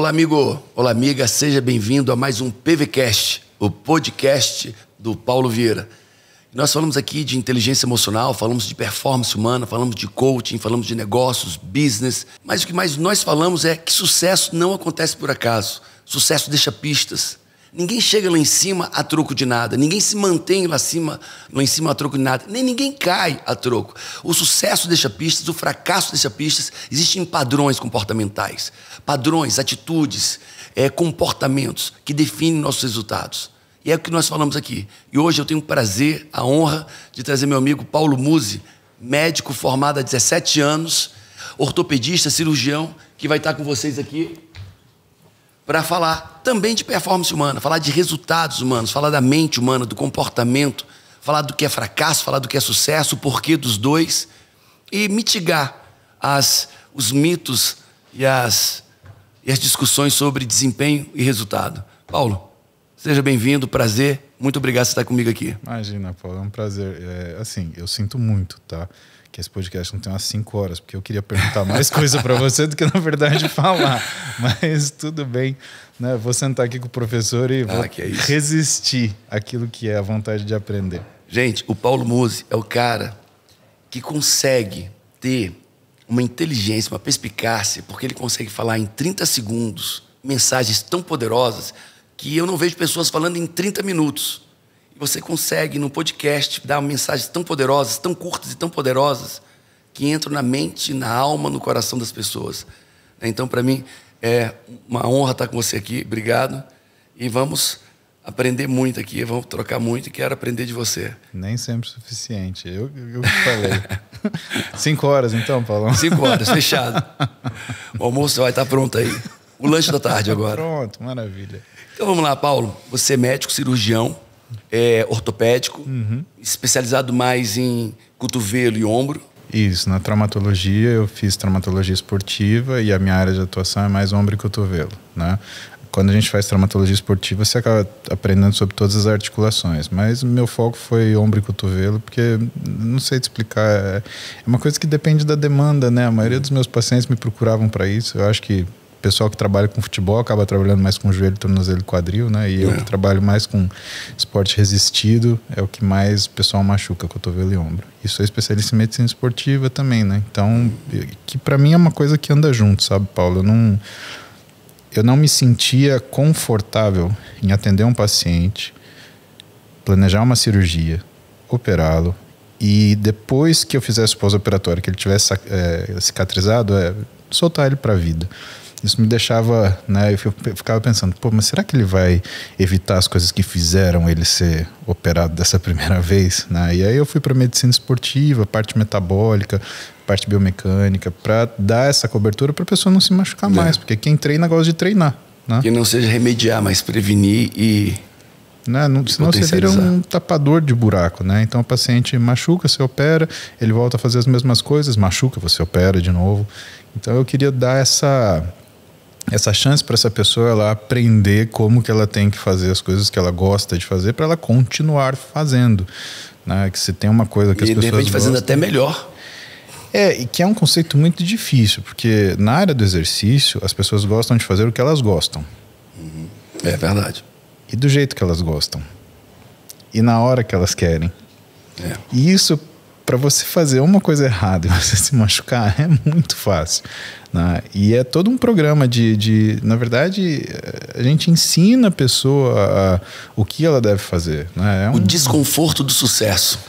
Olá, amigo, olá, amiga, seja bem-vindo a mais um PVCast, o podcast do Paulo Vieira. Nós falamos aqui de inteligência emocional, falamos de performance humana, falamos de coaching, falamos de negócios, business, mas o que mais nós falamos é que sucesso não acontece por acaso. Sucesso deixa pistas. Ninguém chega lá em cima a troco de nada, ninguém se mantém lá, cima, lá em cima a troco de nada, nem ninguém cai a troco. O sucesso deixa pistas, o fracasso deixa pistas, existem padrões comportamentais padrões, atitudes, é, comportamentos que definem nossos resultados. E é o que nós falamos aqui. E hoje eu tenho o prazer, a honra de trazer meu amigo Paulo Musi, médico formado há 17 anos, ortopedista, cirurgião, que vai estar com vocês aqui para falar também de performance humana, falar de resultados humanos, falar da mente humana, do comportamento, falar do que é fracasso, falar do que é sucesso, o porquê dos dois e mitigar as, os mitos e as e as discussões sobre desempenho e resultado. Paulo, seja bem-vindo, prazer. Muito obrigado por estar comigo aqui. Imagina, Paulo, é um prazer. É, assim, eu sinto muito, tá? que esse podcast não tem umas 5 horas, porque eu queria perguntar mais coisa para você do que na verdade falar. Mas tudo bem, né? Vou sentar aqui com o professor e vou ah, é resistir àquilo que é a vontade de aprender. Gente, o Paulo Muse é o cara que consegue ter uma inteligência, uma perspicácia, porque ele consegue falar em 30 segundos mensagens tão poderosas que eu não vejo pessoas falando em 30 minutos. E você consegue, num podcast, dar mensagens tão poderosas, tão curtas e tão poderosas, que entram na mente, na alma, no coração das pessoas. Então, para mim, é uma honra estar com você aqui. Obrigado. E vamos aprender muito aqui, vamos trocar muito e quero aprender de você. Nem sempre é suficiente. Eu, eu falei. Cinco horas então, Paulão? Cinco horas, fechado. O almoço vai estar tá pronto aí. O lanche da tarde agora. Pronto, maravilha. Então vamos lá, Paulo. Você é médico, cirurgião, é, ortopédico, uhum. especializado mais em cotovelo e ombro. Isso, na traumatologia eu fiz traumatologia esportiva e a minha área de atuação é mais ombro e cotovelo, né? quando a gente faz traumatologia esportiva, você acaba aprendendo sobre todas as articulações. Mas meu foco foi ombro e cotovelo, porque não sei te explicar. É uma coisa que depende da demanda, né? A maioria dos meus pacientes me procuravam para isso. Eu acho que o pessoal que trabalha com futebol acaba trabalhando mais com joelho, tornozelo e quadril, né? E é. eu que trabalho mais com esporte resistido, é o que mais o pessoal machuca, cotovelo e ombro. E sou especialista em medicina esportiva também, né? Então, que para mim é uma coisa que anda junto, sabe, Paulo? Eu não eu não me sentia confortável em atender um paciente, planejar uma cirurgia, operá-lo e depois que eu fizesse o pós-operatório, que ele tivesse é, cicatrizado, é, soltar ele para a vida. Isso me deixava, né? Eu ficava pensando, pô, mas será que ele vai evitar as coisas que fizeram ele ser operado dessa primeira vez, né? E aí eu fui para medicina esportiva, parte metabólica, parte biomecânica, para dar essa cobertura para a pessoa não se machucar é. mais, porque quem treina gosta de treinar. Né? Que não seja remediar, mas prevenir e. Né? Não, e senão você vira um tapador de buraco, né? Então o paciente machuca, você opera, ele volta a fazer as mesmas coisas, machuca, você opera de novo. Então eu queria dar essa essa chance para essa pessoa ela aprender como que ela tem que fazer as coisas que ela gosta de fazer para ela continuar fazendo, né? Que se tem uma coisa que e as pessoas de repente gostam, fazendo até melhor. É, e que é um conceito muito difícil, porque na área do exercício, as pessoas gostam de fazer o que elas gostam. Uhum. É verdade. E do jeito que elas gostam. E na hora que elas querem. É. E isso, para você fazer uma coisa errada e você se machucar, é muito fácil. Né? E é todo um programa de, de. Na verdade, a gente ensina a pessoa a, a, o que ela deve fazer. Né? É um... O desconforto do sucesso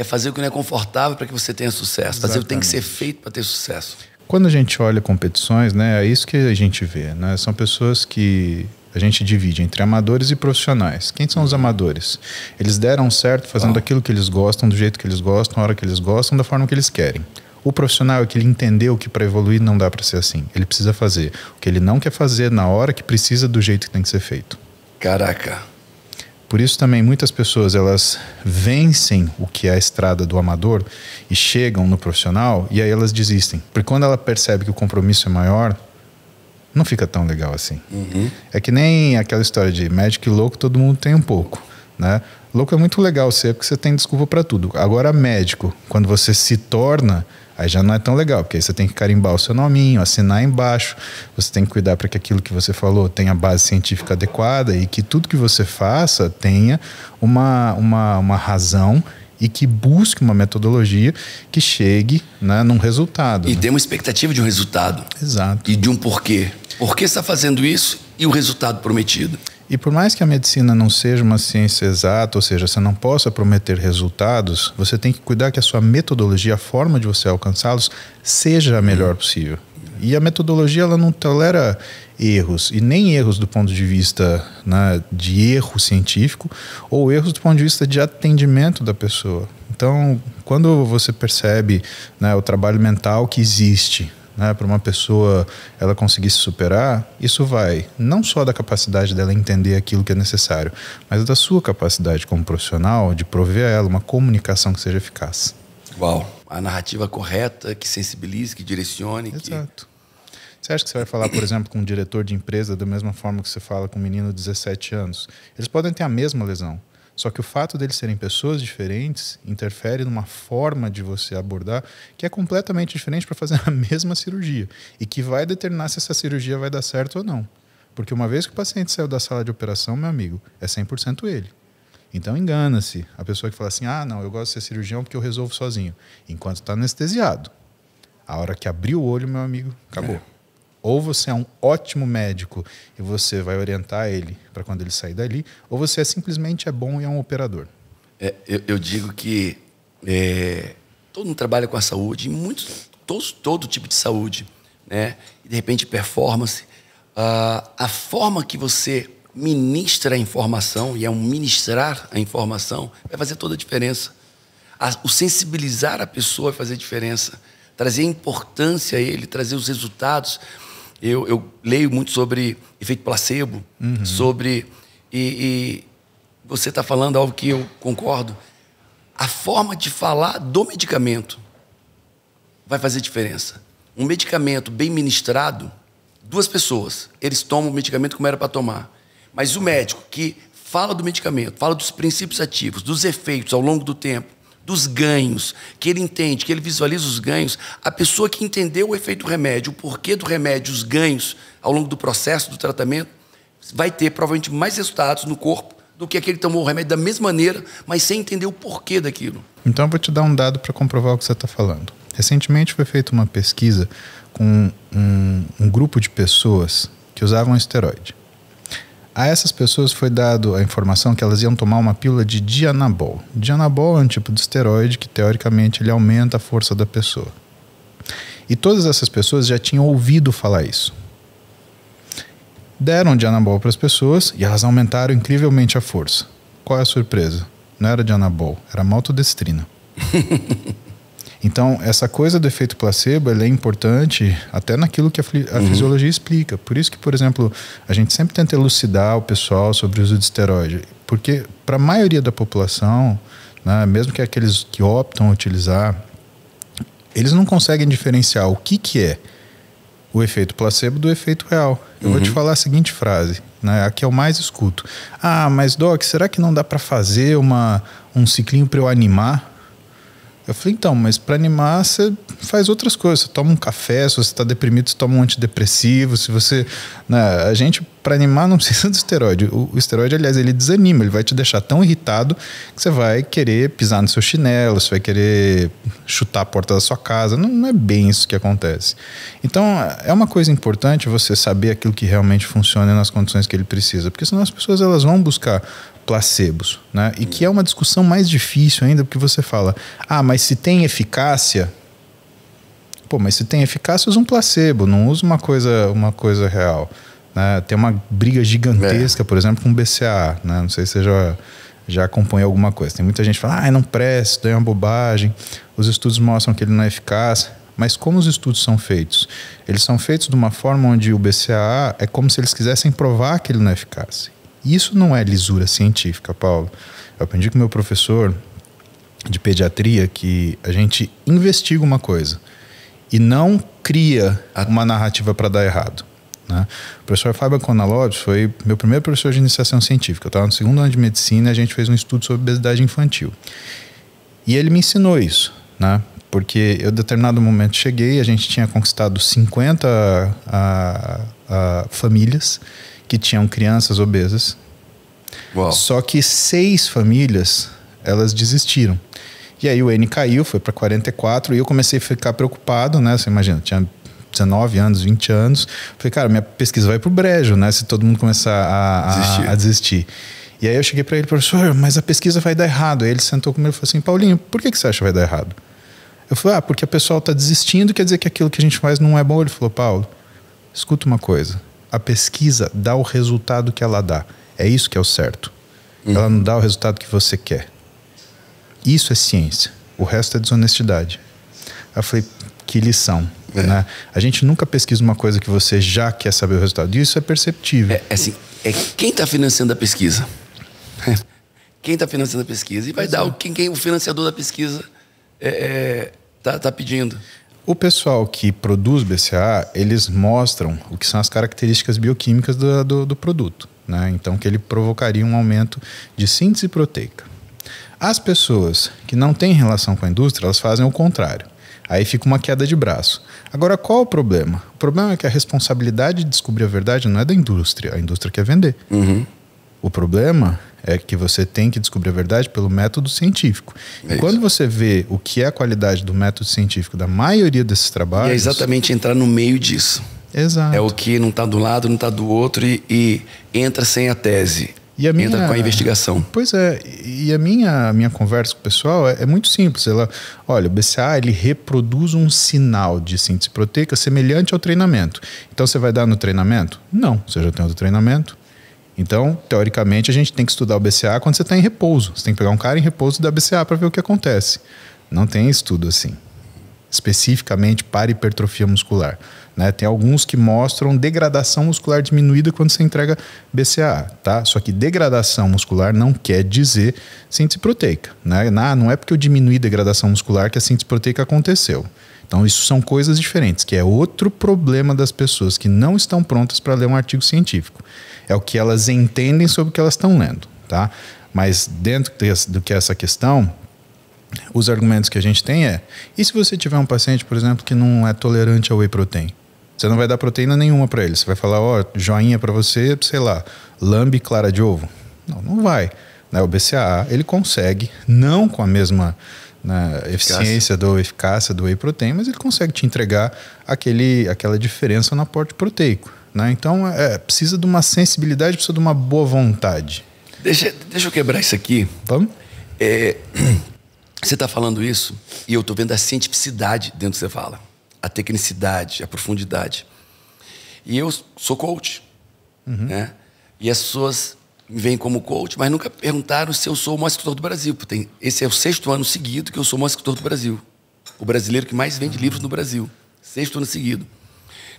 é fazer o que não é confortável para que você tenha sucesso. Exatamente. Fazer o que tem que ser feito para ter sucesso. Quando a gente olha competições, né, é isso que a gente vê. Né? São pessoas que a gente divide entre amadores e profissionais. Quem são os amadores? Eles deram certo fazendo Bom. aquilo que eles gostam, do jeito que eles gostam, na hora que eles gostam, da forma que eles querem. O profissional é que ele entendeu que para evoluir não dá para ser assim. Ele precisa fazer o que ele não quer fazer na hora que precisa do jeito que tem que ser feito. Caraca, por isso também muitas pessoas elas vencem o que é a estrada do amador e chegam no profissional e aí elas desistem. Porque quando ela percebe que o compromisso é maior, não fica tão legal assim. Uhum. É que nem aquela história de médico e louco, todo mundo tem um pouco, né? Louco é muito legal ser porque você tem desculpa para tudo. Agora médico, quando você se torna Aí já não é tão legal, porque aí você tem que carimbar o seu nominho, assinar embaixo, você tem que cuidar para que aquilo que você falou tenha base científica adequada e que tudo que você faça tenha uma, uma, uma razão e que busque uma metodologia que chegue né, num resultado. E né? dê uma expectativa de um resultado. Exato. E de um porquê. Por que está fazendo isso e o resultado prometido. E por mais que a medicina não seja uma ciência exata, ou seja, você não possa prometer resultados, você tem que cuidar que a sua metodologia, a forma de você alcançá-los, seja a melhor possível. E a metodologia ela não tolera erros, e nem erros do ponto de vista né, de erro científico, ou erros do ponto de vista de atendimento da pessoa. Então, quando você percebe né, o trabalho mental que existe né, para uma pessoa ela conseguir se superar, isso vai não só da capacidade dela entender aquilo que é necessário, mas da sua capacidade como profissional de prover a ela uma comunicação que seja eficaz. Uau! A narrativa correta, que sensibilize, que direcione. Exato. Que... Você acha que você vai falar, por exemplo, com um diretor de empresa da mesma forma que você fala com um menino de 17 anos? Eles podem ter a mesma lesão. Só que o fato deles serem pessoas diferentes interfere numa forma de você abordar que é completamente diferente para fazer a mesma cirurgia e que vai determinar se essa cirurgia vai dar certo ou não. Porque uma vez que o paciente saiu da sala de operação, meu amigo, é 100% ele. Então engana-se a pessoa que fala assim: ah, não, eu gosto de ser cirurgião porque eu resolvo sozinho, enquanto está anestesiado. A hora que abrir o olho, meu amigo, acabou. É. Ou você é um ótimo médico e você vai orientar ele para quando ele sair dali, ou você é simplesmente é bom e é um operador. É, eu, eu, digo que é, todo mundo trabalha com a saúde, muitos, todos, todo tipo de saúde, né? E de repente performance, uh, a forma que você ministra a informação e é um ministrar a informação vai fazer toda a diferença. A, o sensibilizar a pessoa vai fazer diferença trazer importância a ele, trazer os resultados. Eu, eu leio muito sobre efeito placebo, uhum. sobre. E, e você está falando algo que eu concordo. A forma de falar do medicamento vai fazer diferença. Um medicamento bem ministrado, duas pessoas, eles tomam o medicamento como era para tomar. Mas o médico que fala do medicamento, fala dos princípios ativos, dos efeitos ao longo do tempo, dos ganhos, que ele entende, que ele visualiza os ganhos, a pessoa que entendeu o efeito do remédio, o porquê do remédio, os ganhos ao longo do processo do tratamento, vai ter provavelmente mais resultados no corpo do que aquele que tomou o remédio da mesma maneira, mas sem entender o porquê daquilo. Então eu vou te dar um dado para comprovar o que você está falando. Recentemente foi feita uma pesquisa com um, um grupo de pessoas que usavam esteroide. A essas pessoas foi dado a informação que elas iam tomar uma pílula de Dianabol. Dianabol é um tipo de esteroide que teoricamente ele aumenta a força da pessoa. E todas essas pessoas já tinham ouvido falar isso. Deram Dianabol para as pessoas e elas aumentaram incrivelmente a força. Qual é a surpresa? Não era Dianabol, era maltodestrina. Então, essa coisa do efeito placebo é importante até naquilo que a, a uhum. fisiologia explica. Por isso que, por exemplo, a gente sempre tenta elucidar o pessoal sobre o uso de esteroide. Porque, para a maioria da população, né, mesmo que aqueles que optam utilizar, eles não conseguem diferenciar o que, que é o efeito placebo do efeito real. Eu uhum. vou te uhum. falar a seguinte frase, né? A que eu mais escuto. Ah, mas Doc, será que não dá para fazer uma, um ciclinho para eu animar? Eu falei, então, mas para animar você faz outras coisas. Você toma um café, se você está deprimido, você toma um antidepressivo. Se você. Né, a gente, para animar, não precisa de esteroide. O, o esteroide, aliás, ele desanima, ele vai te deixar tão irritado que você vai querer pisar no seu chinelo, você vai querer chutar a porta da sua casa. Não, não é bem isso que acontece. Então, é uma coisa importante você saber aquilo que realmente funciona nas condições que ele precisa, porque senão as pessoas elas vão buscar placebos, né? E que é uma discussão mais difícil ainda, porque você fala, ah, mas se tem eficácia, pô, mas se tem eficácia, usa um placebo, não usa uma coisa, uma coisa real. Né? Tem uma briga gigantesca, é. por exemplo, com o BCA. Né? Não sei se você já, já acompanhou alguma coisa. Tem muita gente que fala, ah, não presta, é uma bobagem, os estudos mostram que ele não é eficaz. Mas como os estudos são feitos? Eles são feitos de uma forma onde o BCAA é como se eles quisessem provar que ele não é eficaz. Isso não é lisura científica, Paulo. Eu aprendi com meu professor de pediatria que a gente investiga uma coisa e não cria ah. uma narrativa para dar errado. Né? O professor Fábio Conalopes foi meu primeiro professor de iniciação científica. Eu estava no segundo ano de medicina e a gente fez um estudo sobre obesidade infantil. E ele me ensinou isso, né? porque eu, em determinado momento, cheguei, a gente tinha conquistado 50 a, a, famílias que tinham crianças obesas. Uau. Só que seis famílias elas desistiram. E aí o N caiu, foi para 44 e eu comecei a ficar preocupado, né? Você imagina, tinha 19 anos, 20 anos. Falei, cara, minha pesquisa vai para o brejo, né? Se todo mundo começar a, a, desistir. a desistir. E aí eu cheguei para ele, professor, mas a pesquisa vai dar errado. Aí ele sentou comigo e falou assim, Paulinho, por que, que você acha que vai dar errado? Eu falei, ah, porque o pessoal está desistindo, quer dizer que aquilo que a gente faz não é bom. Ele falou, Paulo, escuta uma coisa a pesquisa dá o resultado que ela dá. É isso que é o certo. Uhum. Ela não dá o resultado que você quer. Isso é ciência. O resto é desonestidade. Aí eu falei, que lição. É. Né? A gente nunca pesquisa uma coisa que você já quer saber o resultado. Isso é perceptível. É, é assim, é quem está financiando a pesquisa? É. quem está financiando a pesquisa? E vai dar é. o, quem, quem, o financiador da pesquisa está é, tá pedindo. O pessoal que produz BCA, eles mostram o que são as características bioquímicas do, do, do produto. Né? Então, que ele provocaria um aumento de síntese proteica. As pessoas que não têm relação com a indústria, elas fazem o contrário. Aí fica uma queda de braço. Agora, qual o problema? O problema é que a responsabilidade de descobrir a verdade não é da indústria. A indústria quer vender. Uhum. O problema é que você tem que descobrir a verdade pelo método científico. É e quando você vê o que é a qualidade do método científico da maioria desses trabalhos. E é exatamente entrar no meio disso. Exato. É o que não está do lado, não está do outro e, e, entra sem a tese. E a minha, entra com a investigação. Pois é, e a minha, minha conversa com o pessoal é, é muito simples. Ela, olha, o BCA ele reproduz um sinal de síntese proteica semelhante ao treinamento. Então você vai dar no treinamento? Não, você já tem outro treinamento então, teoricamente, a gente tem que estudar o BCA quando você está em repouso. Você tem que pegar um cara em repouso e dar BCA para ver o que acontece. Não tem estudo assim, especificamente para hipertrofia muscular. Né? Tem alguns que mostram degradação muscular diminuída quando você entrega BCA, tá? Só que degradação muscular não quer dizer síntese proteica, né? Não é porque eu diminuí degradação muscular que a síntese proteica aconteceu. Então, isso são coisas diferentes, que é outro problema das pessoas que não estão prontas para ler um artigo científico é o que elas entendem sobre o que elas estão lendo, tá? Mas dentro do que é essa questão, os argumentos que a gente tem é: e se você tiver um paciente, por exemplo, que não é tolerante ao whey protein? Você não vai dar proteína nenhuma para ele. Você vai falar, ó, oh, joinha para você, sei lá, lambe clara de ovo. Não, não vai. Né? O BCAA, ele consegue, não com a mesma né, eficiência do eficácia do whey protein, mas ele consegue te entregar aquele, aquela diferença no aporte proteico. Né? Então, é, precisa de uma sensibilidade, precisa de uma boa vontade. Deixa, deixa eu quebrar isso aqui. Vamos? É, você está falando isso e eu estou vendo a cientificidade dentro do que você fala. A tecnicidade, a profundidade. E eu sou coach. Uhum. Né? E as pessoas me veem como coach, mas nunca perguntaram se eu sou o maior escritor do Brasil. Tem, esse é o sexto ano seguido que eu sou o maior escritor do Brasil. O brasileiro que mais vende uhum. livros no Brasil. Sexto ano seguido.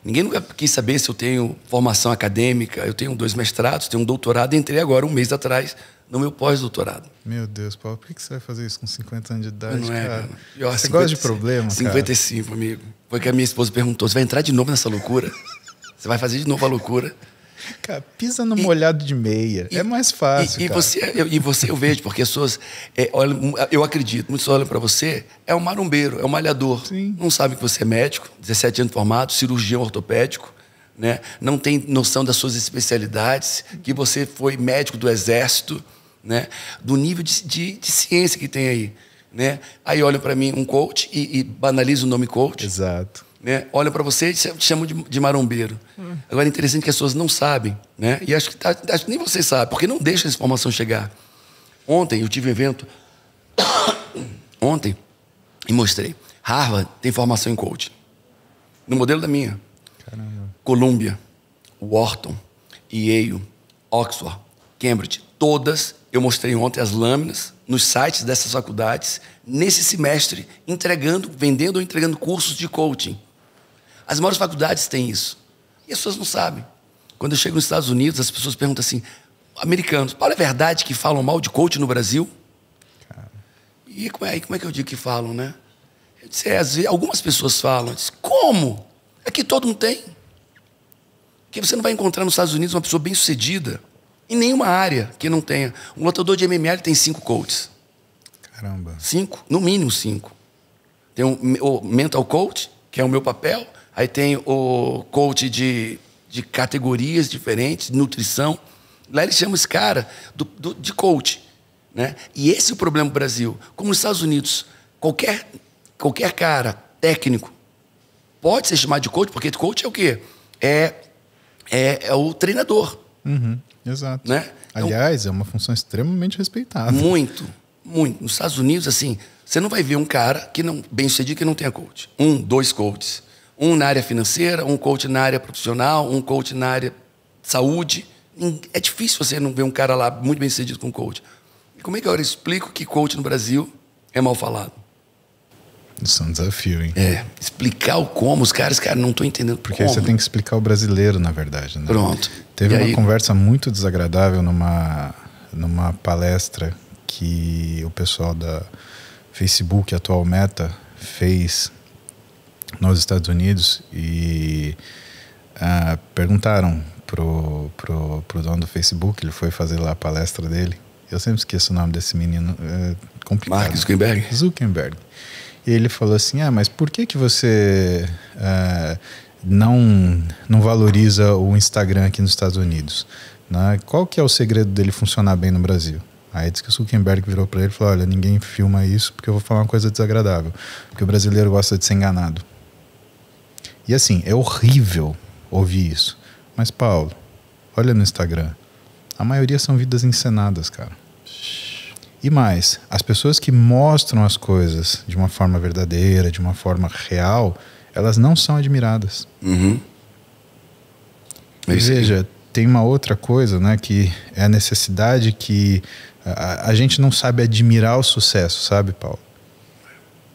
Ninguém nunca quis saber se eu tenho formação acadêmica, eu tenho dois mestrados, tenho um doutorado, entrei agora, um mês atrás, no meu pós-doutorado. Meu Deus, Paulo, por que você vai fazer isso com 50 anos de idade, não é, cara? Pior, você 50, gosta de problema, 55, cara. amigo. Foi que a minha esposa perguntou, você vai entrar de novo nessa loucura? você vai fazer de novo a loucura? Cara, pisa no e, molhado de meia. E, é mais fácil. E, e você, eu, e você, eu vejo, porque as pessoas é, eu acredito, muitos olham para você, é um marumbeiro, é um malhador. Sim. Não sabem que você é médico, 17 anos formado, cirurgião ortopédico. Né? Não tem noção das suas especialidades, que você foi médico do exército, né? Do nível de, de, de ciência que tem aí, né? Aí olham para mim um coach e, e banaliza o nome coach. Exato né, olham para você e te chamam de, de marombeiro. Hum. Agora é interessante que as pessoas não sabem, né? E acho que, acho tá, que tá, nem vocês sabem, porque não deixa essa informação chegar. Ontem eu tive um evento, ontem, e mostrei. Harvard tem formação em coaching. No modelo da minha. Caramba. Columbia, Wharton, Yale, Oxford, Cambridge, todas eu mostrei ontem as lâminas nos sites dessas faculdades nesse semestre, entregando, vendendo ou entregando cursos de coaching. As maiores faculdades têm isso. E as pessoas não sabem. Quando eu chego nos Estados Unidos, as pessoas perguntam assim: americanos, Paulo, é verdade que falam mal de coach no Brasil? Cara. E como é, como é que eu digo que falam, né? Eu disse, é, vezes, algumas pessoas falam. disse, como? Aqui é todo mundo tem. Porque você não vai encontrar nos Estados Unidos uma pessoa bem sucedida em nenhuma área que não tenha. Um lutador de MMA tem cinco coaches. Caramba. Cinco, no mínimo cinco. Tem um, o mental coach, que é o meu papel, Aí tem o coach de, de categorias diferentes, nutrição. Lá eles chamam esse cara do, do, de coach. Né? E esse é o problema do Brasil. Como nos Estados Unidos, qualquer, qualquer cara técnico pode ser chamado de coach, porque coach é o quê? É, é, é o treinador. Uhum, exato. Né? Então, Aliás, é uma função extremamente respeitada. Muito, muito. Nos Estados Unidos, assim, você não vai ver um cara que não bem sucedido que não tenha coach. Um, dois coaches. Um na área financeira, um coach na área profissional, um coach na área saúde. É difícil você não ver um cara lá muito bem sucedido com coach. E como é que eu explico que coach no Brasil é mal falado? Isso é um desafio, hein? É. Explicar o como, os caras, cara, não estou entendendo Porque como. aí você tem que explicar o brasileiro, na verdade, né? Pronto. Teve e uma aí... conversa muito desagradável numa, numa palestra que o pessoal da Facebook, atual Meta, fez nos Estados Unidos e ah, perguntaram pro, pro, pro dono do Facebook, ele foi fazer lá a palestra dele. Eu sempre esqueço o nome desse menino, é complicado. Mark né? Zuckerberg. Zuckerberg. E ele falou assim, ah, mas por que que você ah, não, não valoriza o Instagram aqui nos Estados Unidos? Né? Qual que é o segredo dele funcionar bem no Brasil? Aí disse que o Zuckerberg virou para ele e falou: Olha, ninguém filma isso porque eu vou falar uma coisa desagradável. Porque o brasileiro gosta de ser enganado. E assim, é horrível ouvir isso. Mas, Paulo, olha no Instagram. A maioria são vidas encenadas, cara. E mais, as pessoas que mostram as coisas de uma forma verdadeira, de uma forma real, elas não são admiradas. Uhum. veja, tem uma outra coisa, né, que é a necessidade que a, a gente não sabe admirar o sucesso, sabe, Paulo?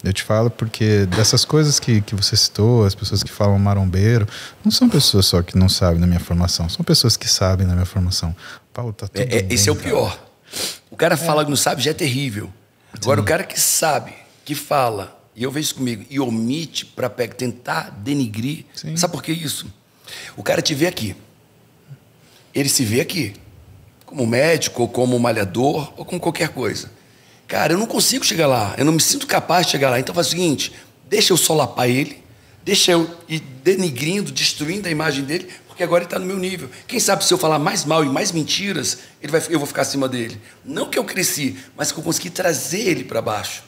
Eu te falo porque dessas coisas que, que você citou, as pessoas que falam marombeiro, não são pessoas só que não sabem da minha formação, são pessoas que sabem da minha formação. Paulo, tá tudo é, é bem, Esse é o cara. pior. O cara é. fala que não sabe já é terrível. Agora, Sim. o cara que sabe, que fala, e eu vejo isso comigo, e omite para tentar denigrir, Sim. sabe por que isso? O cara te vê aqui. Ele se vê aqui. Como médico, ou como malhador, ou como qualquer coisa. Cara, eu não consigo chegar lá, eu não me sinto capaz de chegar lá. Então faz o seguinte: deixa eu solapar ele, deixa eu ir denigrindo, destruindo a imagem dele, porque agora ele está no meu nível. Quem sabe se eu falar mais mal e mais mentiras, ele vai, eu vou ficar acima dele. Não que eu cresci, mas que eu consegui trazer ele para baixo.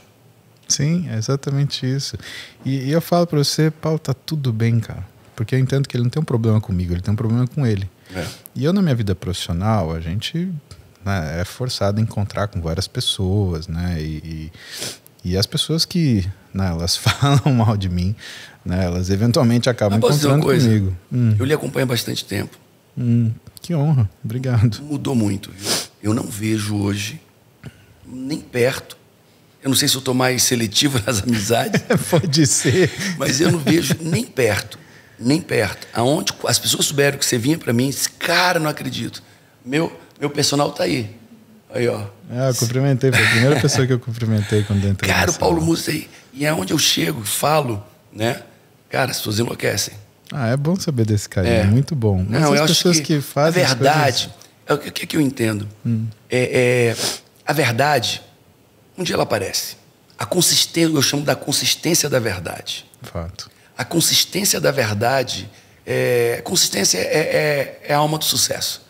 Sim, é exatamente isso. E, e eu falo para você, Paulo, tá tudo bem, cara. Porque eu entendo que ele não tem um problema comigo, ele tem um problema com ele. É. E eu, na minha vida profissional, a gente né, é forçado a encontrar com várias pessoas, né? E, e, e as pessoas que né, elas falam mal de mim, né, elas eventualmente acabam encontrando coisa, comigo. Hum. Eu lhe acompanho há bastante tempo. Hum, que honra, obrigado. Mudou muito. Viu? Eu não vejo hoje, nem perto, eu não sei se eu estou mais seletivo nas amizades. Pode ser. Mas eu não vejo nem perto, nem perto. Aonde as pessoas souberam que você vinha para mim, esse cara, não acredito. Meu, meu personal tá aí. Aí, ó. É, eu cumprimentei, foi a primeira pessoa que eu cumprimentei quando entrei. Cara, o Paulo Musa aí. E é onde eu chego, falo, né? Cara, as pessoas enlouquecem. Ah, é bom saber desse cara é. muito bom. Mas Não, as eu pessoas acho que, que fazem. A verdade, é o que, é que eu entendo? Hum. É, é, a verdade, um dia ela aparece. A consistência, eu chamo da consistência da verdade. Fato. A consistência da verdade, é, consistência é, é, é a alma do sucesso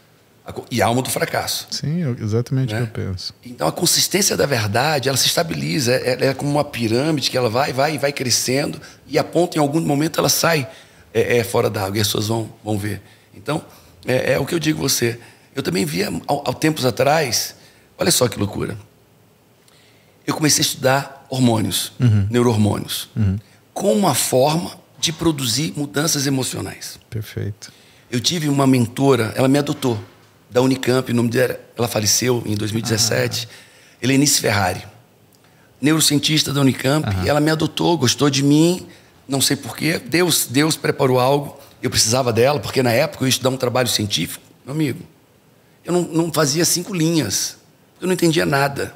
e alma do fracasso. Sim, exatamente né? o que eu né? penso. Então a consistência da verdade, ela se estabiliza, ela é, é, é como uma pirâmide que ela vai, vai, vai crescendo e aponta em algum momento ela sai é, é fora da água e as pessoas vão, vão ver. Então é, é o que eu digo a você. Eu também via há tempos atrás, olha só que loucura. Eu comecei a estudar hormônios, uhum. neurohormônios, uhum. com uma forma de produzir mudanças emocionais. Perfeito. Eu tive uma mentora, ela me adotou da Unicamp, o nome dela, ela faleceu em 2017. Ah. Helenice Ferrari, neurocientista da Unicamp, e ela me adotou, gostou de mim, não sei porquê. Deus, Deus preparou algo, eu precisava dela, porque na época eu ia estudar um trabalho científico, meu amigo. Eu não, não fazia cinco linhas, eu não entendia nada.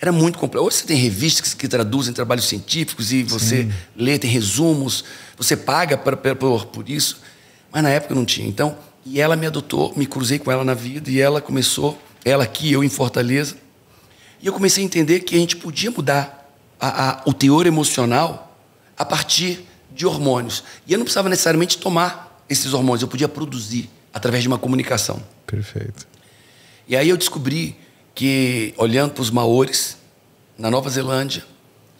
Era muito complexo. Hoje você tem revistas que, que traduzem trabalhos científicos e você Sim. lê, tem resumos, você paga pra, pra, por, por isso. Mas na época não tinha. Então, e ela me adotou, me cruzei com ela na vida e ela começou, ela aqui, eu em Fortaleza. E eu comecei a entender que a gente podia mudar a, a, o teor emocional a partir de hormônios. E eu não precisava necessariamente tomar esses hormônios, eu podia produzir através de uma comunicação. Perfeito. E aí eu descobri que, olhando para os maores, na Nova Zelândia,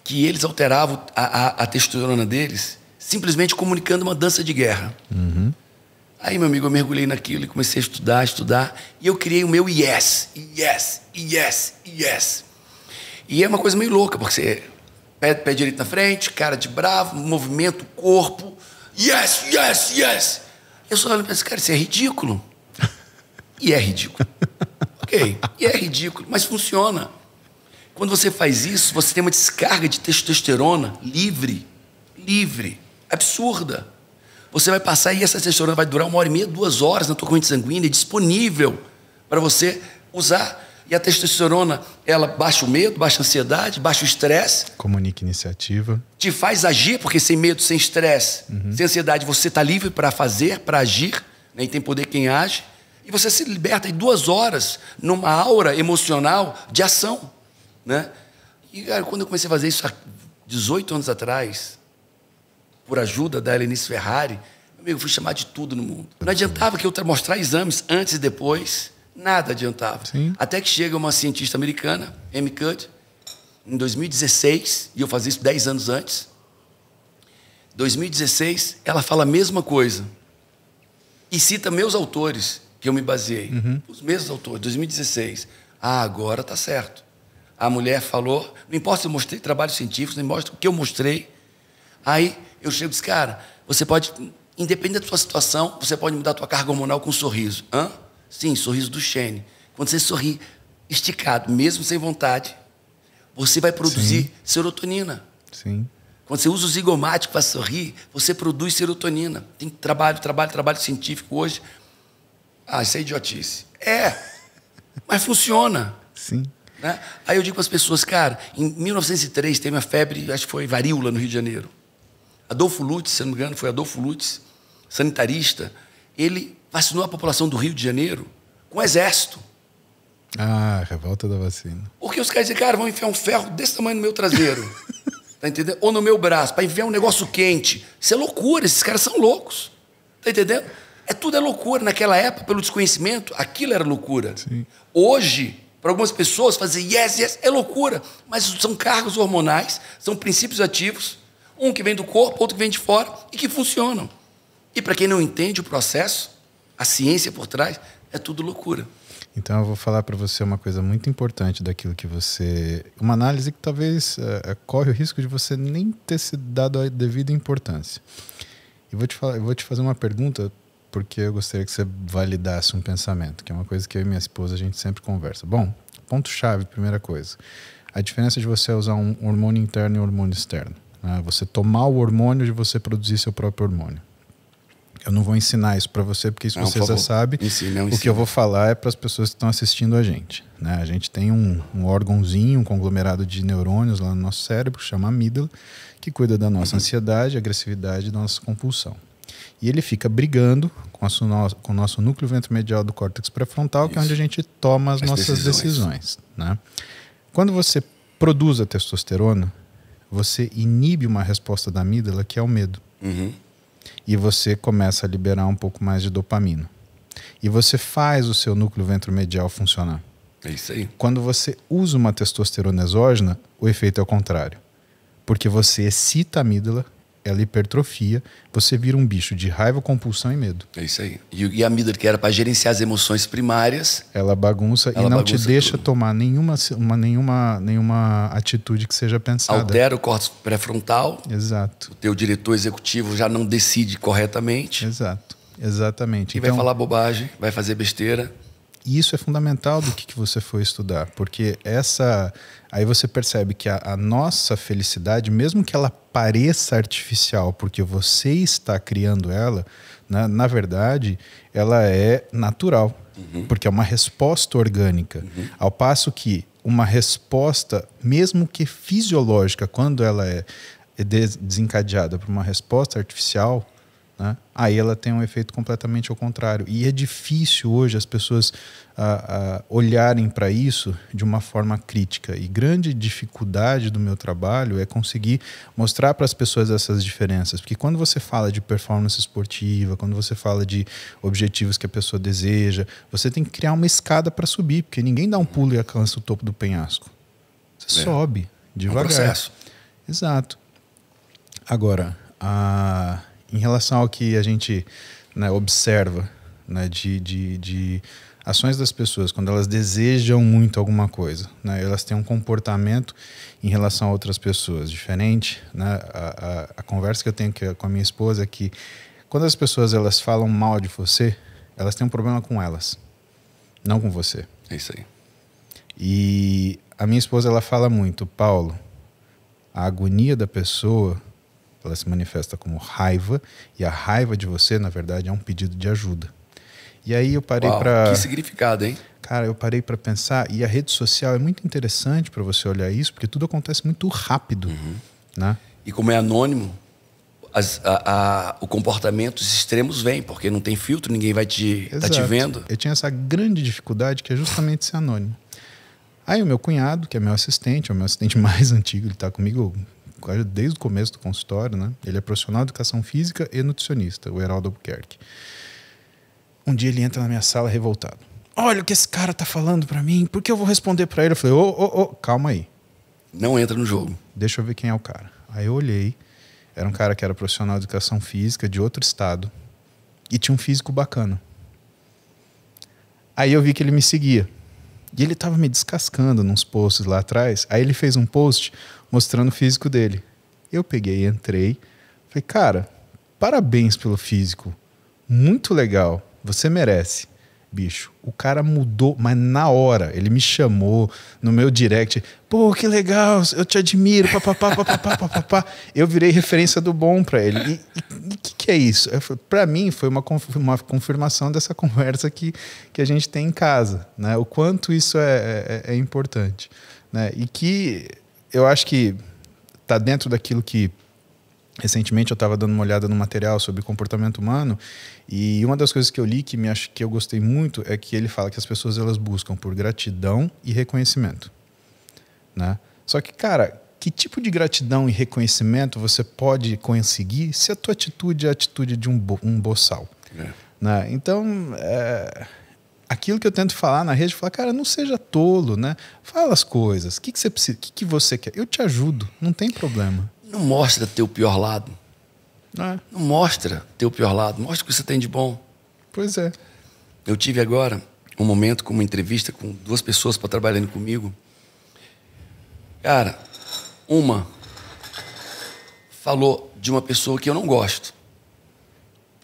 que eles alteravam a, a, a testosterona deles simplesmente comunicando uma dança de guerra. Uhum. Aí, meu amigo, eu mergulhei naquilo e comecei a estudar, estudar. E eu criei o meu yes, yes, yes, yes. E é uma coisa meio louca, porque você pé, pé direito na frente, cara de bravo, movimento, corpo. Yes, yes, yes. Eu só olho e penso, cara, isso é ridículo. E é ridículo. ok, e é ridículo, mas funciona. Quando você faz isso, você tem uma descarga de testosterona livre, livre, absurda. Você vai passar e essa testosterona vai durar uma hora e meia, duas horas na tua corrente sanguínea, é disponível para você usar. E a testosterona, ela baixa o medo, baixa a ansiedade, baixa o estresse. Comunica iniciativa. Te faz agir, porque sem medo, sem estresse, uhum. sem ansiedade, você está livre para fazer, para agir, né? e tem poder quem age. E você se liberta em duas horas numa aura emocional de ação. Né? E, cara, quando eu comecei a fazer isso há 18 anos atrás, por ajuda da Helenice Ferrari, eu fui chamado de tudo no mundo. Não adiantava que eu mostrar exames antes e depois, nada adiantava. Sim. Até que chega uma cientista americana, M. Cudd, em 2016, e eu fazia isso 10 anos antes. 2016, ela fala a mesma coisa. E cita meus autores, que eu me baseei. Uhum. Os mesmos autores, 2016. Ah, agora tá certo. A mulher falou, não importa se eu mostrei trabalhos científicos, não importa o que eu mostrei. Aí eu chego e disse, cara, você pode, independente da sua situação, você pode mudar a sua carga hormonal com um sorriso. Hã? Sim, sorriso do Shane. Quando você sorri esticado, mesmo sem vontade, você vai produzir Sim. serotonina. Sim. Quando você usa o zigomático para sorrir, você produz serotonina. Tem trabalho, trabalho, trabalho científico hoje. Ah, isso é idiotice. É, mas funciona. Sim. Né? Aí eu digo para as pessoas, cara, em 1903 teve uma febre, acho que foi varíola no Rio de Janeiro. Adolfo Lutz, se não me engano, foi Adolfo Lutz, sanitarista, ele vacinou a população do Rio de Janeiro com o exército. Ah, revolta da vacina. Porque os caras dizem, cara, vão enfiar um ferro desse tamanho no meu traseiro. tá entendendo? Ou no meu braço, para enfiar um negócio quente. Isso é loucura, esses caras são loucos. Tá entendendo? É tudo é loucura. Naquela época, pelo desconhecimento, aquilo era loucura. Sim. Hoje, para algumas pessoas, fazer yes, yes é loucura. Mas são cargos hormonais, são princípios ativos um que vem do corpo, outro que vem de fora, e que funcionam. E para quem não entende o processo, a ciência por trás, é tudo loucura. Então eu vou falar para você uma coisa muito importante daquilo que você. Uma análise que talvez uh, corre o risco de você nem ter se dado a devida importância. E vou te, falar, vou te fazer uma pergunta, porque eu gostaria que você validasse um pensamento, que é uma coisa que eu e minha esposa a gente sempre conversa. Bom, ponto-chave, primeira coisa. A diferença de você usar um hormônio interno e um hormônio externo. Né? Você tomar o hormônio de você produzir seu próprio hormônio. Eu não vou ensinar isso para você, porque isso não, você por já sabe. Ensina, O que eu vou falar é para as pessoas que estão assistindo a gente. Né? A gente tem um, um, órgãozinho, um conglomerado de neurônios lá no nosso cérebro, que chama amígdala, que cuida da nossa uhum. ansiedade, agressividade e da nossa compulsão. E ele fica brigando com, a, com o nosso núcleo ventromedial do córtex pré-frontal, que é onde a gente toma as, as nossas decisões. decisões né? Quando você produz a testosterona, você inibe uma resposta da amígdala, que é o medo. Uhum. E você começa a liberar um pouco mais de dopamina. E você faz o seu núcleo ventromedial funcionar. É isso aí. Quando você usa uma testosterona exógena, o efeito é o contrário. Porque você excita a amígdala, ela é hipertrofia, você vira um bicho de raiva, compulsão e medo. É isso aí. E, e a amígdala, que era para gerenciar as emoções primárias. Ela bagunça ela e não bagunça te deixa tudo. tomar nenhuma, uma, nenhuma, nenhuma atitude que seja pensada. Altera o córtex pré-frontal. Exato. O teu diretor executivo já não decide corretamente. Exato. Exatamente. E então, vai falar bobagem, vai fazer besteira. E isso é fundamental do que, que você for estudar, porque essa. Aí você percebe que a, a nossa felicidade, mesmo que ela pareça artificial, porque você está criando ela, na, né, na verdade, ela é natural, uhum. porque é uma resposta orgânica. Uhum. Ao passo que uma resposta, mesmo que fisiológica, quando ela é desencadeada por uma resposta artificial, né? Aí ela tem um efeito completamente ao contrário. E é difícil hoje as pessoas ah, ah, olharem para isso de uma forma crítica. E grande dificuldade do meu trabalho é conseguir mostrar para as pessoas essas diferenças. Porque quando você fala de performance esportiva, quando você fala de objetivos que a pessoa deseja, você tem que criar uma escada para subir, porque ninguém dá um pulo e alcança o topo do penhasco. Você é. sobe devagar. É um processo. Exato. Agora, a em relação ao que a gente né, observa né, de, de, de, ações das pessoas, quando elas desejam muito alguma coisa, né, elas têm um comportamento em relação a outras pessoas diferente. Né. A, a, a, conversa que eu tenho com a minha esposa é que quando as pessoas elas falam mal de você, elas têm um problema com elas, não com você. É isso aí. E a minha esposa ela fala muito, Paulo, a agonia da pessoa ela se manifesta como raiva e a raiva de você, na verdade, é um pedido de ajuda. E aí eu parei para Que significado, hein? Cara, eu parei para pensar e a rede social é muito interessante para você olhar isso, porque tudo acontece muito rápido, uhum. né? E como é anônimo, as, a, a, o comportamento, os extremos vêm, porque não tem filtro, ninguém vai te, Exato. tá te vendo. Eu tinha essa grande dificuldade que é justamente ser anônimo. Aí o meu cunhado, que é meu assistente, é o meu assistente mais antigo, ele está comigo desde o começo do consultório, né? Ele é profissional de educação física e nutricionista, o Heraldo Albuquerque. Um dia ele entra na minha sala revoltado. Olha o que esse cara tá falando para mim, por que eu vou responder para ele? Eu falei, ô, ô, ô, calma aí. Não entra no jogo. Deixa eu ver quem é o cara. Aí eu olhei, era um cara que era profissional de educação física de outro estado e tinha um físico bacana. Aí eu vi que ele me seguia. E ele estava me descascando nos posts lá atrás. Aí ele fez um post mostrando o físico dele. Eu peguei, entrei, falei, cara, parabéns pelo físico. Muito legal, você merece. Bicho, o cara mudou, mas na hora, ele me chamou no meu direct. Pô, que legal, eu te admiro, papapá, papapá, papapá. Eu virei referência do bom para ele. E o que, que, é isso? É, para mim, foi uma, uma confirmação dessa conversa que, que a gente tem em casa, né? O quanto isso é, é, é importante, né? E que eu acho que está dentro daquilo que recentemente eu estava dando uma olhada no material sobre comportamento humano e uma das coisas que eu li que me acho que eu gostei muito é que ele fala que as pessoas elas buscam por gratidão e reconhecimento, né? Só que cara, que tipo de gratidão e reconhecimento você pode conseguir se a tua atitude é a atitude de um, bo um boçal, é. né? Então é aquilo que eu tento falar na rede, falar, cara, não seja tolo, né? Fala as coisas. O que, que você precisa? O que, que você quer? Eu te ajudo, não tem problema. Não mostra teu pior lado. É. Não mostra teu pior lado. Mostra o que você tem de bom. Pois é. Eu tive agora um momento com uma entrevista com duas pessoas para trabalhando comigo. Cara, uma falou de uma pessoa que eu não gosto.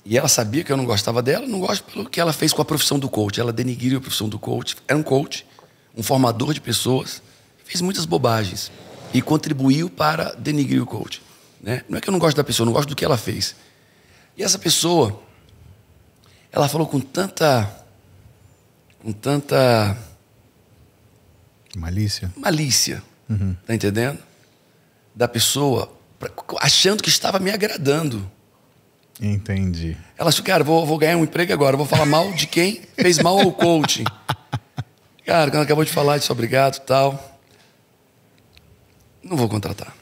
E ela sabia que eu não gostava dela, não gosto pelo que ela fez com a profissão do coach. Ela denigriu a profissão do coach. Era um coach, um formador de pessoas, fez muitas bobagens e contribuiu para denigrir o coach. Né? Não é que eu não gosto da pessoa, eu não gosto do que ela fez. E essa pessoa, ela falou com tanta. com tanta. Malícia. Malícia. Uhum. Tá entendendo? Da pessoa, achando que estava me agradando. Entendi. Ela, cara, vou, vou ganhar um emprego agora, vou falar mal de quem fez mal ao coaching. Cara, quando acabou de falar disso, obrigado tal. Não vou contratar.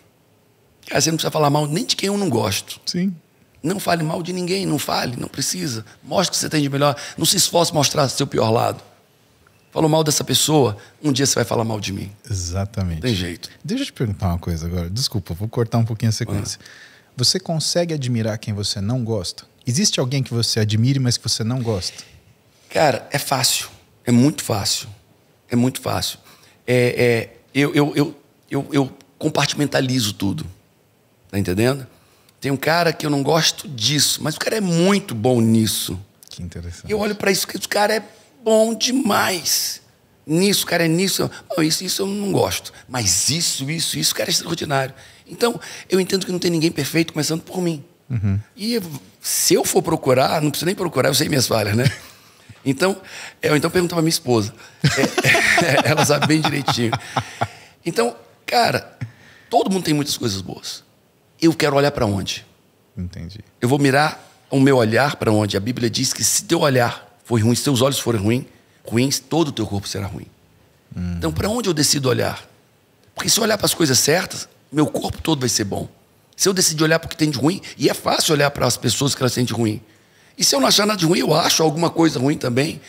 Cara, você não precisa falar mal nem de quem eu não gosto. Sim. Não fale mal de ninguém, não fale, não precisa. Mostre o que você tem de melhor. Não se esforce mostrar seu pior lado. Falou mal dessa pessoa, um dia você vai falar mal de mim. Exatamente. Tem jeito. Deixa eu te perguntar uma coisa agora. Desculpa, vou cortar um pouquinho a sequência. Ah. Você consegue admirar quem você não gosta? Existe alguém que você admire, mas que você não gosta? Cara, é fácil. É muito fácil. É muito fácil. É, é, eu, eu, eu, eu, eu compartimentalizo tudo. Tá entendendo? Tem um cara que eu não gosto disso, mas o cara é muito bom nisso. Que interessante. E eu olho para isso, que o cara é bom demais. Nisso, o cara é nisso. Não, isso, isso eu não gosto. Mas isso, isso, isso, o cara é extraordinário. Então, eu entendo que não tem ninguém perfeito, começando por mim. Uhum. E se eu for procurar, não preciso nem procurar, eu sei minhas falhas, né? Então, eu é, então perguntava para minha esposa. É, ela sabe bem direitinho. Então, cara, todo mundo tem muitas coisas boas. Eu quero olhar para onde? Entendi. Eu vou mirar o meu olhar para onde? A Bíblia diz que se teu olhar for ruim, se teus olhos forem ruins, ruins, todo o teu corpo será ruim. Hum. Então, para onde eu decido olhar? Porque se eu olhar para as coisas certas, meu corpo todo vai ser bom. Se eu decidir olhar para o que tem de ruim, e é fácil olhar para as pessoas que elas têm de ruim. E se eu não achar nada de ruim, eu acho alguma coisa ruim também.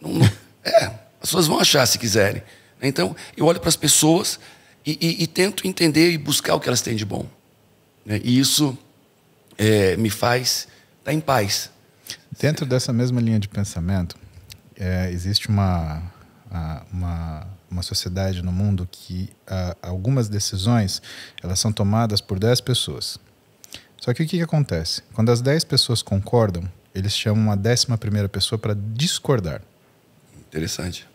Não, não, é, as pessoas vão achar se quiserem. Né? Então, eu olho para as pessoas e, e, e, tento entender e buscar o que elas têm de bom. Né? E isso é, me faz estar tá em paz. Dentro dessa mesma linha de pensamento, é, existe uma, uma uma sociedade no mundo que ah, algumas decisões elas são tomadas por 10 pessoas. Só que o que, que acontece? Quando as 10 pessoas concordam, eles chamam a 11 primeira pessoa para discordar. Interessante.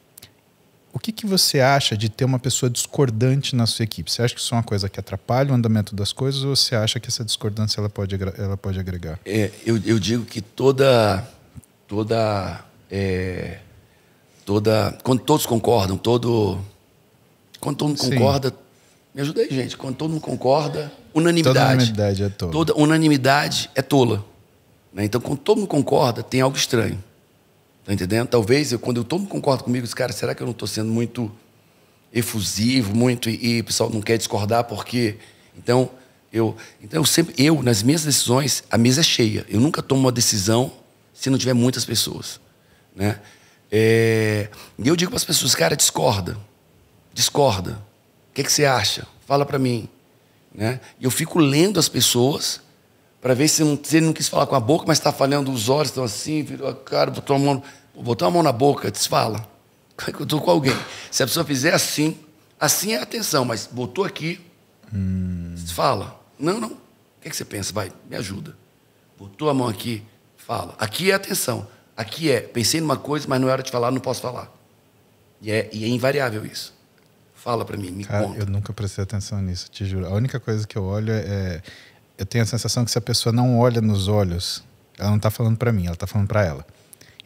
O que, que você acha de ter uma pessoa discordante na sua equipe? Você acha que isso é uma coisa que atrapalha o andamento das coisas ou você acha que essa discordância ela pode, ela pode agregar? É, eu, eu digo que toda, toda é, toda. Quando todos concordam, todo. Quando todo mundo Sim. concorda. Me aí, gente. Quando todo mundo concorda, unanimidade. Toda unanimidade é tola. Toda unanimidade é tola. Né? Então, quando todo mundo concorda, tem algo estranho. Tá entendendo? Talvez, eu, quando eu, todo mundo concorda comigo, cara, será que eu não estou sendo muito efusivo, muito, e, e o pessoal não quer discordar, porque. Então, eu, então eu sempre, eu, nas minhas decisões, a mesa é cheia. Eu nunca tomo uma decisão se não tiver muitas pessoas. Né? É, e eu digo para as pessoas, cara, discorda. Discorda. O que, é que você acha? Fala para mim. Né? E eu fico lendo as pessoas para ver se, não, se ele não quis falar com a boca, mas está falhando, os olhos estão assim, virou a cara, botou a mão, botou a mão na boca, desfala. É eu estou com alguém. Se a pessoa fizer assim, assim é atenção, mas botou aqui, hum. fala. Não, não. O que, é que você pensa? Vai, me ajuda. Botou a mão aqui, fala. Aqui é atenção. Aqui é, pensei numa coisa, mas não era é de falar, não posso falar. E é, e é invariável isso. Fala para mim, me Cara, conta. Eu nunca prestei atenção nisso, te juro. A única coisa que eu olho é. Eu tenho a sensação que se a pessoa não olha nos olhos, ela não tá falando para mim, ela tá falando para ela.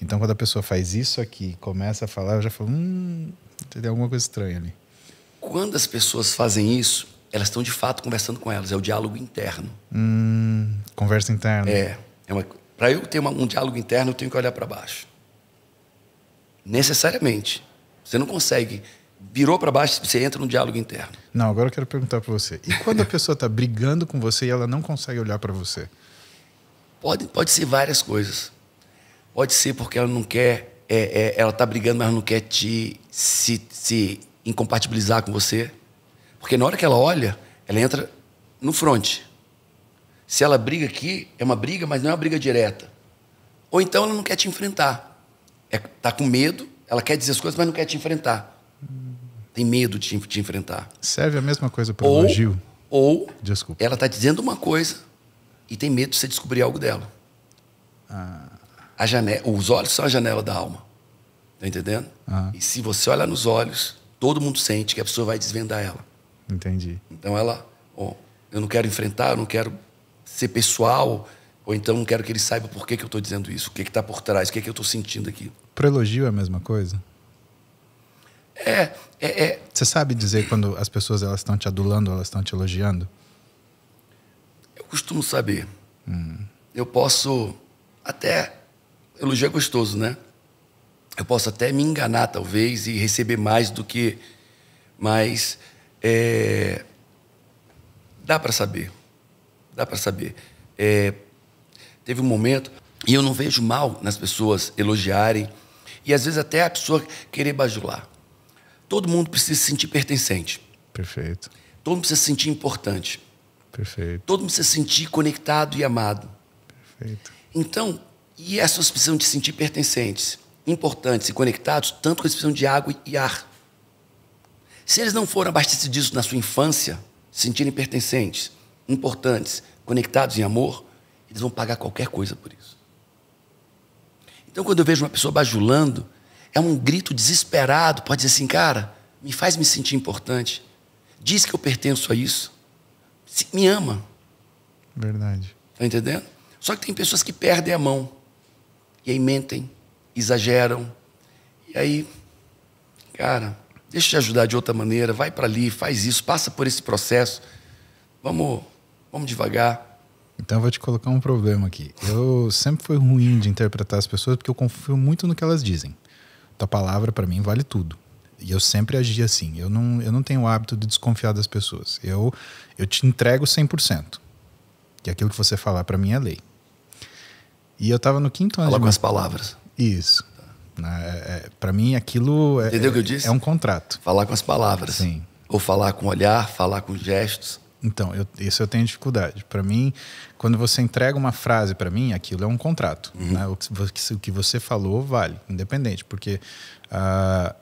Então, quando a pessoa faz isso aqui, começa a falar, eu já falo, hum, tem alguma coisa estranha ali. Quando as pessoas fazem isso, elas estão de fato conversando com elas, é o diálogo interno. Hum, conversa interna. É, é uma, para eu ter uma, um diálogo interno, eu tenho que olhar para baixo. Necessariamente. Você não consegue. Virou para baixo, você entra num diálogo interno. Não, agora eu quero perguntar para você. E quando a pessoa está brigando com você e ela não consegue olhar para você? Pode, pode ser várias coisas. Pode ser porque ela não quer. É, é, ela está brigando, mas não quer te, se, se incompatibilizar com você. Porque na hora que ela olha, ela entra no fronte. Se ela briga aqui, é uma briga, mas não é uma briga direta. Ou então ela não quer te enfrentar. Está é, tá com medo, ela quer dizer as coisas, mas não quer te enfrentar. Tem medo de te enfrentar. Serve a mesma coisa para o elogio. Ou Desculpa. ela está dizendo uma coisa e tem medo de você descobrir algo dela. Ah. A janela, os olhos são a janela da alma. está entendendo? Ah. E se você olhar nos olhos, todo mundo sente que a pessoa vai desvendar ela. Entendi. Então ela, eu não quero enfrentar, eu não quero ser pessoal, ou então quero que ele saiba por que, que eu estou dizendo isso, o que está por trás, o que, que eu estou sentindo aqui. Pro elogio é a mesma coisa? É, é, é. Você sabe dizer quando as pessoas elas estão te adulando, elas estão te elogiando? Eu costumo saber. Hum. Eu posso até elogio é gostoso, né? Eu posso até me enganar talvez e receber mais do que, mas é, dá para saber dá para saber. É, teve um momento, e eu não vejo mal nas pessoas elogiarem, e às vezes até a pessoa querer bajular. Todo mundo precisa se sentir pertencente. Perfeito. Todo mundo precisa se sentir importante. Perfeito. Todo mundo precisa se sentir conectado e amado. Perfeito. Então, e essas pessoas precisam de se sentir pertencentes, importantes e conectados, tanto que eles precisam de água e ar. Se eles não foram abastecidos disso na sua infância, se sentirem pertencentes, importantes, conectados em amor, eles vão pagar qualquer coisa por isso. Então, quando eu vejo uma pessoa bajulando, é um grito desesperado. Pode dizer assim, cara, me faz me sentir importante. Diz que eu pertenço a isso. Me ama. Verdade. Tá entendendo? Só que tem pessoas que perdem a mão. E aí mentem, exageram. E aí, cara, deixa eu te ajudar de outra maneira. Vai para ali, faz isso, passa por esse processo. Vamos vamos devagar. Então eu vou te colocar um problema aqui. Eu sempre fui ruim de interpretar as pessoas porque eu confio muito no que elas dizem. Tua palavra para mim vale tudo. E eu sempre agi assim. Eu não, eu não tenho o hábito de desconfiar das pessoas. Eu, eu te entrego 100%. E aquilo que você falar para mim é lei. E eu tava no quinto ano. Fala com as palavras. Isso. Né, é, é, para mim, aquilo é, Entendeu o que eu disse? é um contrato. Falar com as palavras. Sim. Ou falar com olhar, falar com gestos. Então, eu, isso eu tenho dificuldade. Para mim, quando você entrega uma frase para mim, aquilo é um contrato. Uhum. Né? O, que, o, que, você falou vale, independente. Porque uh,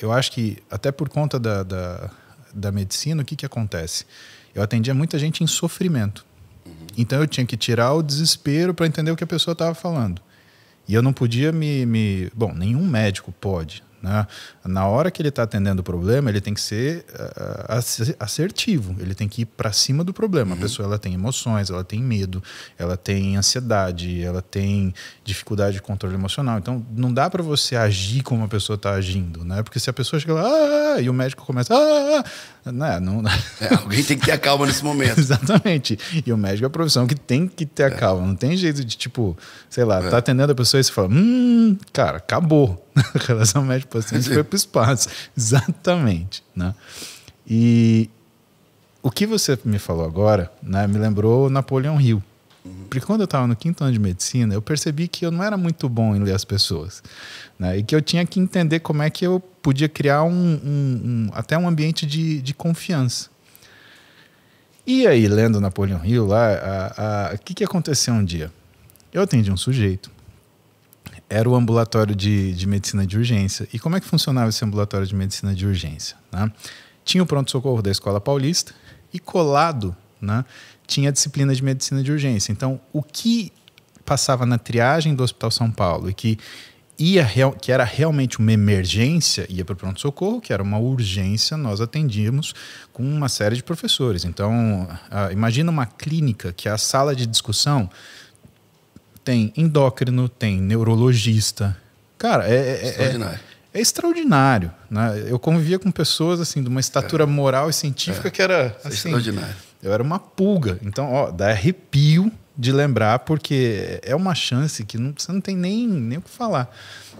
eu acho que, até por conta da, da, da medicina, o que, que acontece? Eu atendia muita gente em sofrimento. Uhum. Então, eu tinha que tirar o desespero para entender o que a pessoa estava falando. E eu não podia me, me. Bom, nenhum médico pode né? Na hora que ele está atendendo o problema, ele tem que ser uh, assertivo, ele tem que ir para cima do problema. Uhum. A pessoa ela tem emoções, ela tem medo, ela tem ansiedade, ela tem dificuldade de controle emocional. Então, não dá para você agir como a pessoa está agindo, né? porque se a pessoa chega lá ah! ah, ah" e o médico começa. Ah! ah não, né, não... É, alguém tem que ter a calma nesse momento. Exatamente. E o médico é a profissão que tem que ter é. a calma. Não tem jeito de, tipo, sei lá, tá é. tá atendendo a pessoa e você fala, hum, cara, acabou. A relação médico-paciente foi pro espaço. Exatamente. Né? E o que você me falou agora né, me lembrou Napoleão Hill. Uhum. Porque quando eu estava no quinto ano de medicina, eu percebi que eu não era muito bom em ler as pessoas. Né? E que eu tinha que entender como é que eu podia criar um, um, um até um ambiente de, de confiança. E aí, lendo Napoleão Hill lá, o que, que aconteceu um dia? Eu atendi um sujeito. Era o ambulatório de, de medicina de urgência. E como é que funcionava esse ambulatório de medicina de urgência? Né? Tinha o pronto-socorro da Escola Paulista e colado né, tinha disciplina de medicina de urgência. Então, o que passava na triagem do Hospital São Paulo e que ia real, que era realmente uma emergência, ia para o pronto-socorro, que era uma urgência, nós atendíamos com uma série de professores. Então, ah, imagina uma clínica que é a sala de discussão tem endócrino, tem neurologista. Cara, é, é, é. Extraordinário. É, é, extraordinário. Né? Eu convivia com pessoas assim de uma estatura é. moral e científica que era. Assim, extraordinário. Eu era uma pulga. Então, ó, dá arrepio de lembrar, porque é uma chance que não, você não tem nem, nem o que falar.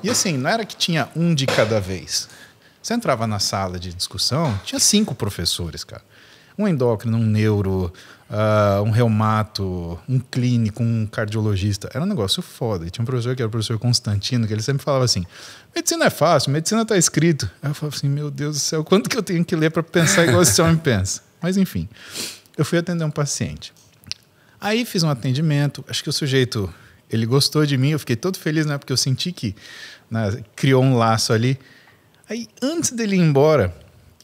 E assim, não era que tinha um de cada vez. Você entrava na sala de discussão, tinha cinco professores, cara. Um endócrino, um neuro, uh, um reumato, um clínico, um cardiologista. Era um negócio foda. E tinha um professor que era o professor Constantino, que ele sempre falava assim: medicina é fácil, medicina está escrito. Aí eu falava assim: meu Deus do céu, quanto que eu tenho que ler para pensar igual esse homem pensa? Mas enfim. Eu fui atender um paciente. Aí fiz um atendimento, acho que o sujeito ele gostou de mim, eu fiquei todo feliz, né? Porque eu senti que né, criou um laço ali. Aí, antes dele ir embora,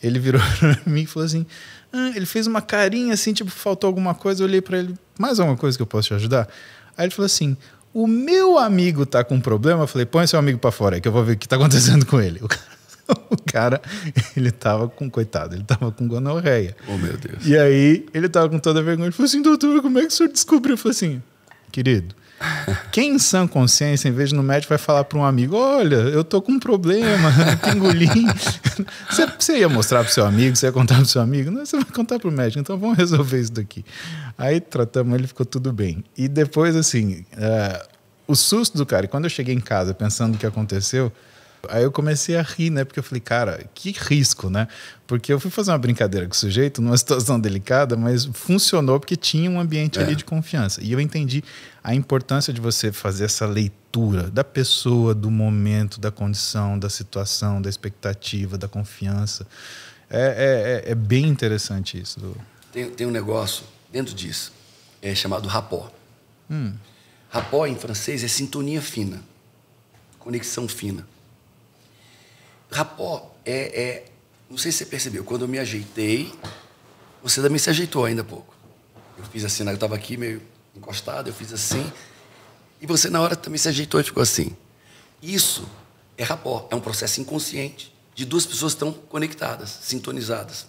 ele virou para mim e falou assim: ah, ele fez uma carinha assim, tipo, faltou alguma coisa. Eu olhei para ele: mais alguma coisa que eu posso te ajudar? Aí ele falou assim: o meu amigo tá com um problema. Eu falei: põe seu amigo para fora aí que eu vou ver o que tá acontecendo com ele. O cara o cara, ele tava com, coitado, ele tava com gonorreia. Oh, meu Deus. E aí, ele tava com toda a vergonha. Ele falou assim, doutor, como é que o senhor descobriu? Eu falei assim, querido, quem em sã consciência, em vez de no médico, vai falar para um amigo: olha, eu tô com um problema, pingolim. você, você ia mostrar para seu amigo, você ia contar para seu amigo? Não, você vai contar para o médico, então vamos resolver isso daqui. Aí tratamos ele, ficou tudo bem. E depois, assim, uh, o susto do cara, e quando eu cheguei em casa pensando o que aconteceu, Aí eu comecei a rir, né? Porque eu falei, cara, que risco, né? Porque eu fui fazer uma brincadeira com o sujeito numa situação delicada, mas funcionou porque tinha um ambiente é. ali de confiança. E eu entendi a importância de você fazer essa leitura da pessoa, do momento, da condição, da situação, da expectativa, da confiança. É, é, é, é bem interessante isso. Tem, tem, um negócio dentro disso, é chamado rapó. Hum. Rapport em francês é sintonia fina, conexão fina. Rapó, é, é, não sei se você percebeu, quando eu me ajeitei, você também se ajeitou ainda há pouco. Eu fiz assim, né, eu estava aqui meio encostado, eu fiz assim. E você, na hora, também se ajeitou e ficou assim. Isso é rapó, é um processo inconsciente de duas pessoas que estão conectadas, sintonizadas.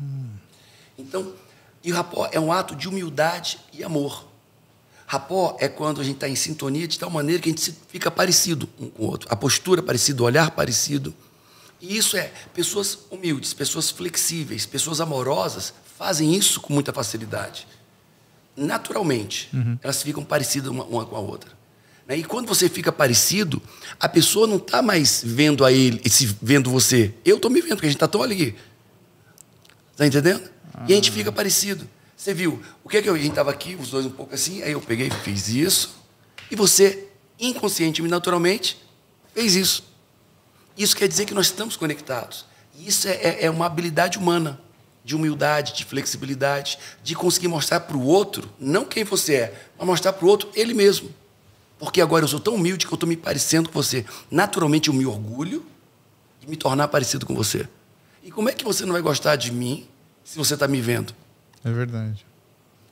Hum. Então, e rapó é um ato de humildade e amor. Rapó é quando a gente está em sintonia de tal maneira que a gente fica parecido um com o outro. A postura é parecida, o olhar é parecido. E isso é, pessoas humildes, pessoas flexíveis, pessoas amorosas fazem isso com muita facilidade. Naturalmente, uhum. elas ficam parecidas uma, uma, com a outra. Né? E quando você fica parecido, a pessoa não está mais vendo a ele, vendo você. Eu estou me vendo, porque a gente está tão ali. Está entendendo? Ah. E a gente fica ah. parecido. Você viu? O que é que eu, a gente estava aqui, os dois um pouco assim, aí eu peguei, fiz isso. E você, inconscientemente, naturalmente, fez isso. Isso quer dizer que nós estamos conectados. Isso é, é, é uma habilidade humana, de humildade, de flexibilidade, de conseguir mostrar para o outro, não quem você é, mas mostrar para o outro ele mesmo. Porque agora eu sou tão humilde que eu estou me parecendo com você. Naturalmente eu me orgulho de me tornar parecido com você. E como é que você não vai gostar de mim se você está me vendo? É verdade.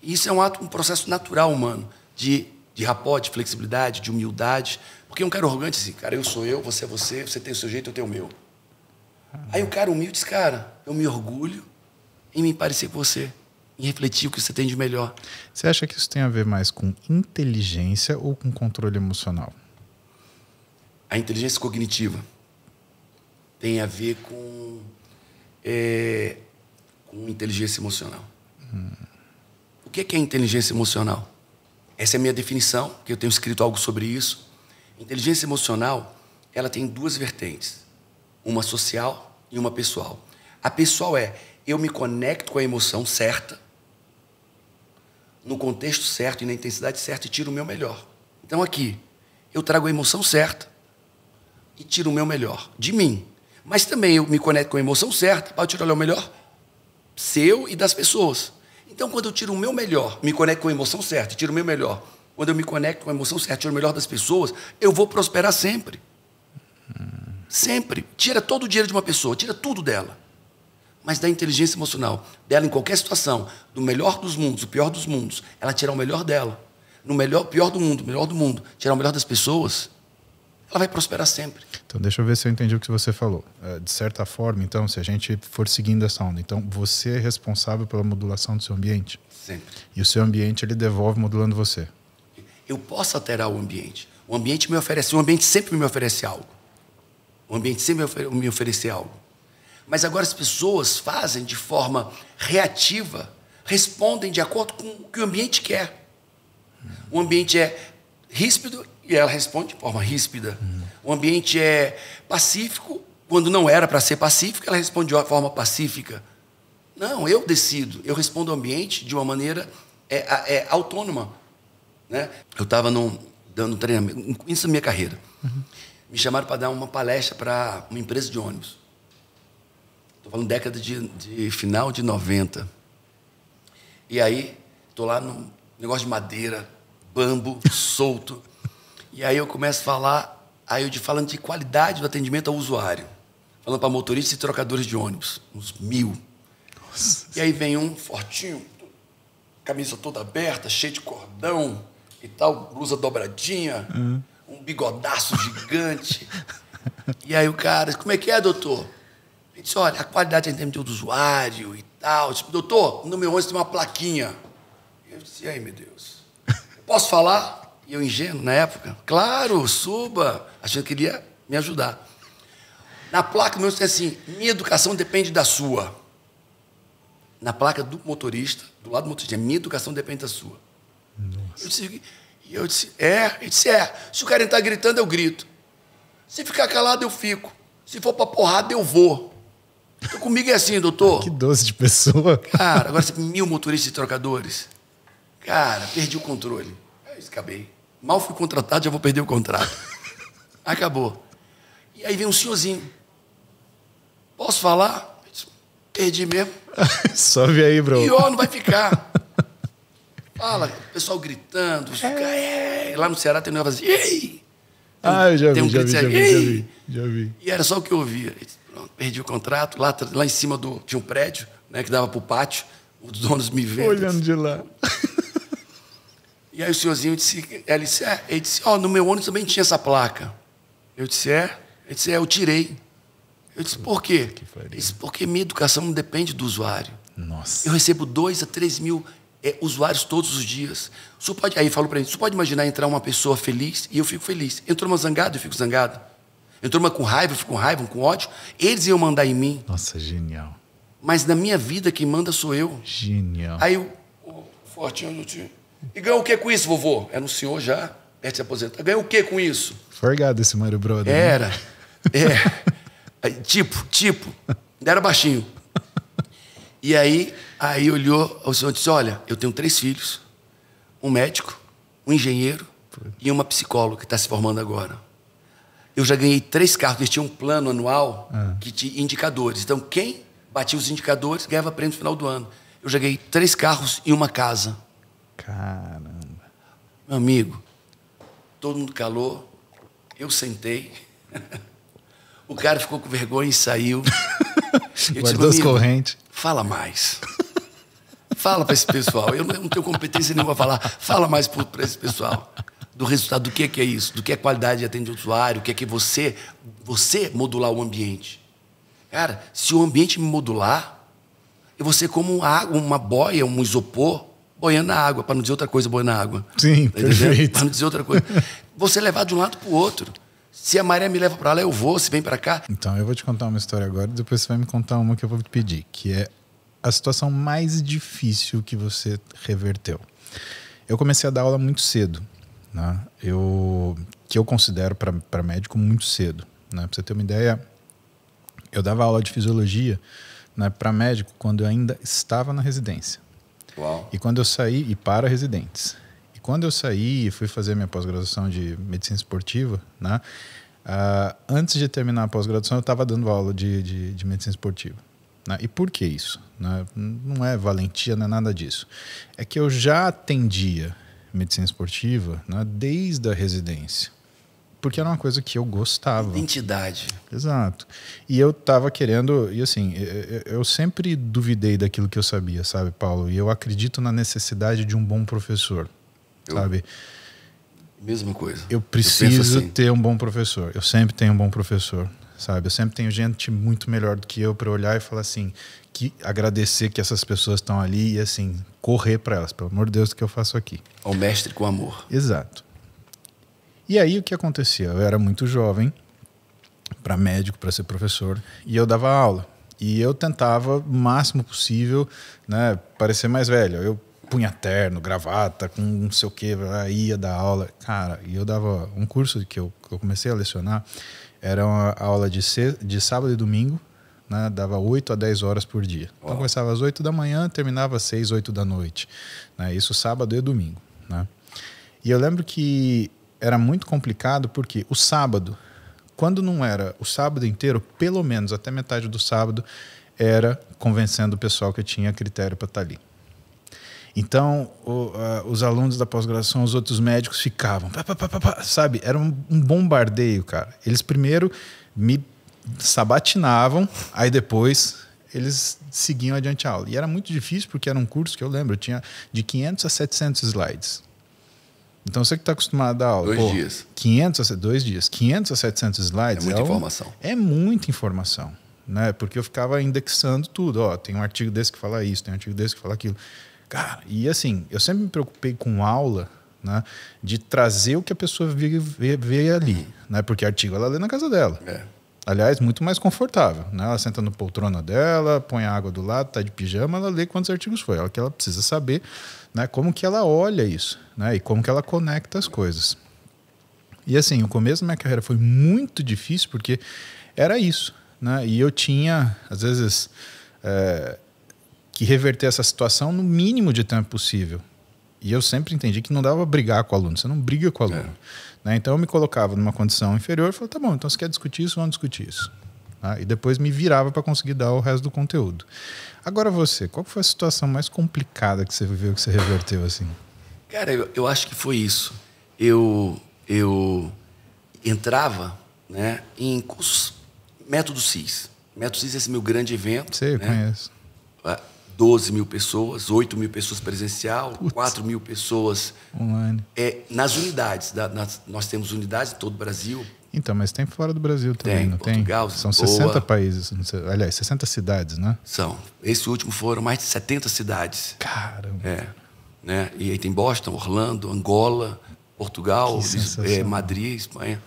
Isso é um ato, um processo natural humano de, de rapó, de flexibilidade, de humildade, porque um cara arrogante assim, cara, eu sou eu, você é você, você tem o seu jeito, eu tenho o meu. Aí o cara humilde diz, cara, eu me orgulho em me parecer com você, em refletir o que você tem de melhor. Você acha que isso tem a ver mais com inteligência ou com controle emocional? A inteligência cognitiva tem a ver com, é, com inteligência emocional. Hum. O que é, que é inteligência emocional? Essa é a minha definição, que eu tenho escrito algo sobre isso. Inteligência emocional, ela tem duas vertentes, uma social e uma pessoal. A pessoal é eu me conecto com a emoção certa, no contexto certo e na intensidade certa e tiro o meu melhor. Então aqui, eu trago a emoção certa e tiro o meu melhor de mim. Mas também eu me conecto com a emoção certa para tirar o melhor seu e das pessoas. Então quando eu tiro o meu melhor, me conecto com a emoção certa e tiro o meu melhor quando eu me conecto com a emoção certinha, o melhor das pessoas, eu vou prosperar sempre. Sempre. Tira todo o dinheiro de uma pessoa, tira tudo dela. Mas da inteligência emocional dela em qualquer situação, do melhor dos mundos, o pior dos mundos, ela tirar o melhor dela. No melhor, pior do mundo, melhor do mundo, tirar o melhor das pessoas, ela vai prosperar sempre. Então, deixa eu ver se eu entendi o que você falou. É, de certa forma, então, se a gente for seguindo essa onda, então você é responsável pela modulação do seu ambiente? Sempre. E o seu ambiente, ele devolve modulando você? eu posso alterar o ambiente. O ambiente me oferece, o ambiente sempre me oferece algo. O ambiente sempre me oferece algo. Mas agora as pessoas fazem de forma reativa, respondem de acordo com o que o ambiente quer. O ambiente é ríspido e ela responde de forma ríspida. O ambiente é pacífico, quando não era para ser pacífico, ela responde de forma pacífica. Não, eu decido, eu respondo ao ambiente de uma maneira é, é, é autônoma. Né? Eu estava dando treinamento, isso é minha carreira. Uhum. Me chamaram para dar uma palestra para uma empresa de ônibus. Estou falando década de, de, final de 90. E aí, estou lá num negócio de madeira, bambo, solto. E aí eu começo a falar, aí eu de falando de qualidade do atendimento ao usuário. Falando para motoristas e trocadores de ônibus, uns mil. Nossa. E aí vem um fortinho, camisa toda aberta, cheio de cordão, e tal, blusa dobradinha, uhum. um bigodaço gigante. e aí o cara, como é que é, doutor? Ele disse, olha, a qualidade ainda do usuário e tal. disse, doutor, no meu ônibus tem uma plaquinha. Eu disse, e aí, meu Deus? Posso falar? E eu ingênuo na época, claro, suba, achando que ele ia me ajudar. Na placa, meu disse assim, minha educação depende da sua. Na placa do motorista, do lado do motorista, minha educação depende da sua. Eu disse, eu disse, é? Ele disse, é. Se o cara entrar gritando, eu grito. Se ficar calado, eu fico. Se for pra porrada, eu vou. Então, comigo é assim, doutor. Que doce de pessoa. Cara, agora mil motoristas e trocadores. Cara, perdi o controle. É acabei. Mal fui contratado, já vou perder o contrato. Acabou. E aí vem um senhorzinho. Posso falar? Perdi mesmo. Sobe aí, bro. Pior não vai ficar. Fala, o pessoal gritando. É. é. Lá no Ceará tem um negócio assim, ei! Ah, eu já vi, um já, vi, já, assim, vi, já vi, já vi. E era só o que eu ouvia. Pronto, perdi o contrato, lá, lá em cima do, tinha um prédio, né, que dava pro pátio, os donos me vendo. Olhando de lá. E aí o senhorzinho disse, ele disse, é, ele disse, ó, oh, no meu ônibus também tinha essa placa. Eu disse, é? Ele disse, é, eu tirei. Eu disse, por quê? Ele disse, porque minha educação não depende do usuário. Nossa. Eu recebo dois a três mil é, usuários todos os dias. Você pode, aí falo para ele, você pode imaginar entrar uma pessoa feliz e eu fico feliz. Entrou uma zangada, eu fico zangado. Entrou uma com raiva, eu fico com raiva, um com ódio. Eles iam mandar em mim. Nossa, genial. Mas na minha vida quem manda sou eu. Genial. Aí o oh, fortinho no tio. E ganhou o que com isso, vovô? Era um senhor já, perto de aposentar. Ganhou o que com isso? Forgado esse Mario Brother. Né? Era. Né? É. tipo, tipo. Era baixinho. E aí, aí olhou, o senhor disse: Olha, eu tenho três filhos, um médico, um engenheiro e uma psicóloga que está se formando agora. Eu já ganhei três carros, eles tinham um plano anual ah. que tinha indicadores. Então, quem batia os indicadores ganhava prêmio no final do ano. Eu já ganhei três carros e uma casa. Caramba. Meu amigo, todo mundo calou, eu sentei. o cara ficou com vergonha e saiu. Eu Guardou as correntes fala mais. Fala para esse pessoal. Eu não tenho competência nenhuma para falar. Fala mais para esse pessoal do resultado, do que é, que é isso, do que é qualidade de atendimento do usuário, o que é que você, você modular o ambiente. Cara, se o ambiente me modular, eu vou ser como uma, água, uma boia, um isopor, boiando na água, para não dizer outra coisa, boiando na água. Sim, tá perfeito. Para não dizer outra coisa. você levar de um lado para o outro. Se a Maria me leva para lá, eu vou. Se vem para cá. Então, eu vou te contar uma história agora, depois você vai me contar uma que eu vou te pedir, que é a situação mais difícil que você reverteu. Eu comecei a dar aula muito cedo, né? Eu que eu considero para médico muito cedo, né? Para você ter uma ideia, eu dava aula de fisiologia, né, para médico quando eu ainda estava na residência. Uau. E quando eu saí e para residentes quando eu saí e fui fazer minha pós-graduação de medicina esportiva, né? Uh, antes de terminar a pós-graduação, eu estava dando aula de, de, de medicina esportiva. Né? E por que isso? Né? Não é valentia, não é nada disso. É que eu já atendia medicina esportiva né? desde a residência. Porque era uma coisa que eu gostava. Identidade. Exato. E eu estava querendo. E assim, eu sempre duvidei daquilo que eu sabia, sabe, Paulo? E eu acredito na necessidade de um bom professor. Eu, sabe? Mesma coisa. Eu preciso eu assim. ter um bom professor. Eu sempre tenho um bom professor, sabe? Eu sempre tenho gente muito melhor do que eu para olhar e falar assim, que agradecer que essas pessoas estão ali e assim correr para elas. Pelo amor de Deus, o que eu faço aqui? Ao mestre com amor. Exato. E aí o que acontecia? Eu era muito jovem para médico, para ser professor, e eu dava aula. E eu tentava o máximo possível, né, parecer mais velho. Eu punha terno, gravata, com não sei o que, ia dar aula. Cara, e eu dava um curso que eu, que eu comecei a lecionar, era uma aula de, se, de sábado e domingo, né? dava 8 a 10 horas por dia. Então começava às 8 da manhã, terminava às 6, 8 da noite. Né? Isso sábado e domingo. Né? E eu lembro que era muito complicado porque o sábado, quando não era o sábado inteiro, pelo menos até metade do sábado, era convencendo o pessoal que eu tinha critério para estar tá ali. Então, o, os alunos da pós-graduação, os outros médicos ficavam, pá, pá, pá, sabe? Era um, um bombardeio, cara. Eles primeiro me sabatinavam, aí depois eles seguiam adiante a aula. E era muito difícil porque era um curso que eu lembro, eu tinha de 500 a 700 slides. Então você que está acostumado a dar aula. Dois pô, dias. 500 a, dois dias. 500 a 700 slides. É muita é informação. Um, é muita informação. Né? Porque eu ficava indexando tudo. Ó, tem um artigo desse que fala isso, tem um artigo desse que fala aquilo. Cara, e assim, eu sempre me preocupei com aula, né? De trazer o que a pessoa vê, vê, vê ali, né? Porque artigo ela lê na casa dela. É. Aliás, muito mais confortável, né? Ela senta no poltrona dela, põe a água do lado, tá de pijama, ela lê quantos artigos foi. Ela é que ela precisa saber, né? Como que ela olha isso, né? E como que ela conecta as coisas. E assim, o começo da minha carreira foi muito difícil porque era isso, né? E eu tinha, às vezes, é, que reverter essa situação no mínimo de tempo possível. E eu sempre entendi que não dava brigar com o aluno, você não briga com o aluno. É. Né? Então eu me colocava numa condição inferior e falava, tá bom, então você quer discutir isso, vamos discutir isso. Tá? E depois me virava para conseguir dar o resto do conteúdo. Agora você, qual foi a situação mais complicada que você viveu, que você reverteu assim? Cara, eu, eu acho que foi isso. Eu, eu entrava né, em cursos, método CIS. Método CIS é esse meu grande evento. Sei, né? conheço ah, 12 mil pessoas, 8 mil pessoas presencial, Putz. 4 mil pessoas online. É, nas unidades. Da, nas, nós temos unidades em todo o Brasil. Então, mas tem fora do Brasil também, tem, não Portugal, tem? São Boa. 60 países, aliás, 60 cidades, né? São. Esse último foram mais de 70 cidades. Caramba! É, né? E aí tem Boston, Orlando, Angola, Portugal, é, Madrid, Espanha.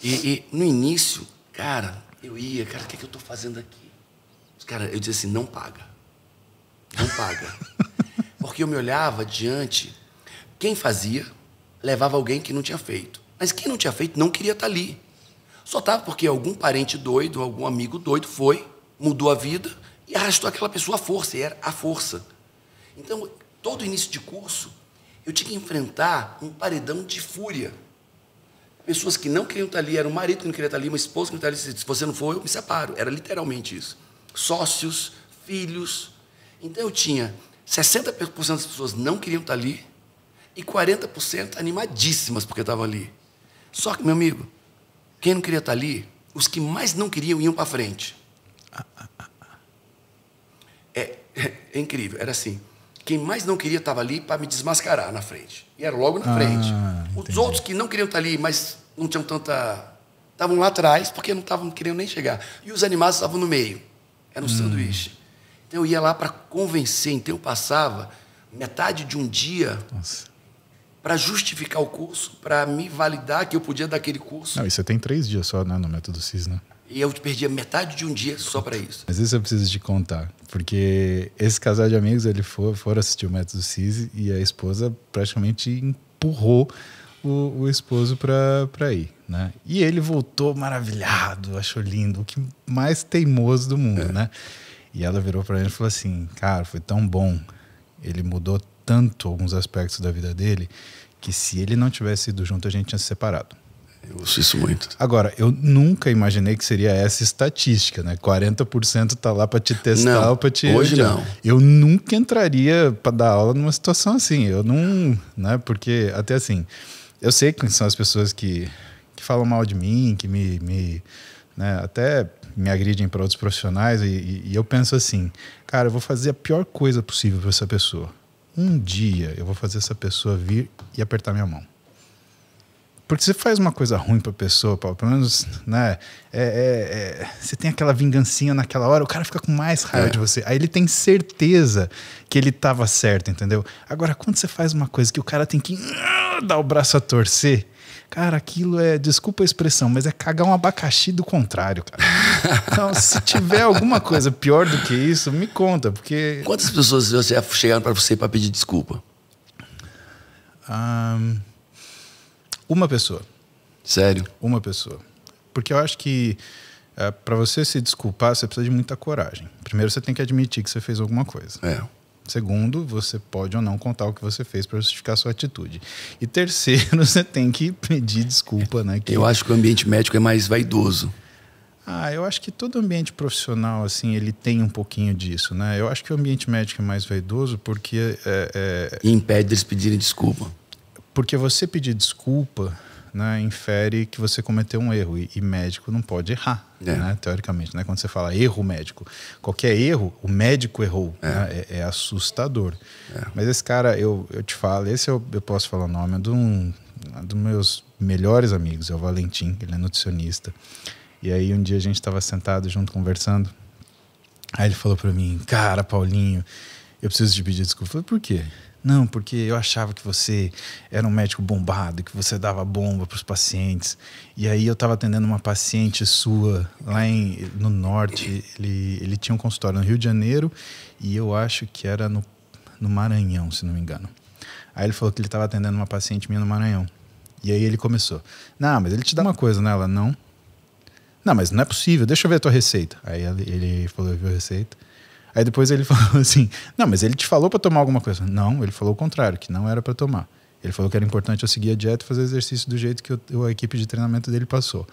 E, e, no início, cara, eu ia, cara, o que, é que eu estou fazendo aqui? Cara, eu dizia assim, não paga não paga. Porque eu me olhava diante, quem fazia levava alguém que não tinha feito. Mas quem não tinha feito não queria estar ali. Só estava porque algum parente doido, algum amigo doido foi, mudou a vida e arrastou aquela pessoa à força, e era a força. Então, todo início de curso, eu tinha que enfrentar um paredão de fúria. Pessoas que não queriam estar ali, era um marido que não queria estar ali, uma esposa que não queria estar ali, se você não for, eu me separo. Era literalmente isso. Sócios, filhos, então eu tinha 60% das pessoas não queriam estar ali e 40% animadíssimas porque estavam ali. Só que, meu amigo, quem não queria estar ali, os que mais não queriam iam para frente. É, é, é, incrível, era assim. Quem mais não queria estava ali para me desmascarar na frente. E era logo na ah, frente. Os entendi. outros que não queriam estar ali, mas não tinham tanta. estavam lá atrás porque não estavam querendo nem chegar. E os animados estavam no meio. Era um hum. sanduíche. Então eu ia lá para convencer, então eu passava metade de um dia para justificar o curso, para me validar que eu podia dar aquele curso. Não, e você tem três dias só né, no método CIS, né? E eu perdia metade de um dia só para isso. Mas isso eu preciso te contar, porque esse casal de amigos ele foi, foram assistir o método CIS e a esposa praticamente empurrou o, o esposo para ir. Né? E ele voltou maravilhado, achou lindo, o que mais teimoso do mundo, é. né? E ela virou para ele e falou assim: Cara, foi tão bom. Ele mudou tanto alguns aspectos da vida dele que se ele não tivesse ido junto, a gente tinha se separado. Eu ouço isso muito. Agora, eu nunca imaginei que seria essa estatística, né? 40% tá lá para te testar não, ou para te. Hoje não. Eu nunca entraria para dar aula numa situação assim. Eu não. Né? Porque, até assim, eu sei quem são as pessoas que, que falam mal de mim, que me. me né? Até me agridem para outros profissionais, e, e eu penso assim, cara, eu vou fazer a pior coisa possível para essa pessoa. Um dia eu vou fazer essa pessoa vir e apertar minha mão. Porque você faz uma coisa ruim para a pessoa, Paulo, pelo menos, né? É, é, é, você tem aquela vingancinha naquela hora, o cara fica com mais raiva é. de você. Aí ele tem certeza que ele estava certo, entendeu? Agora, quando você faz uma coisa que o cara tem que ah, dar o braço a torcer, Cara, aquilo é, desculpa a expressão, mas é cagar um abacaxi do contrário, cara. Então, se tiver alguma coisa pior do que isso, me conta, porque. Quantas pessoas já chegaram para você para pedir desculpa? Um, uma pessoa. Sério? Uma pessoa. Porque eu acho que é, eh, para você se desculpar, você precisa de muita coragem. Primeiro você tem que admitir que você fez alguma coisa. É. Segundo, você pode ou não contar o que você fez para justificar sua atitude. E terceiro, você tem que pedir desculpa, né? Que... Eu acho que o ambiente médico é mais vaidoso. Ah, eu acho que todo ambiente profissional, assim, ele tem um pouquinho disso, né? Eu acho que o ambiente médico é mais vaidoso porque... É, é... E impede eles pedirem desculpa. Porque você pedir desculpa né, infere que você cometeu um erro. E, e médico não pode errar, é. né, teoricamente. Né? Quando você fala erro médico, qualquer erro, o médico errou. É, né? é, é assustador. É. Mas esse cara, eu, eu te falo, esse eu, eu posso falar o nome, é de um, um é dos meus melhores amigos, é o Valentim, ele é nutricionista. E aí um dia a gente estava sentado junto conversando. Aí ele falou para mim, cara, Paulinho, eu preciso te pedir desculpa. Eu falei, por quê? Não, porque eu achava que você era um médico bombado, que você dava bomba para os pacientes. E aí eu estava atendendo uma paciente sua lá em, no norte. Ele, ele tinha um consultório no Rio de Janeiro e eu acho que era no, no Maranhão, se não me engano. Aí ele falou que ele estava atendendo uma paciente minha no Maranhão. E aí ele começou. Não, mas ele te dá uma coisa nela, né? não? Não, mas não é possível. Deixa eu ver a tua receita. Aí ele falou, viu a receita. Aí depois ele falou assim: Não, mas ele te falou para tomar alguma coisa. Não, ele falou o contrário, que não era para tomar. Ele falou que era importante eu seguir a dieta e fazer exercício do jeito que eu, a equipe de treinamento dele passou.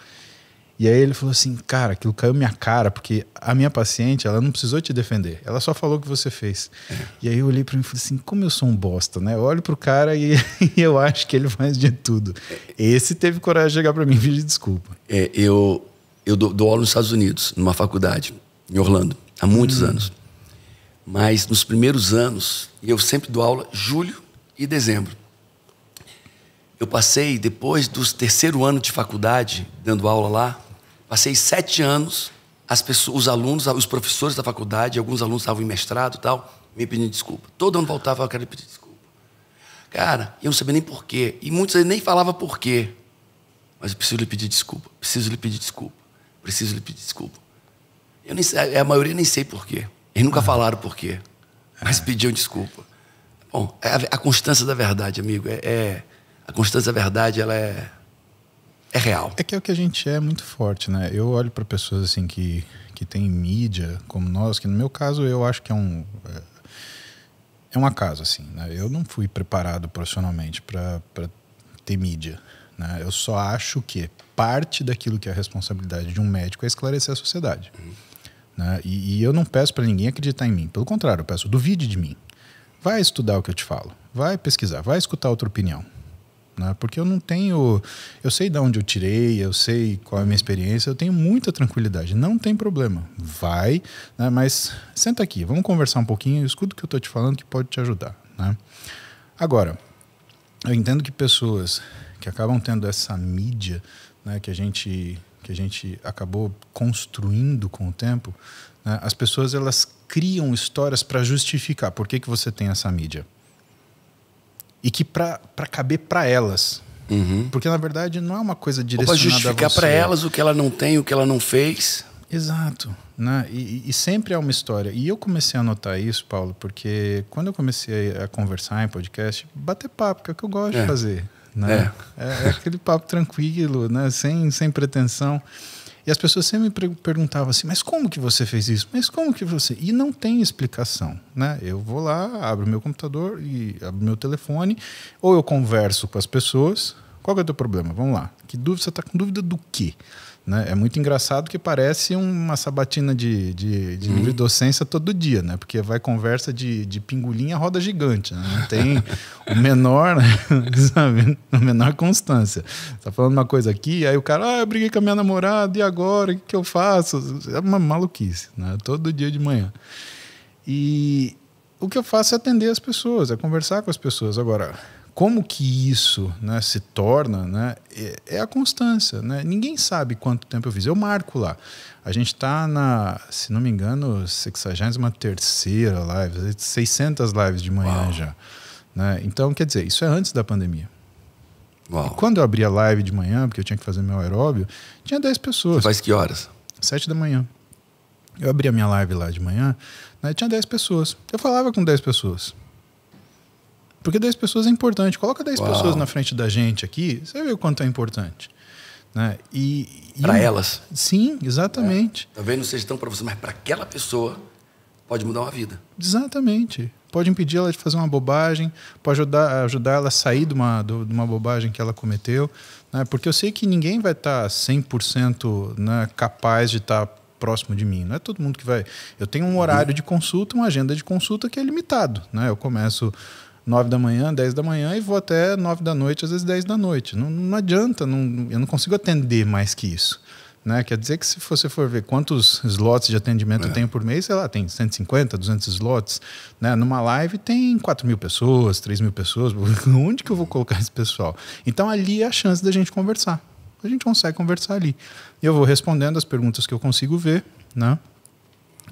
E aí ele falou assim: Cara, aquilo caiu minha cara, porque a minha paciente, ela não precisou te defender, ela só falou o que você fez. É. E aí eu olhei para mim e falei assim: Como eu sou um bosta, né? Eu olho pro cara e, e eu acho que ele faz de tudo. Esse teve coragem de chegar para mim e pedir desculpa. É, eu, eu dou, dou aula nos Estados Unidos, numa faculdade, em Orlando, há muitos hum. anos. Mas nos primeiros anos, e eu sempre dou aula julho e dezembro. Eu passei, depois do terceiro ano de faculdade, dando aula lá, passei sete anos, pessoas, os alunos, os professores da faculdade, alguns alunos estavam em mestrado e tal, me pedindo desculpa. Todo ano voltava, eu queria pedir desculpa. Cara, eu não sabia nem porquê. E muitos nem falava porquê. Mas eu preciso lhe pedir desculpa, preciso lhe pedir desculpa, preciso lhe pedir desculpa. Eu nem, a maioria nem sei porquê. E nunca falaram por quê. É. Mas pediam desculpa. Bom, é a, a, constância da verdade, amigo. É, é, a constância da verdade, ela é, é real. É que é o que a gente é muito forte, né? Eu olho para pessoas assim que, que têm mídia, como nós, que no meu caso eu acho que é um. É, é um acaso, assim. Né? Eu não fui preparado profissionalmente para ter mídia. Né? Eu só acho que parte daquilo que é a responsabilidade de um médico é esclarecer a sociedade. Uhum. Né? E, e eu não peço para ninguém acreditar em mim. Pelo contrário, eu peço, duvide de mim. Vai estudar o que eu te falo. Vai pesquisar. Vai escutar outra opinião. Né? Porque eu não tenho, eu sei de onde eu tirei, eu sei qual é a minha experiência, eu tenho muita tranquilidade, não tem problema. Vai, né? Mas senta aqui, vamos conversar um pouquinho, escuta o que eu estou te falando que pode te ajudar, né? Agora, eu entendo que pessoas que acabam tendo essa mídia, né, que a gente que a gente acabou construindo com o tempo, né? as pessoas elas criam histórias para justificar por que, que você tem essa mídia. E que para caber para elas. Uhum. Porque na verdade não é uma coisa direcionada Ou pra justificar para elas o que ela não tem, o que ela não fez. Exato. Né? E, e, sempre é uma história. E eu comecei a notar isso, Paulo, porque quando eu comecei a conversar em podcast, bater papo, que é o que eu gosto é. de fazer né? É. É, é aquele papo tranquilo, né? Sem, sem pretensão. E as pessoas sempre me perguntavam assim, mas como que você fez isso? Mas como que você... E não tem explicação, né? Eu vou lá, abro meu computador e abro meu telefone, ou eu converso com as pessoas. Qual é o teu problema? Vamos lá. Que dúvida? Você está com dúvida do quê? Né? É muito engraçado que parece uma sabatina de, de, de uhum. docência todo dia, né? Porque vai conversa de, de pingulinha roda gigante. Né? Não tem o menor, sabe? A menor constância. Tá falando uma coisa aqui, aí o cara, ah, eu briguei com a minha namorada, e agora? O que, que eu faço? É uma maluquice, né? Todo dia de manhã. E o que eu faço é atender as pessoas, é conversar com as pessoas. Agora, como que isso né, se torna né, é, é a constância. Né? Ninguém sabe quanto tempo eu fiz. Eu marco lá. A gente está na, se não me engano, 63 live, 600 lives de manhã Uau. já. Né? Então, quer dizer, isso é antes da pandemia. quando eu abri a live de manhã, porque eu tinha que fazer meu aeróbio, tinha 10 pessoas. Você faz que horas? 7 da manhã. Eu abri a minha live lá de manhã, né, tinha 10 pessoas. Eu falava com 10 pessoas. Porque 10 pessoas é importante. Coloca 10 Uau. pessoas na frente da gente aqui, você vê o quanto é importante. Né? E, e para um... elas? Sim, exatamente. É. Talvez não seja tão para você, mas para aquela pessoa pode mudar uma vida. Exatamente. Pode impedir ela de fazer uma bobagem, pode ajudar, ajudar ela a sair de uma, de uma bobagem que ela cometeu. Né? Porque eu sei que ninguém vai estar tá 100% né, capaz de estar tá próximo de mim. Não é todo mundo que vai. Eu tenho um horário de consulta, uma agenda de consulta que é limitado. Né? Eu começo 9 da manhã, 10 da manhã e vou até 9 da noite, às vezes 10 da noite. Não, não adianta, não, eu não consigo atender mais que isso. Né? Quer dizer que se você for ver quantos slots de atendimento é. tem por mês, sei lá, tem 150, 200 slots. Né? Numa live tem 4 mil pessoas, 3 mil pessoas. Onde que eu vou colocar esse pessoal? Então ali é a chance da gente conversar. A gente consegue conversar ali. Eu vou respondendo as perguntas que eu consigo ver, né?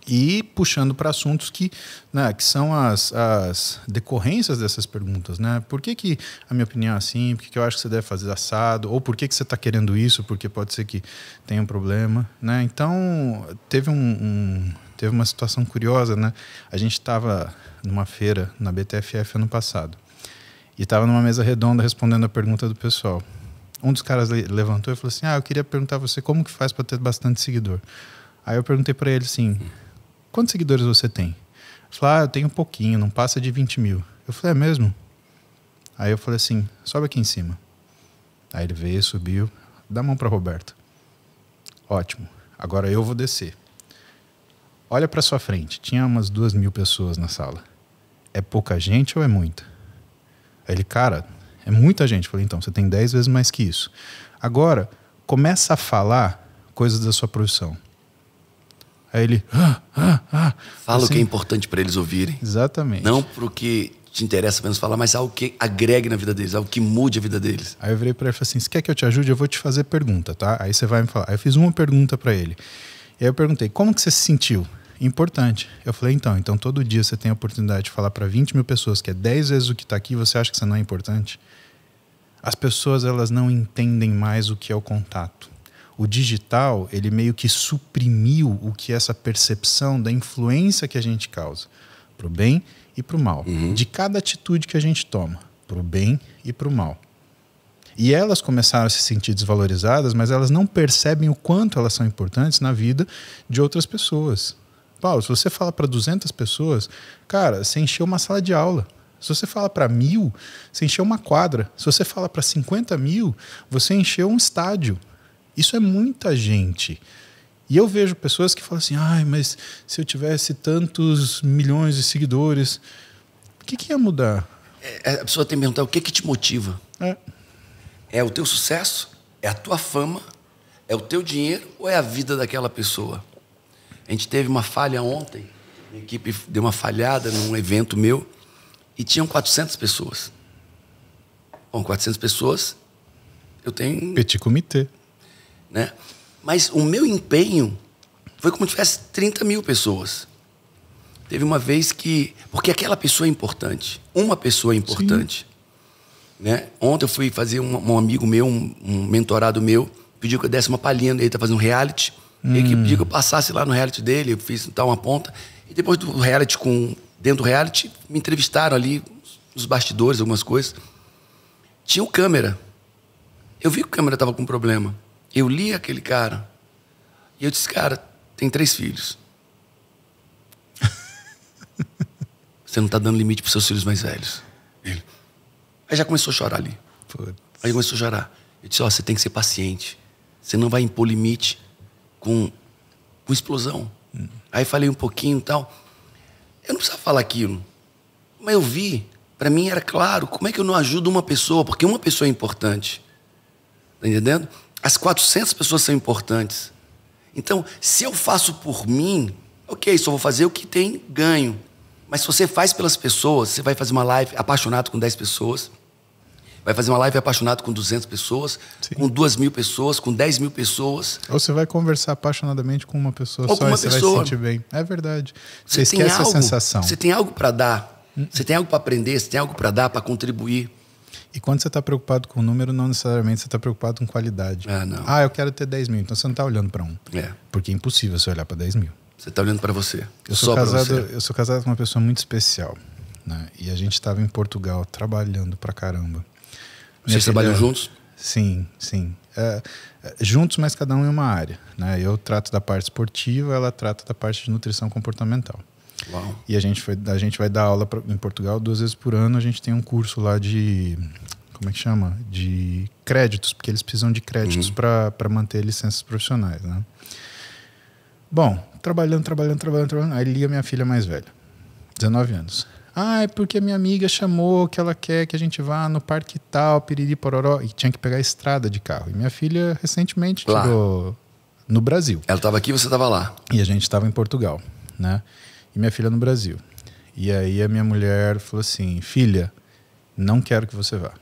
e puxando para assuntos que, né, que são as, as decorrências dessas perguntas, né? Por que, que a minha opinião é assim? Por que, que eu acho que você deve fazer assado? Ou por que, que você está querendo isso? Porque pode ser que tenha um problema, né? Então, teve um, um teve uma situação curiosa, né? A gente estava numa feira na BTFF ano passado e estava numa mesa redonda respondendo a pergunta do pessoal. Um dos caras levantou e falou assim: "Ah, eu queria perguntar a você como que faz para ter bastante seguidor". Aí eu perguntei para ele assim: quantos seguidores você tem? Ele falou, ah, eu tenho um pouquinho, não passa de 20 mil. Eu falei, é mesmo? Aí eu falei assim, sobe aqui em cima. Aí ele veio, subiu, dá a mão para Roberto. Ótimo, agora eu vou descer. Olha para sua frente, tinha umas duas mil pessoas na sala. É pouca gente ou é muita? Aí ele, cara, é muita gente. Eu falei, então, você tem dez vezes mais que isso. Agora, começa a falar coisas da sua profissão. Aí ele. Ah, ah, ah. Fala assim, o que é assim. importante para eles ouvirem. Exatamente. Não pro que te interessa menos falar, mas algo que agregue na vida deles, algo que mude a vida deles. Aí eu virei para ele e falei assim: se quer que eu te ajude? Eu vou te fazer pergunta, tá? Aí você vai me falar. Aí eu fiz uma pergunta para ele. E aí eu perguntei: como que você se sentiu? Importante. Eu falei: então, então todo dia você tem a oportunidade de falar para 20 mil pessoas, que é 10 vezes o que está aqui, você acha que você não é importante? As pessoas, elas não entendem mais o que é o contato o digital ele meio que suprimiu o que é essa percepção da influência que a gente causa para o bem e para o mal, uhum. de cada atitude que a gente toma, para o bem e para o mal. E elas começaram a se sentir desvalorizadas, mas elas não percebem o quanto elas são importantes na vida de outras pessoas. Paulo, se você fala para 200 pessoas, cara, você encheu uma sala de aula. Se você fala para mil, você encheu uma quadra. Se você fala para 50 mil, você encheu um estádio. Isso é muita gente. E eu vejo pessoas que falam assim: ai, mas se eu tivesse tantos milhões de seguidores, o que, que ia mudar? É, é, a pessoa tem que perguntar o que, que te motiva. É. é o teu sucesso? É a tua fama? É o teu dinheiro ou é a vida daquela pessoa? A gente teve uma falha ontem, a equipe deu uma falhada num evento meu e tinham 400 pessoas. Bom, 400 pessoas, eu tenho. Petit comitê. Né? Mas o meu empenho foi como se tivesse 30 mil pessoas. Teve uma vez que. Porque aquela pessoa é importante. Uma pessoa é importante. Né? Ontem eu fui fazer um, um amigo meu, um, um, mentorado meu, pediu que eu desse uma palhinha. Ele tá fazendo um reality. Hum. Ele pediu que eu passasse lá no reality dele. Eu fiz tal uma ponta. E depois do reality, com, dentro do reality, me entrevistaram ali, nos bastidores, algumas coisas. Tinha o câmera. Eu vi que o câmera tava com problema. Eu li aquele cara e eu disse, cara, tem três filhos. Você não está dando limite para seus filhos mais velhos. Ele. Aí já começou a chorar ali. Putz. Aí começou a chorar. Eu disse, ó, oh, você tem que ser paciente. Você não vai impor limite com, com explosão. Hum. Aí falei um pouquinho e tal. Eu não precisava falar aquilo. Mas eu vi, para mim era claro, como é que eu não ajudo uma pessoa? Porque uma pessoa é importante. Tá entendendo? As 400 pessoas são importantes. Então, se eu faço por mim, ok, só vou fazer o que tem ganho. Mas se você faz pelas pessoas, você vai fazer uma live apaixonado com 10 pessoas, vai fazer uma live apaixonado com 200 pessoas, Sim. com 2 mil pessoas, com 10 mil pessoas. Ou você vai conversar apaixonadamente com uma pessoa Ou só com uma e pessoa. você vai se sentir bem. É verdade. Você, você esquece algo, a sensação. Você tem algo para dar, hum. você tem algo para aprender, você tem algo para dar, para contribuir. E quando você está preocupado com o número, não necessariamente você está preocupado com qualidade. Ah, não. Ah, eu quero ter 10 mil, então você não está olhando para um. É. Porque é impossível você olhar para 10 mil. Você está olhando para você. Eu sou, Só casado, você. eu sou casado com uma pessoa muito especial. Né? E a gente estava em Portugal trabalhando para caramba. Vocês filha, trabalham juntos? Sim, sim. É, é, juntos, mas cada um em uma área. Né? Eu trato da parte esportiva, ela trata da parte de nutrição comportamental. Uau. E a gente, foi, a gente vai dar aula pra, em Portugal duas vezes por ano. A gente tem um curso lá de. Como é que chama? De créditos, porque eles precisam de créditos uhum. para manter licenças profissionais, né? Bom, trabalhando, trabalhando, trabalhando, trabalhando. Aí liga minha filha mais velha, 19 anos. Ah, é porque minha amiga chamou que ela quer que a gente vá no parque tal, piriri, pororó. E tinha que pegar a estrada de carro. E minha filha recentemente lá. tirou no Brasil. Ela estava aqui você estava lá. E a gente estava em Portugal, né? e minha filha no Brasil. E aí a minha mulher falou assim: "Filha, não quero que você vá".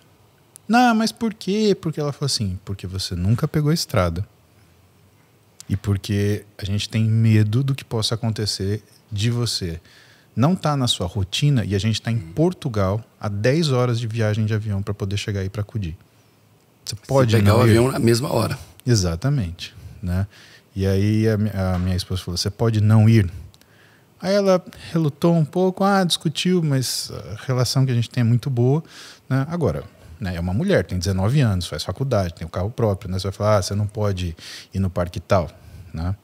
Não, mas por quê? Porque ela falou assim: "Porque você nunca pegou a estrada". E porque a gente tem medo do que possa acontecer de você. Não tá na sua rotina e a gente está em Portugal a 10 horas de viagem de avião para poder chegar aí para acudir. Você pode Você pegar o avião na mesma hora. Exatamente, né? E aí a, minha esposa falou: "Você pode não ir". Aí ela relutou um pouco, ah, discutiu, mas a relação que a gente tem é muito boa. Né? Agora, né, é uma mulher, tem 19 anos, faz faculdade, tem o um carro próprio, né? Você vai falar, ah, você não pode ir no parque tal, né?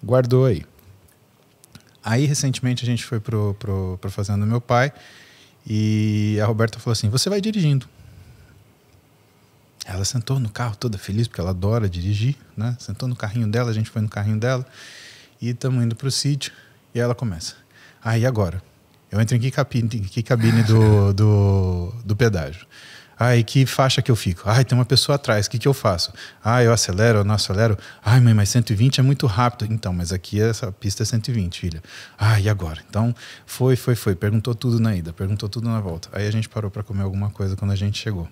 Guardou aí. Aí, recentemente, a gente foi pro, pro, pro fazenda do meu pai e a Roberta falou assim, você vai dirigindo. Ela sentou no carro toda feliz, porque ela adora dirigir, né? Sentou no carrinho dela, a gente foi no carrinho dela e estamos indo para o sítio. E ela começa. Aí ah, agora? Eu entro em que cabine, em que cabine do, do, do pedágio? Ai, ah, que faixa que eu fico? Ai, ah, tem uma pessoa atrás, o que, que eu faço? Ah, eu acelero, eu não acelero. Ai, mãe, mas 120 é muito rápido. Então, mas aqui essa pista é 120, filha. Ah, e agora? Então, foi, foi, foi. Perguntou tudo na ida, perguntou tudo na volta. Aí a gente parou para comer alguma coisa quando a gente chegou.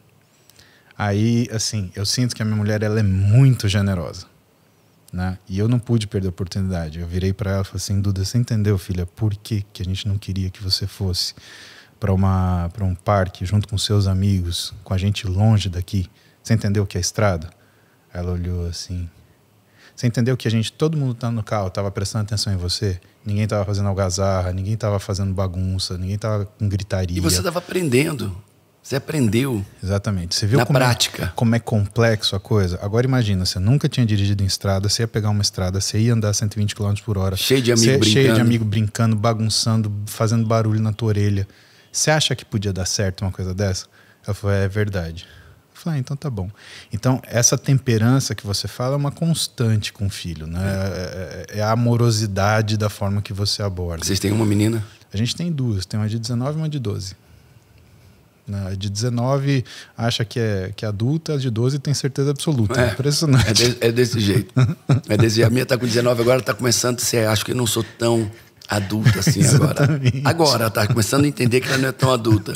Aí, assim, eu sinto que a minha mulher ela é muito generosa. Né? E eu não pude perder a oportunidade. Eu virei para ela e falei assim, Duda, você entendeu, filha, por que, que a gente não queria que você fosse para um parque junto com seus amigos, com a gente longe daqui? Você entendeu o que é estrada? Ela olhou assim. Você entendeu que a gente, todo mundo tá no carro, tava prestando atenção em você? Ninguém tava fazendo algazarra, ninguém tava fazendo bagunça, ninguém tava com gritaria. E você tava aprendendo. Você aprendeu. Exatamente. Você viu na como, é prática. É, como é complexo a coisa? Agora imagina, você nunca tinha dirigido em estrada, você ia pegar uma estrada, você ia andar 120 km por hora. Cheio de amigo brincando. Cheio de amigo brincando, bagunçando, fazendo barulho na tua orelha. Você acha que podia dar certo uma coisa dessa? Ela falou, é verdade. Eu falei, ah, então tá bom. Então, essa temperança que você fala é uma constante com o filho, né? É, é, é, é a amorosidade da forma que você aborda. Vocês têm uma menina? A gente tem duas, tem uma de 19 e uma de 12. Né? De 19 acha que é, que é adulta, de 12 tem certeza absoluta. É, impressionante. É, de, é desse jeito. é desse, a minha está com 19 agora, está começando a ser, acho que não sou tão adulta assim agora. Agora, tá começando a entender que ela não é tão adulta.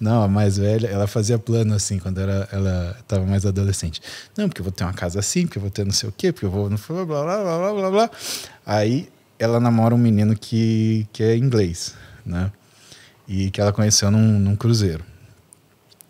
Não, a mais velha, ela fazia plano assim, quando era, ela estava mais adolescente. Não, porque eu vou ter uma casa assim, porque eu vou ter não sei o quê, porque eu vou. Blá, blá, blá, blá, blá, blá. Aí ela namora um menino que, que é inglês, né? E que ela conheceu num, num cruzeiro.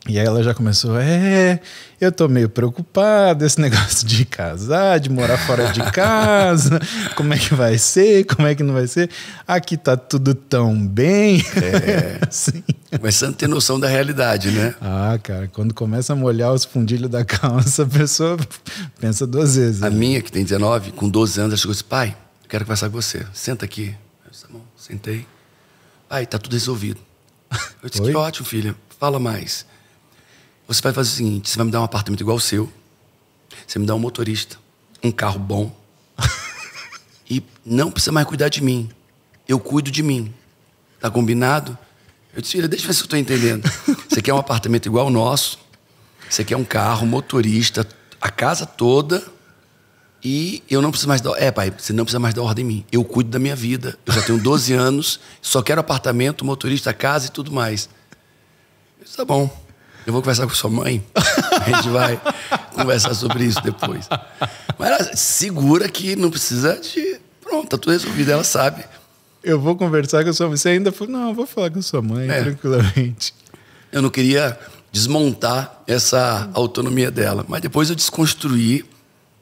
E aí ela já começou, é, eu tô meio preocupada, esse negócio de casar, de morar fora de casa, como é que vai ser, como é que não vai ser. Aqui tá tudo tão bem. É, Sim. Começando a ter noção da realidade, né? Ah, cara, quando começa a molhar os fundilhos da calça, a pessoa pensa duas vezes. A né? minha, que tem 19, com 12 anos, ela chegou e disse, pai, eu quero conversar com você, senta aqui. Eu disse, tá sentei. Pai, tá tudo resolvido. Eu disse, Oi? que ótimo, filha, fala mais. Você vai fazer o seguinte: você vai me dar um apartamento igual o seu, você me dá um motorista, um carro bom, e não precisa mais cuidar de mim. Eu cuido de mim. Tá combinado? Eu disse, filha, deixa eu ver se eu tô entendendo. Você quer um apartamento igual o nosso, você quer um carro, motorista, a casa toda, e eu não preciso mais dar. É, pai, você não precisa mais dar ordem em mim. Eu cuido da minha vida. Eu já tenho 12 anos, só quero apartamento, motorista, casa e tudo mais. Eu disse, tá bom. Eu vou conversar com sua mãe. A gente vai conversar sobre isso depois. Mas ela segura que não precisa de. Pronto, tá tudo resolvido, ela sabe. Eu vou conversar com sua mãe. Você ainda falou, não, eu vou falar com sua mãe é. tranquilamente. Eu não queria desmontar essa autonomia dela. Mas depois eu desconstruí,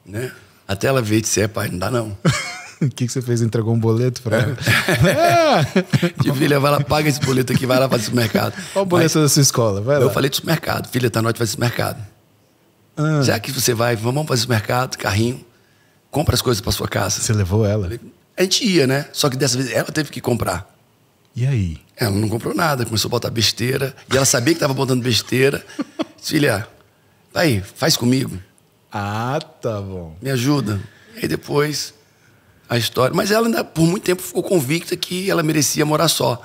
né? Até ela ver e disse, é, pai, não dá não. O que, que você fez? Entregou um boleto pra ela? É. De filha, vai lá, paga esse boleto aqui, vai lá para o supermercado. Qual o boleto Mas, da sua escola? Vai lá. Eu falei do supermercado. Filha, tá noite vai ao supermercado. Ah. Já que você vai, vamos fazer o supermercado, carrinho, compra as coisas para sua casa. Você levou ela? A gente ia, né? Só que dessa vez ela teve que comprar. E aí? Ela não comprou nada, começou a botar besteira. E ela sabia que estava botando besteira. Filha, vai, faz comigo. Ah, tá bom. Me ajuda. E aí depois a história. Mas ela ainda, por muito tempo, ficou convicta que ela merecia morar só.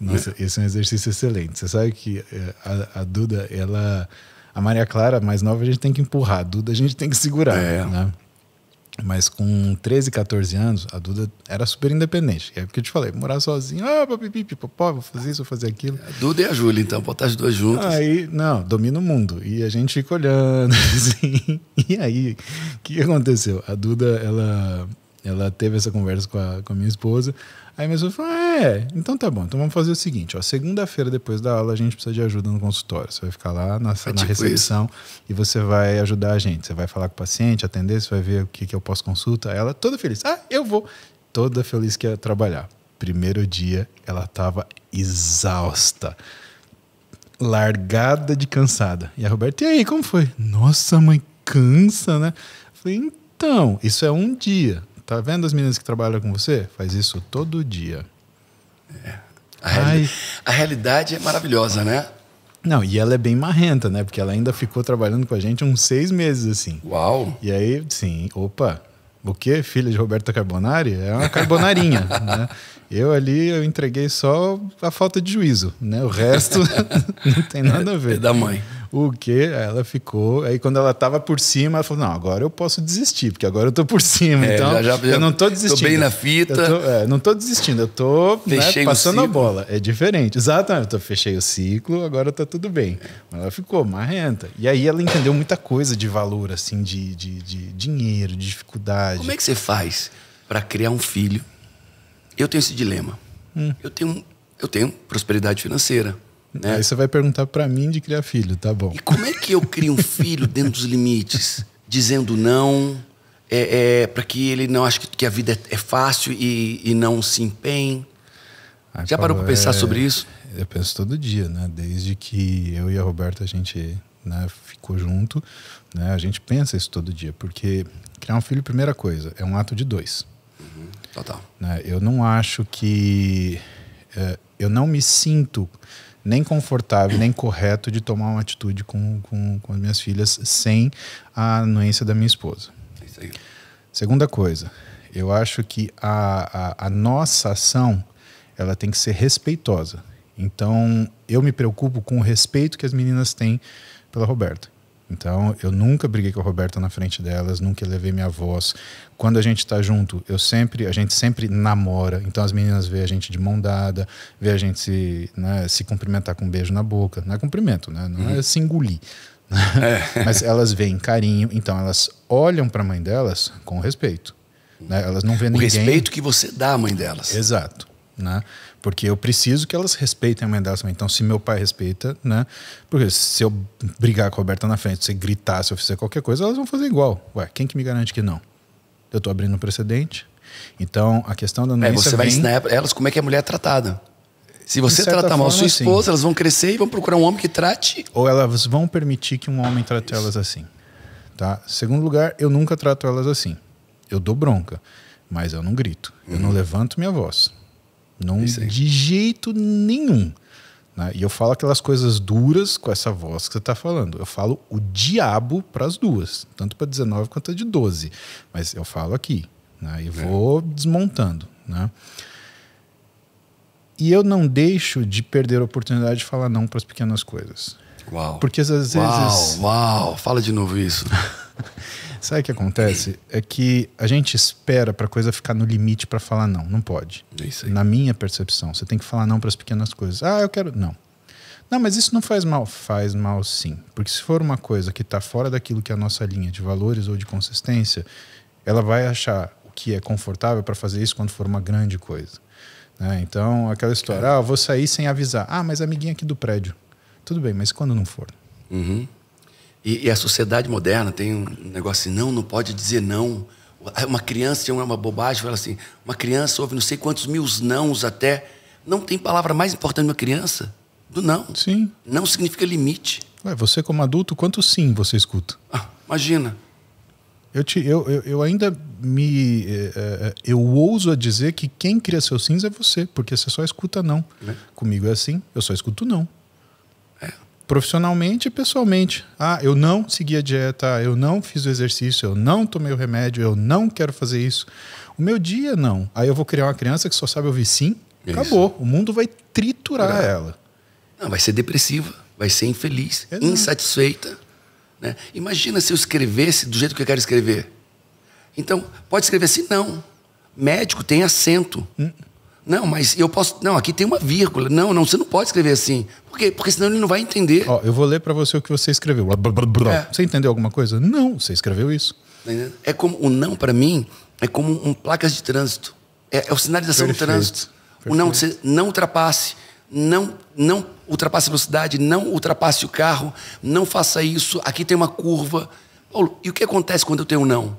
Nossa, esse é um exercício excelente. Você sabe que eh, a, a, Duda, ela. A Maria Clara, mais nova, a gente tem que empurrar. A Duda, a gente tem que segurar. É. Né? Mas com 13, 14 anos, a Duda era super independente. É porque eu te falei, morar sozinho, ah, papipi, pipopó, vou fazer isso, vou fazer aquilo. A Duda e a Júlia, então, botar as duas juntas. Aí, não, domina o mundo. E a gente fica olhando, assim. E aí, o que aconteceu? A Duda, ela ela teve essa conversa com a, com a minha esposa. Aí minha esposa falou: ah, é, então tá bom, então vamos fazer o seguinte: ó, segunda-feira depois da aula a gente precisa de ajuda no consultório. Você vai ficar lá na, é na tipo recepção isso. e você vai ajudar a gente. Você vai falar com o paciente, atender, você vai ver o que, que eu é posso consulta. Aí ela toda feliz: ah, eu vou. Toda feliz que ia trabalhar. Primeiro dia ela tava exausta largada de cansada. E a Roberta, e aí, como foi? Nossa, mãe, cansa, né? falei, então, isso é um dia. Tá vendo as meninas que trabalham com você? Faz isso todo dia. É. A, reali a realidade é maravilhosa, né? Não, e ela é bem marrenta, né? Porque ela ainda ficou trabalhando com a gente uns seis meses, assim. Uau! E aí, sim, opa, o quê? Filha de Roberta Carbonari? É uma carbonarinha, né? Eu ali, eu entreguei só a falta de juízo, né? O resto não tem nada a ver. É da mãe. O que? Ela ficou. Aí quando ela estava por cima, ela falou: não, agora eu posso desistir, porque agora eu tô por cima. É, então, já, já, eu não tô desistindo. Tô bem na fita. Tô, é, não tô desistindo, eu tô né, passando a bola. É diferente. Exatamente. Eu fechei o ciclo, agora tá tudo bem. Mas ela ficou marrenta. E aí ela entendeu muita coisa de valor, assim, de, de, de dinheiro, de dificuldade. Como é que você faz para criar um filho? Eu tenho esse dilema. Hum. Eu tenho. Eu tenho prosperidade financeira. Né? Aí você vai perguntar para mim de criar filho, tá bom. E como é que eu crio um filho dentro dos limites? Dizendo não, é, é para que ele não ache que a vida é, é fácil e, e não se empenhe. Ah, Já parou para pensar é, sobre isso? Eu penso todo dia, né? Desde que eu e a Roberta a gente né, ficou junto, né? A gente pensa isso todo dia, porque criar um filho, primeira coisa, é um ato de dois. Uhum, total. Né? Eu não acho que é, eu não me sinto nem confortável, nem correto de tomar uma atitude com, com, com as minhas filhas sem a anuência da minha esposa. Segunda coisa, eu acho que a, a, a nossa ação ela tem que ser respeitosa. Então, eu me preocupo com o respeito que as meninas têm pela Roberta. Então, eu nunca briguei com a Roberta na frente delas, nunca levei minha voz. Quando a gente está junto, eu sempre, a gente sempre namora. Então as meninas vê a gente de mão dada, vê a gente se, né, se cumprimentar com um beijo na boca. Não é cumprimento, né? Não é uhum. se engolir. É. Mas elas veem carinho, então elas olham para a mãe delas com respeito. Né? Elas não vêem ninguém. O respeito que você dá à mãe delas. Exato. Né? Porque eu preciso que elas respeitem a mãe delas Então, se meu pai respeita, né? Porque se eu brigar com a Roberta na frente, se gritar, se eu fizer qualquer coisa, elas vão fazer igual. Ué, quem que me garante que não? eu estou abrindo um precedente. Então, a questão da anuência. É, você vai vem... ensinar elas como é que a mulher é tratada. Se você tratar mal sua esposa, elas vão crescer e vão procurar um homem que trate. Ou elas vão permitir que um homem trate elas assim. Tá? Segundo lugar, eu nunca trato elas assim. Eu dou bronca, mas eu não grito. Uhum. Eu não uhum. levanto minha voz. Não, de jeito nenhum. Né? E eu falo aquelas coisas duras com essa voz que você está falando. Eu falo o diabo para as duas, tanto para 19 quanto a de 12. Mas eu falo aqui né? e é. vou é. desmontando. Né? E eu não deixo de perder a oportunidade de falar não para as pequenas coisas. Uau. Porque às vezes. Uau, uau, fala de novo isso. Sabe o que acontece? É que a gente espera para coisa ficar no limite para falar não. Não pode. É Na minha percepção, você tem que falar não para as pequenas coisas. Ah, eu quero. Não. Não, mas isso não faz mal. Faz mal sim. Porque se for uma coisa que está fora daquilo que é a nossa linha de valores ou de consistência, ela vai achar o que é confortável para fazer isso quando for uma grande coisa. Né? Então, aquela história, ah, eu vou sair sem avisar. Ah, mas é amiguinha aqui do prédio. Tudo bem, mas quando não for? Uhum. E, e, a sociedade moderna tem um negócio assim, não, não pode dizer não. Uma criança tinha é uma bobagem, fala assim, uma criança ouve não sei quantos mil nãos até. Não tem palavra mais importante uma criança do não. Sim. Não significa limite. Ué, você como adulto, quanto sim você escuta? Ah, imagina. Eu, te, eu, eu, eu, ainda me. Eh, eh, eu ouso a dizer que quem cria seus sims é você, porque você só escuta não. É. Comigo é assim, eu só escuto não profissionalmente e pessoalmente. Ah, eu não segui a dieta, eu não fiz o exercício, eu não tomei o remédio, eu não quero fazer isso. O meu dia não. Aí eu vou criar uma criança que só sabe ouvir sim. Isso. Acabou. O mundo vai triturar ela. Não, vai ser depressiva, vai ser infeliz, Exato. insatisfeita. Né? Imagina se eu escrevesse do jeito que eu quero escrever. Então, pode escrever assim? Não. Médico tem acento. Hum. Não, mas eu posso. Não, aqui tem uma vírgula. Não, não, você não pode escrever assim. Por quê? Porque senão ele não vai entender. Ó, eu vou ler para você o que você escreveu. É. Você entendeu alguma coisa? Não, você escreveu isso. Tá é como o não para mim é como um placas de trânsito. É, é o sinalização Perfeito. do trânsito. Perfeito. O não você não ultrapasse, não não ultrapasse a velocidade, não ultrapasse o carro, não faça isso. Aqui tem uma curva. Paulo, e o que acontece quando eu tenho um não?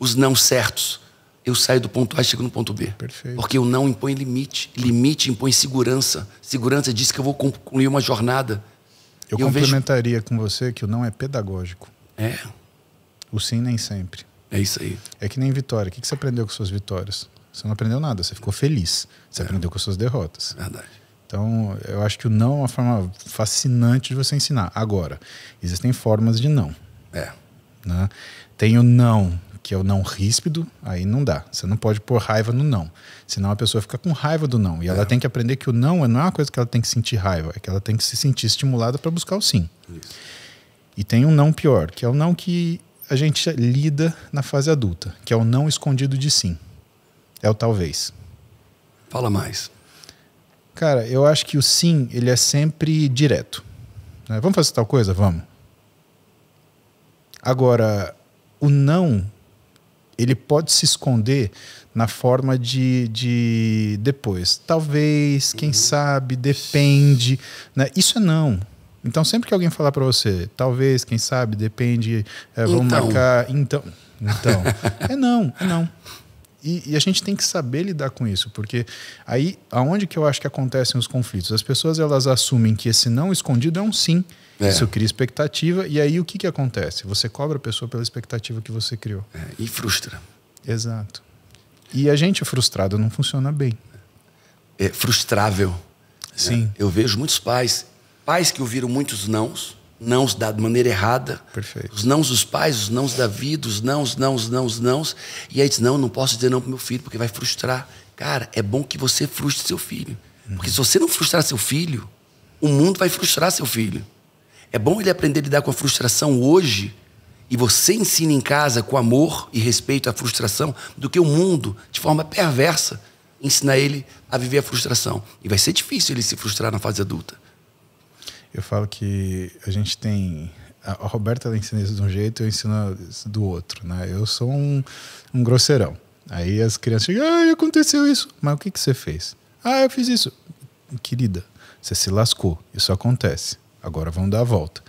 Os não certos eu saio do ponto A e chego no ponto B. Perfeito. Porque eu não impõe limite. Limite impõe segurança. Segurança diz que eu vou concluir uma jornada. Eu, eu complementaria vejo... com você que o não é pedagógico. É. O sim nem sempre. É isso aí. É que nem vitória. O que você aprendeu com suas vitórias? Você não aprendeu nada, você ficou feliz. Você é. aprendeu com suas derrotas. É verdade. Então, eu acho que o não é uma forma fascinante de você ensinar. Agora, existem formas de não. É. Né? Tem o não que é o não ríspido, aí não dá. Você não pode pôr raiva no não. Senão a pessoa fica com raiva do não. E ela é. tem que aprender que o não é, não é uma coisa que ela tem que sentir raiva, é que ela tem que se sentir estimulada para buscar o sim. Isso. E tem um não pior, que é o não que a gente lida na fase adulta, que é o não escondido de sim. É o talvez. Fala mais. Cara, eu acho que o sim, ele é sempre direto. Né? Vamos fazer tal coisa? Vamos. Agora, o não ele pode se esconder na forma de, de depois. Talvez, quem uhum. sabe, depende. Né? Isso é não. Então, sempre que alguém falar para você, talvez, quem sabe, depende, é, vamos então. marcar. Então. Então. é não, é não. E, e, a gente tem que saber lidar com isso, porque aí aonde que eu acho que acontecem os conflitos? As pessoas elas assumem que esse não escondido é um sim é. Isso cria expectativa. E aí o que, que acontece? Você cobra a pessoa pela expectativa que você criou. É, e frustra. Exato. E a gente frustrado não funciona bem. É frustrável. Sim. Né? Eu vejo muitos pais, pais que ouviram muitos nãos, nãos da maneira errada. Perfeito. Os nãos dos pais, os nãos da vida, os nãos, nãos, nãos, nãos. E aí diz: não, não posso dizer não para meu filho, porque vai frustrar. Cara, é bom que você frustre seu filho. Porque se você não frustrar seu filho, o mundo vai frustrar seu filho. É bom ele aprender a lidar com a frustração hoje e você ensina em casa com amor e respeito à frustração do que o mundo, de forma perversa, ensina ele a viver a frustração. E vai ser difícil ele se frustrar na fase adulta. Eu falo que a gente tem a Roberta ensina isso de um jeito, eu ensino do outro, né? Eu sou um, um grosseirão. Aí as crianças chegam, ah, aconteceu isso. Mas o que, que você fez? Ah, eu fiz isso. Querida, você se lascou. Isso acontece agora vamos dar a volta.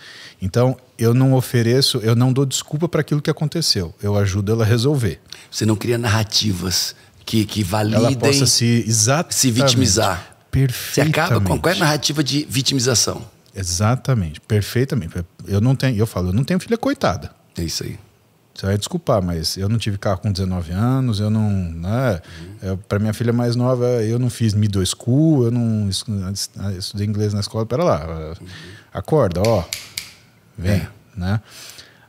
Então, eu não ofereço, eu não dou desculpa para aquilo que aconteceu. Eu ajudo ela a resolver. Você não cria narrativas que, que validem. Ela possa se, se vitimizar. Perfeitamente. Você acaba com qualquer é narrativa de vitimização. Exatamente, perfeitamente. Eu não tenho, eu falo, eu não tenho filha coitada. É isso aí. Você vai desculpar, mas eu não tive carro com 19 anos, eu não. Né, uhum. Para minha filha mais nova, eu não fiz middle school, eu não estudei inglês na escola, pera lá. Uhum acorda, ó, vem, é. né?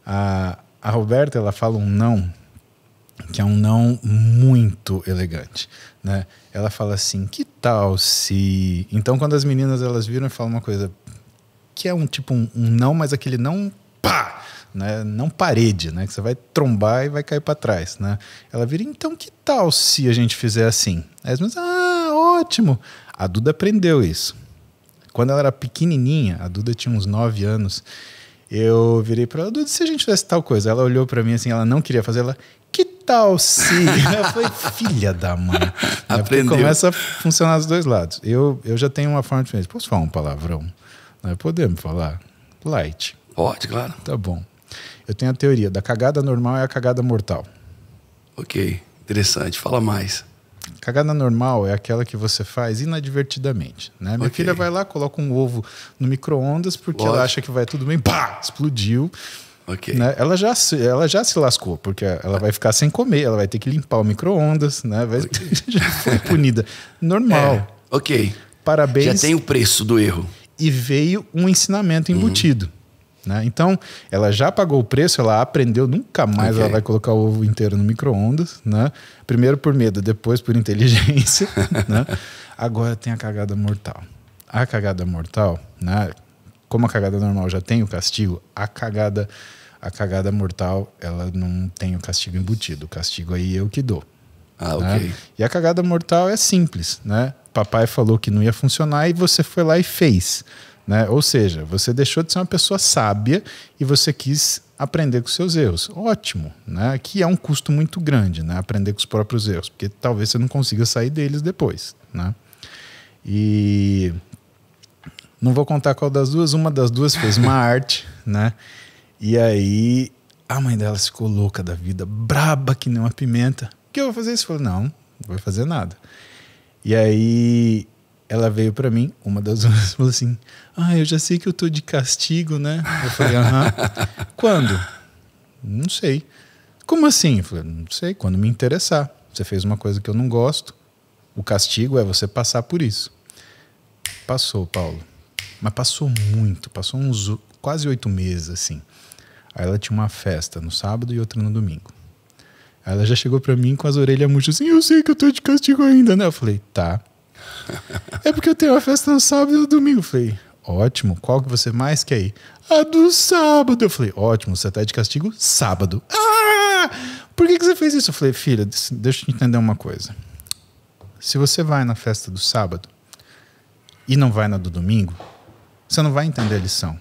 A, a Roberta, ela fala um não, que é um não muito elegante, né? Ela fala assim, que tal se... Então, quando as meninas, elas viram e falam uma coisa que é um tipo um, um não, mas aquele não pá, né? Não parede, né? Que você vai trombar e vai cair para trás, né? Ela vira, então que tal se a gente fizer assim? Aí as meninas, ah, ótimo. A Duda aprendeu isso. Quando ela era pequenininha, a Duda tinha uns 9 anos, eu virei para ela, Duda, se a gente fizesse tal coisa? Ela olhou para mim assim, ela não queria fazer, ela, que tal se? ela foi filha da mãe. Aprendeu. Começa a funcionar dos dois lados. Eu, eu já tenho uma forma diferente. Posso falar um palavrão? Nós né, podemos falar. Light. Pode, claro. Tá bom. Eu tenho a teoria da cagada normal é a cagada mortal. Ok, interessante. Fala mais. Cagada normal é aquela que você faz inadvertidamente, né? Minha okay. filha vai lá, coloca um ovo no micro-ondas porque Lógico. ela acha que vai tudo bem, pá, explodiu. Ok. Né? Ela, já se, ela já se lascou, porque ela vai ficar sem comer, ela vai ter que limpar o micro-ondas, né? Vai, okay. já foi punida. Normal. É. Ok. Parabéns. Já tem o preço do erro. E veio um ensinamento embutido. Uhum. Né? Então, ela já pagou o preço, ela aprendeu, nunca mais okay. ela vai colocar o ovo inteiro no micro-ondas. Né? Primeiro por medo, depois por inteligência. né? Agora tem a cagada mortal. A cagada mortal, né? como a cagada normal já tem o castigo, a cagada, a cagada mortal ela não tem o castigo embutido. O castigo aí eu que dou. Ah, né? ok. E a cagada mortal é simples, né? Papai falou que não ia funcionar e você foi lá e fez. Né? Ou seja, você deixou de ser uma pessoa sábia e você quis aprender com seus erros. Ótimo, né? que é um custo muito grande, né? aprender com os próprios erros, porque talvez você não consiga sair deles depois. Né? E não vou contar qual das duas, uma das duas fez uma arte, né? E aí a mãe dela ficou louca da vida, braba que nem uma pimenta. O que eu vou fazer? Você falou, não, não vou fazer nada. E aí ela veio para mim, uma das duas, falou assim: Ah, eu já sei que eu tô de castigo, né? Eu falei: Aham. quando? Não sei. Como assim? Eu falei: Não sei, quando me interessar. Você fez uma coisa que eu não gosto. O castigo é você passar por isso. Passou, Paulo. Mas passou muito, passou uns quase oito meses assim. Aí ela tinha uma festa no sábado e outra no domingo. Aí ela já chegou para mim com as orelhas murchas assim: Eu sei que eu tô de castigo ainda, né? Eu falei: Tá é porque eu tenho uma festa no sábado e no domingo. falei, ótimo, qual que você mais quer ir? A do sábado. Eu falei, ótimo, você tá de castigo sábado. Ah! Por que, que você fez isso? Eu falei, filha, deixa eu te entender uma coisa. Se você vai na festa do sábado e não vai na do domingo, você não vai entender a lição.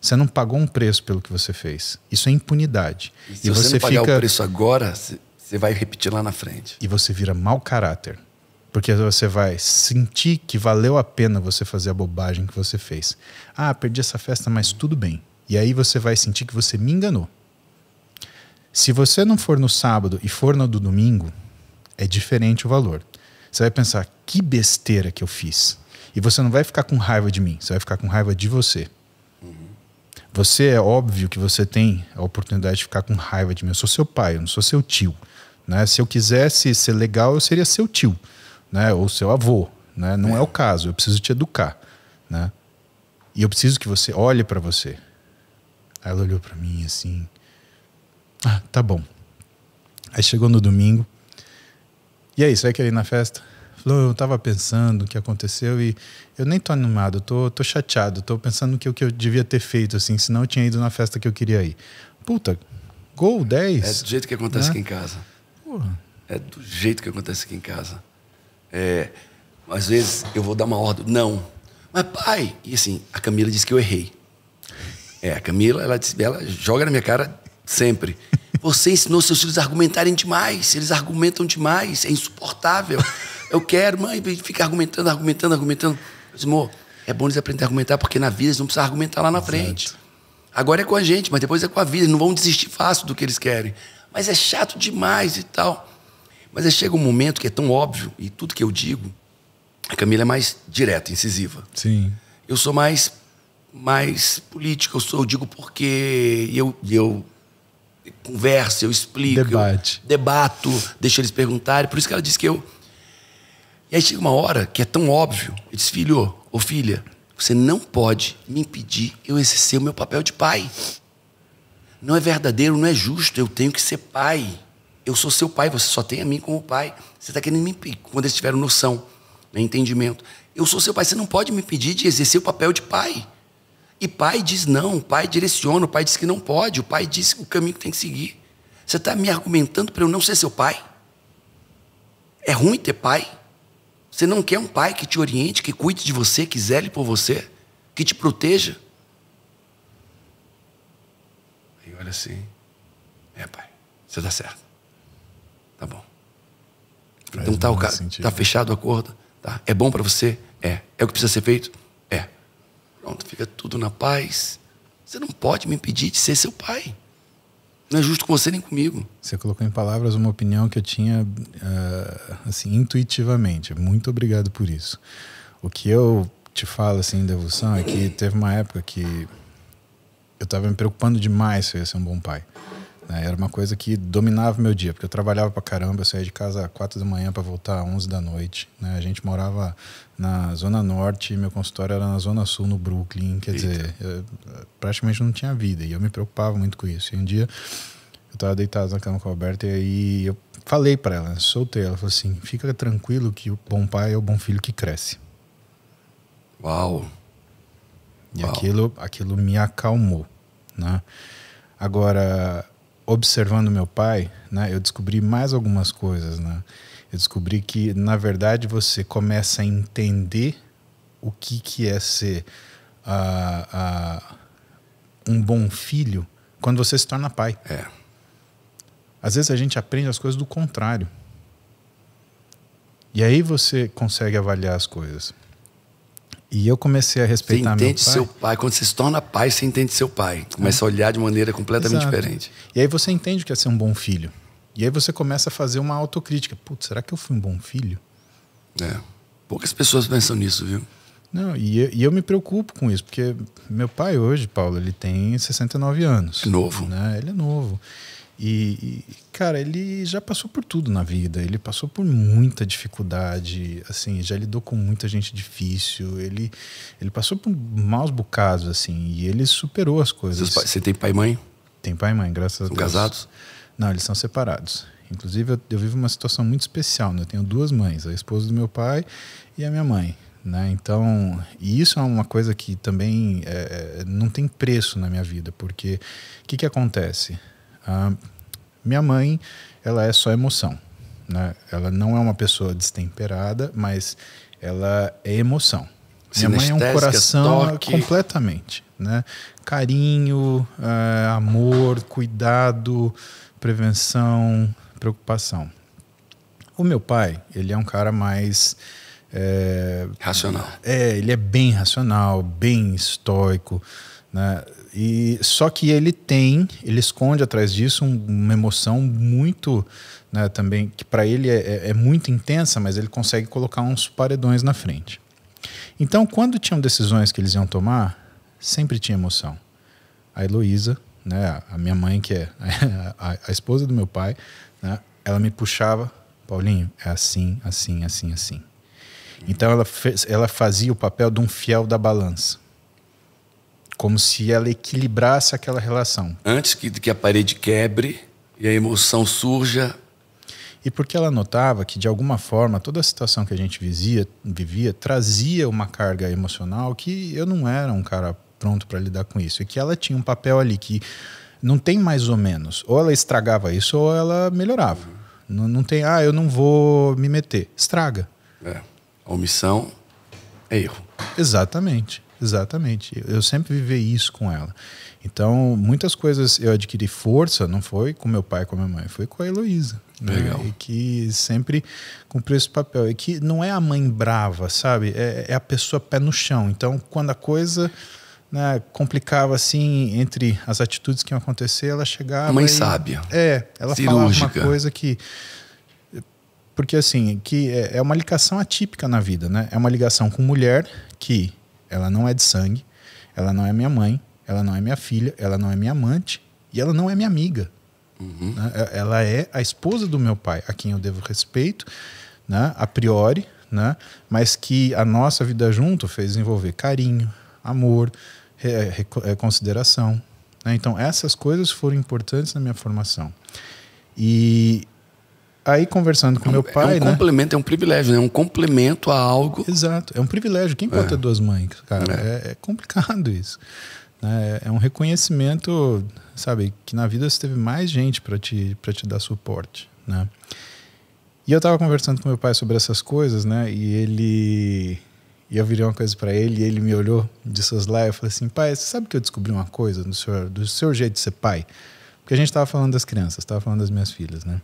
Você não pagou um preço pelo que você fez. Isso é impunidade. E se e você, você não pagar fica... o preço agora, você vai repetir lá na frente. E você vira mau caráter. Porque você vai sentir que valeu a pena você fazer a bobagem que você fez. Ah, perdi essa festa, mas tudo bem. E aí você vai sentir que você me enganou. Se você não for no sábado e for no do domingo, é diferente o valor. Você vai pensar, que besteira que eu fiz. E você não vai ficar com raiva de mim, você vai ficar com raiva de você. Uhum. Você é óbvio que você tem a oportunidade de ficar com raiva de mim. Eu sou seu pai, eu não sou seu tio. Né? Se eu quisesse ser legal, eu seria seu tio né? Ou seu avô, né? Não é. é o caso. Eu preciso te educar, né? E eu preciso que você olhe para você. Aí ela olhou para mim assim, ah, tá bom. Aí chegou no domingo. E aí, você vai querer ir na festa? Falou, eu tava pensando o que aconteceu e eu nem tô animado, tô, tô chateado, tô pensando no que, que eu devia ter feito, assim, senão eu tinha ido na festa que eu queria ir. Puta, gol 10. É do jeito que acontece né? aqui em casa. Porra. É do jeito que acontece aqui em casa. É, às vezes eu vou dar uma ordem, não. Mas pai, e assim, a Camila disse que eu errei. É, a Camila, ela, ela joga na minha cara sempre. Você ensinou seus filhos a argumentarem demais, eles argumentam demais, é insuportável. Eu quero, mãe, fica argumentando, argumentando, argumentando. Mas, amor, é bom eles aprenderem a argumentar, porque na vida eles não precisam argumentar lá na Exato. frente. Agora é com a gente, mas depois é com a vida, eles não vão desistir fácil do que eles querem. Mas é chato demais e tal. Mas aí chega um momento que é tão óbvio, e tudo que eu digo, a Camila é mais direta, incisiva. Sim. Eu sou mais, mais político, eu, sou, eu digo porque eu, eu converso, eu explico. Debate. Eu debato, deixo eles perguntarem. Por isso que ela disse que eu. E aí chega uma hora que é tão óbvio. Eu disse, filho, ô filha, você não pode me impedir eu exercer o meu papel de pai. Não é verdadeiro, não é justo. Eu tenho que ser pai. Eu sou seu pai, você só tem a mim como pai. Você está querendo me impedir, quando eles tiveram noção, né, entendimento. Eu sou seu pai, você não pode me impedir de exercer o papel de pai. E pai diz não, o pai direciona, o pai diz que não pode, o pai diz o caminho que tem que seguir. Você está me argumentando para eu não ser seu pai? É ruim ter pai? Você não quer um pai que te oriente, que cuide de você, que zele por você, que te proteja? Aí olha assim, é pai, você está certo. Tá bom. Faz então tá, o cara, tá fechado o acordo? Tá. É bom para você? É. É o que precisa ser feito? É. Pronto, fica tudo na paz. Você não pode me impedir de ser seu pai. Não é justo com você nem comigo. Você colocou em palavras uma opinião que eu tinha, uh, assim, intuitivamente. Muito obrigado por isso. O que eu te falo, assim, em devoção é que teve uma época que eu estava me preocupando demais se eu ia ser um bom pai. Né? Era uma coisa que dominava meu dia, porque eu trabalhava pra caramba, eu saía de casa às quatro da manhã para voltar às onze da noite. Né? A gente morava na Zona Norte, meu consultório era na Zona Sul, no Brooklyn. Quer Eita. dizer, eu eh, praticamente não tinha vida e eu me preocupava muito com isso. E um dia eu estava deitado na cama com a Alberta e aí eu falei para ela, soltei ela, falou assim: fica tranquilo que o bom pai é o bom filho que cresce. Uau! E Uau. aquilo, aquilo me acalmou, né? Agora, observando meu pai, né, eu descobri mais algumas coisas, né? Eu descobri que na verdade você começa a entender o que que é ser uh, uh, um bom filho quando você se torna pai. É. Às vezes a gente aprende as coisas do contrário. E aí você consegue avaliar as coisas. E eu comecei a respeitar você entende seu pai. Quando você se torna pai, você entende seu pai. Começa é. a olhar de maneira completamente Exato. diferente. E aí você entende que é ser um bom filho. E aí você começa a fazer uma autocrítica. Putz, será que eu fui um bom filho? É. Poucas pessoas pensam nisso, viu? Não, e eu, e eu me preocupo com isso, porque meu pai hoje, Paulo, ele tem 69 anos. novo. Né? Ele é novo. E, cara, ele já passou por tudo na vida. Ele passou por muita dificuldade, assim, já lidou com muita gente difícil. Ele, ele passou por maus bocados, assim, e ele superou as coisas. Você, você tem pai e mãe? Tem pai e mãe, graças são a Deus. casados? Não, eles são separados. Inclusive, eu, eu vivo uma situação muito especial. Né? Eu tenho duas mães, a esposa do meu pai e a minha mãe. Né? Então, e isso é uma coisa que também é, é não tem preço na minha vida, porque o que, que acontece? Ah, minha mãe, ela é só emoção. Né? Ela não é uma pessoa destemperada, mas ela é emoção. Minha mãe é um coração toque. completamente. Né? Carinho, ah, amor, cuidado, prevenção, preocupação. O meu pai, ele é um cara mais. É, racional. É, ele é bem racional, bem estoico. Né? E só que ele tem, ele esconde atrás disso uma emoção muito, né, também que para ele é, é, é, muito intensa, mas ele consegue colocar uns paredões na frente. Então, quando tinham decisões que eles iam tomar, sempre tinha emoção. A Heloísa, né, a minha mãe que é a, a esposa do meu pai, né, ela me puxava, Paulinho, é assim, assim, assim, assim. Então ela, fez, ela fazia o papel de um fiel da balança como se ela equilibrasse aquela relação. Antes que, que a parede quebre e a emoção surja. E porque ela notava que, de alguma forma, toda a situação que a gente vivia, vivia trazia uma carga emocional que eu não era um cara pronto para lidar com isso. E que ela tinha um papel ali que não tem mais ou menos. Ou ela estragava isso ou ela melhorava. Não, não tem, ah, eu não vou me meter. Estraga. É. Omissão é erro. Exatamente. Exatamente. Eu sempre vivi isso com ela. Então, muitas coisas eu adquiri força, não foi com meu pai, com a minha mãe, foi com a Heloísa. Né? Legal. E que sempre cumpriu esse papel. E que não é a mãe brava, sabe? É, é a pessoa pé no chão. Então, quando a coisa né, complicava assim entre as atitudes que iam acontecer, ela chegava. Mãe e, sábia. É, ela cirúrgica. falava uma coisa que porque assim que é, é uma ligação atípica na vida, né? É uma ligação com mulher que ela não é de sangue, ela não é minha mãe, ela não é minha filha, ela não é minha amante e ela não é minha amiga. Uhum. Né? Ela é a esposa do meu pai, a quem eu devo respeito, né? a priori, né? mas que a nossa vida junto fez envolver carinho, amor, eh, consideração. Né? Então, essas coisas foram importantes na minha formação. E Aí conversando com é, meu pai. É um né? complemento, é um privilégio, né? É um complemento a algo. Exato, é um privilégio. Quem pode é. ter duas mães, cara? É, é, é complicado isso. Né? É um reconhecimento, sabe, que na vida você teve mais gente para te, te dar suporte, né? E eu tava conversando com meu pai sobre essas coisas, né? E ele. E eu virei uma coisa para ele e ele me olhou de suas lá e eu falei assim: pai, você sabe que eu descobri uma coisa do seu, do seu jeito de ser pai? Porque a gente tava falando das crianças, tava falando das minhas filhas, né?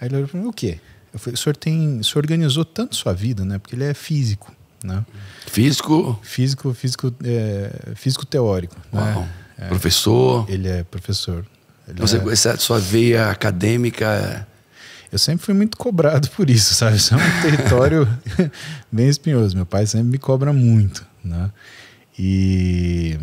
Aí ele olhou para mim, o quê? Eu falei, o senhor, tem, o senhor organizou tanto sua vida, né? Porque ele é físico, né? Físico? Físico, físico, é, físico teórico. Né? É, professor? Ele é professor. Ele Você, é... sua veia acadêmica... É Eu sempre fui muito cobrado por isso, sabe? Isso é um território bem espinhoso. Meu pai sempre me cobra muito, né? E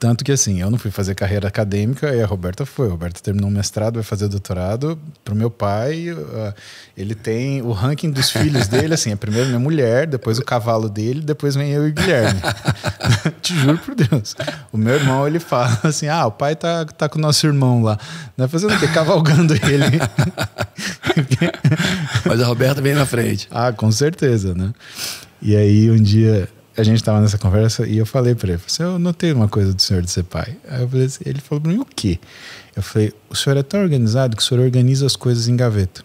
tanto que assim, eu não fui fazer carreira acadêmica e a Roberta foi. A Roberta terminou o mestrado, vai fazer o doutorado. o meu pai, ah, ele tem o ranking dos filhos dele, assim, é primeiro minha mulher, depois o cavalo dele, depois vem eu e o Guilherme. Te juro por Deus. O meu irmão, ele fala assim: ah, o pai tá, tá com o nosso irmão lá. Não é fazendo o quê? Cavalgando ele. Mas a Roberta vem na frente. Ah, com certeza, né? E aí um dia a gente tava nessa conversa e eu falei para ele, assim, eu notei uma coisa do senhor de ser pai. Aí falei, assim, ele falou para mim, o quê? Eu falei, o senhor é tão organizado que o senhor organiza as coisas em gaveta.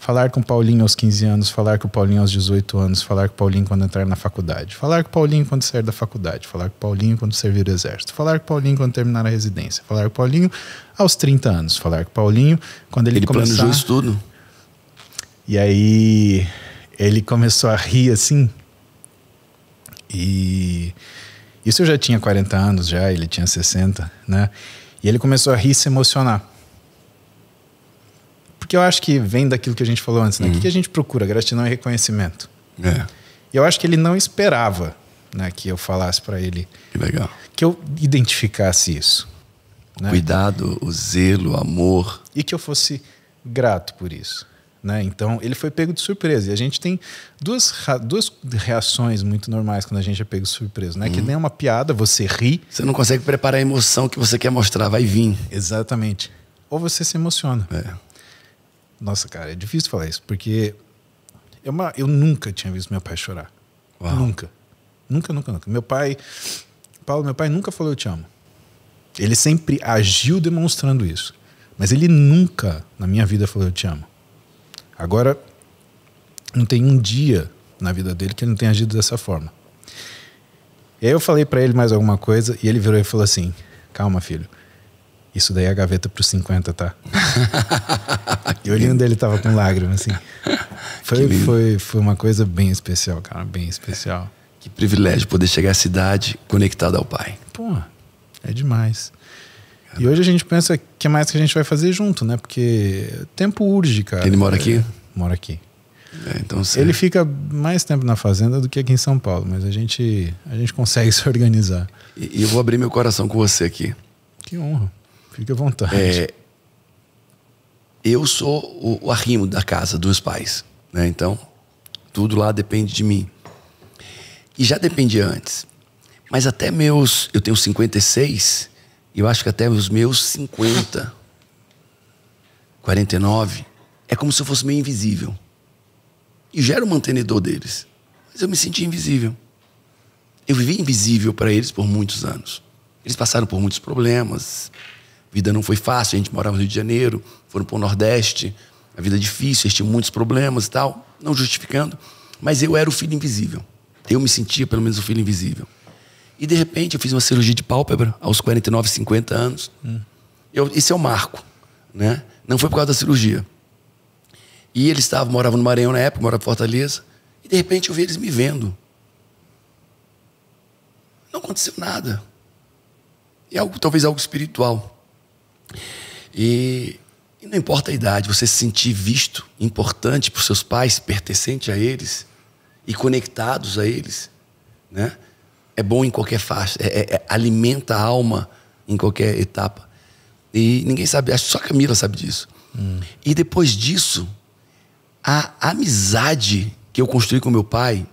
Falar com o Paulinho aos 15 anos, falar com o Paulinho aos 18 anos, falar com o Paulinho quando entrar na faculdade, falar com o Paulinho quando sair da faculdade, falar com o Paulinho quando servir o exército, falar com o Paulinho quando terminar a residência, falar com o Paulinho aos 30 anos, falar com o Paulinho quando ele, ele começar... Ele planejou isso tudo. E aí ele começou a rir assim, e isso eu já tinha 40 anos já, ele tinha 60, né? E ele começou a rir e se emocionar. Porque eu acho que vem daquilo que a gente falou antes, né? Uhum. O que, a gente procura? Gratidão e reconhecimento. É. E eu acho que ele não esperava né, que eu falasse para ele. Que legal. Que eu identificasse isso. Né? Cuidado, o zelo, o amor. E que eu fosse grato por isso. Né? Então, ele foi pego de surpresa. E a gente tem duas, duas reações muito normais quando a gente é pego de surpresa. Né? Que uhum. nem uma piada, você ri. Você não consegue preparar a emoção que você quer mostrar, vai vir. Exatamente. Ou você se emociona. É. Nossa, cara, é difícil falar isso, porque eu, eu nunca tinha visto meu pai chorar. Uau. Nunca. Nunca, nunca, nunca. Meu pai, Paulo, meu pai nunca falou eu te amo. Ele sempre agiu demonstrando isso. Mas ele nunca, na minha vida, falou eu te amo. Agora, não tem um dia na vida dele que ele não tenha agido dessa forma. E aí eu falei para ele mais alguma coisa e ele virou e falou assim: Calma, filho, isso daí é a gaveta pros 50, tá? e o olhinho dele tava com lágrimas, assim. Foi, foi, foi uma coisa bem especial, cara, bem especial. Que privilégio poder chegar à cidade conectado ao Pai. Pô, é demais. E hoje a gente pensa que mais que a gente vai fazer junto, né? Porque tempo urge, cara. Ele mora aqui? É, mora aqui. É, então, sim. Ele fica mais tempo na fazenda do que aqui em São Paulo, mas a gente, a gente consegue se organizar. E, e eu vou abrir meu coração com você aqui. Que honra. Fique à vontade. É, eu sou o, o arrimo da casa, dos pais. Né? Então, tudo lá depende de mim. E já dependia antes. Mas até meus. Eu tenho 56 eu acho que até os meus 50, 49, é como se eu fosse meio invisível. E já era o mantenedor deles. Mas eu me senti invisível. Eu vivi invisível para eles por muitos anos. Eles passaram por muitos problemas. A vida não foi fácil, a gente morava no Rio de Janeiro, foram para o Nordeste. A vida é difícil, eles tinham muitos problemas e tal. Não justificando, mas eu era o filho invisível. Eu me sentia, pelo menos, o filho invisível. E de repente eu fiz uma cirurgia de pálpebra aos 49, 50 anos. Hum. Eu, é o marco, né? Não foi por causa da cirurgia. E eles estavam, moravam no Maranhão na época, moravam em Fortaleza. E de repente eu vi eles me vendo. Não aconteceu nada. É algo, talvez algo espiritual. E, e não importa a idade, você se sentir visto, importante para os seus pais, pertencente a eles e conectados a eles, né? é bom em qualquer faixa, é, é, é, alimenta a alma em qualquer etapa. E ninguém sabe, acho que só a Camila sabe disso. Hum. E depois disso, a amizade que eu construí com meu pai,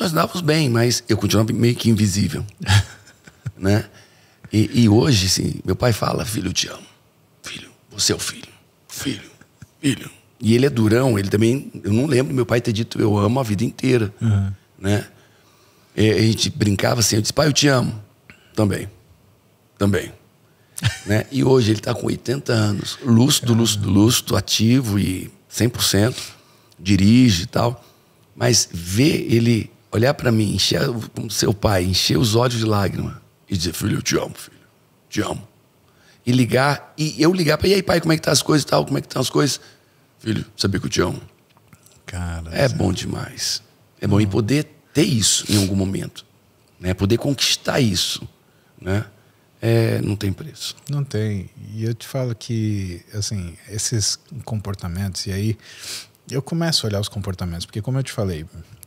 nós andávamos bem, mas eu continuava meio que invisível. né? E, e, hoje, sim, meu pai fala: Filho, eu te amo. Filho, você é o filho. Filho, filho. E ele é durão, ele também. Eu não lembro meu pai ter dito eu amo a vida inteira. Uhum. Né? E, a gente brincava assim, eu disse, pai, eu te amo. Também. Também. né? E hoje ele está com 80 anos, lúcido, lúcido, lúcido, ativo e 100%, dirige e tal. Mas ver ele olhar para mim, encher como seu pai, encher os olhos de lágrima e dizer, filho, eu te amo, filho, te amo. E ligar, e eu ligar para, e aí, pai, como é que tá as coisas e tal, como é que estão as coisas? Filho, sabia que eu te amo. Cara, é, é bom demais. É bom. E poder ter isso em algum momento, né? Poder conquistar isso, né? É, não tem preço. Não tem. E eu te falo que, assim, esses comportamentos, e aí eu começo a olhar os comportamentos, porque como eu te falei,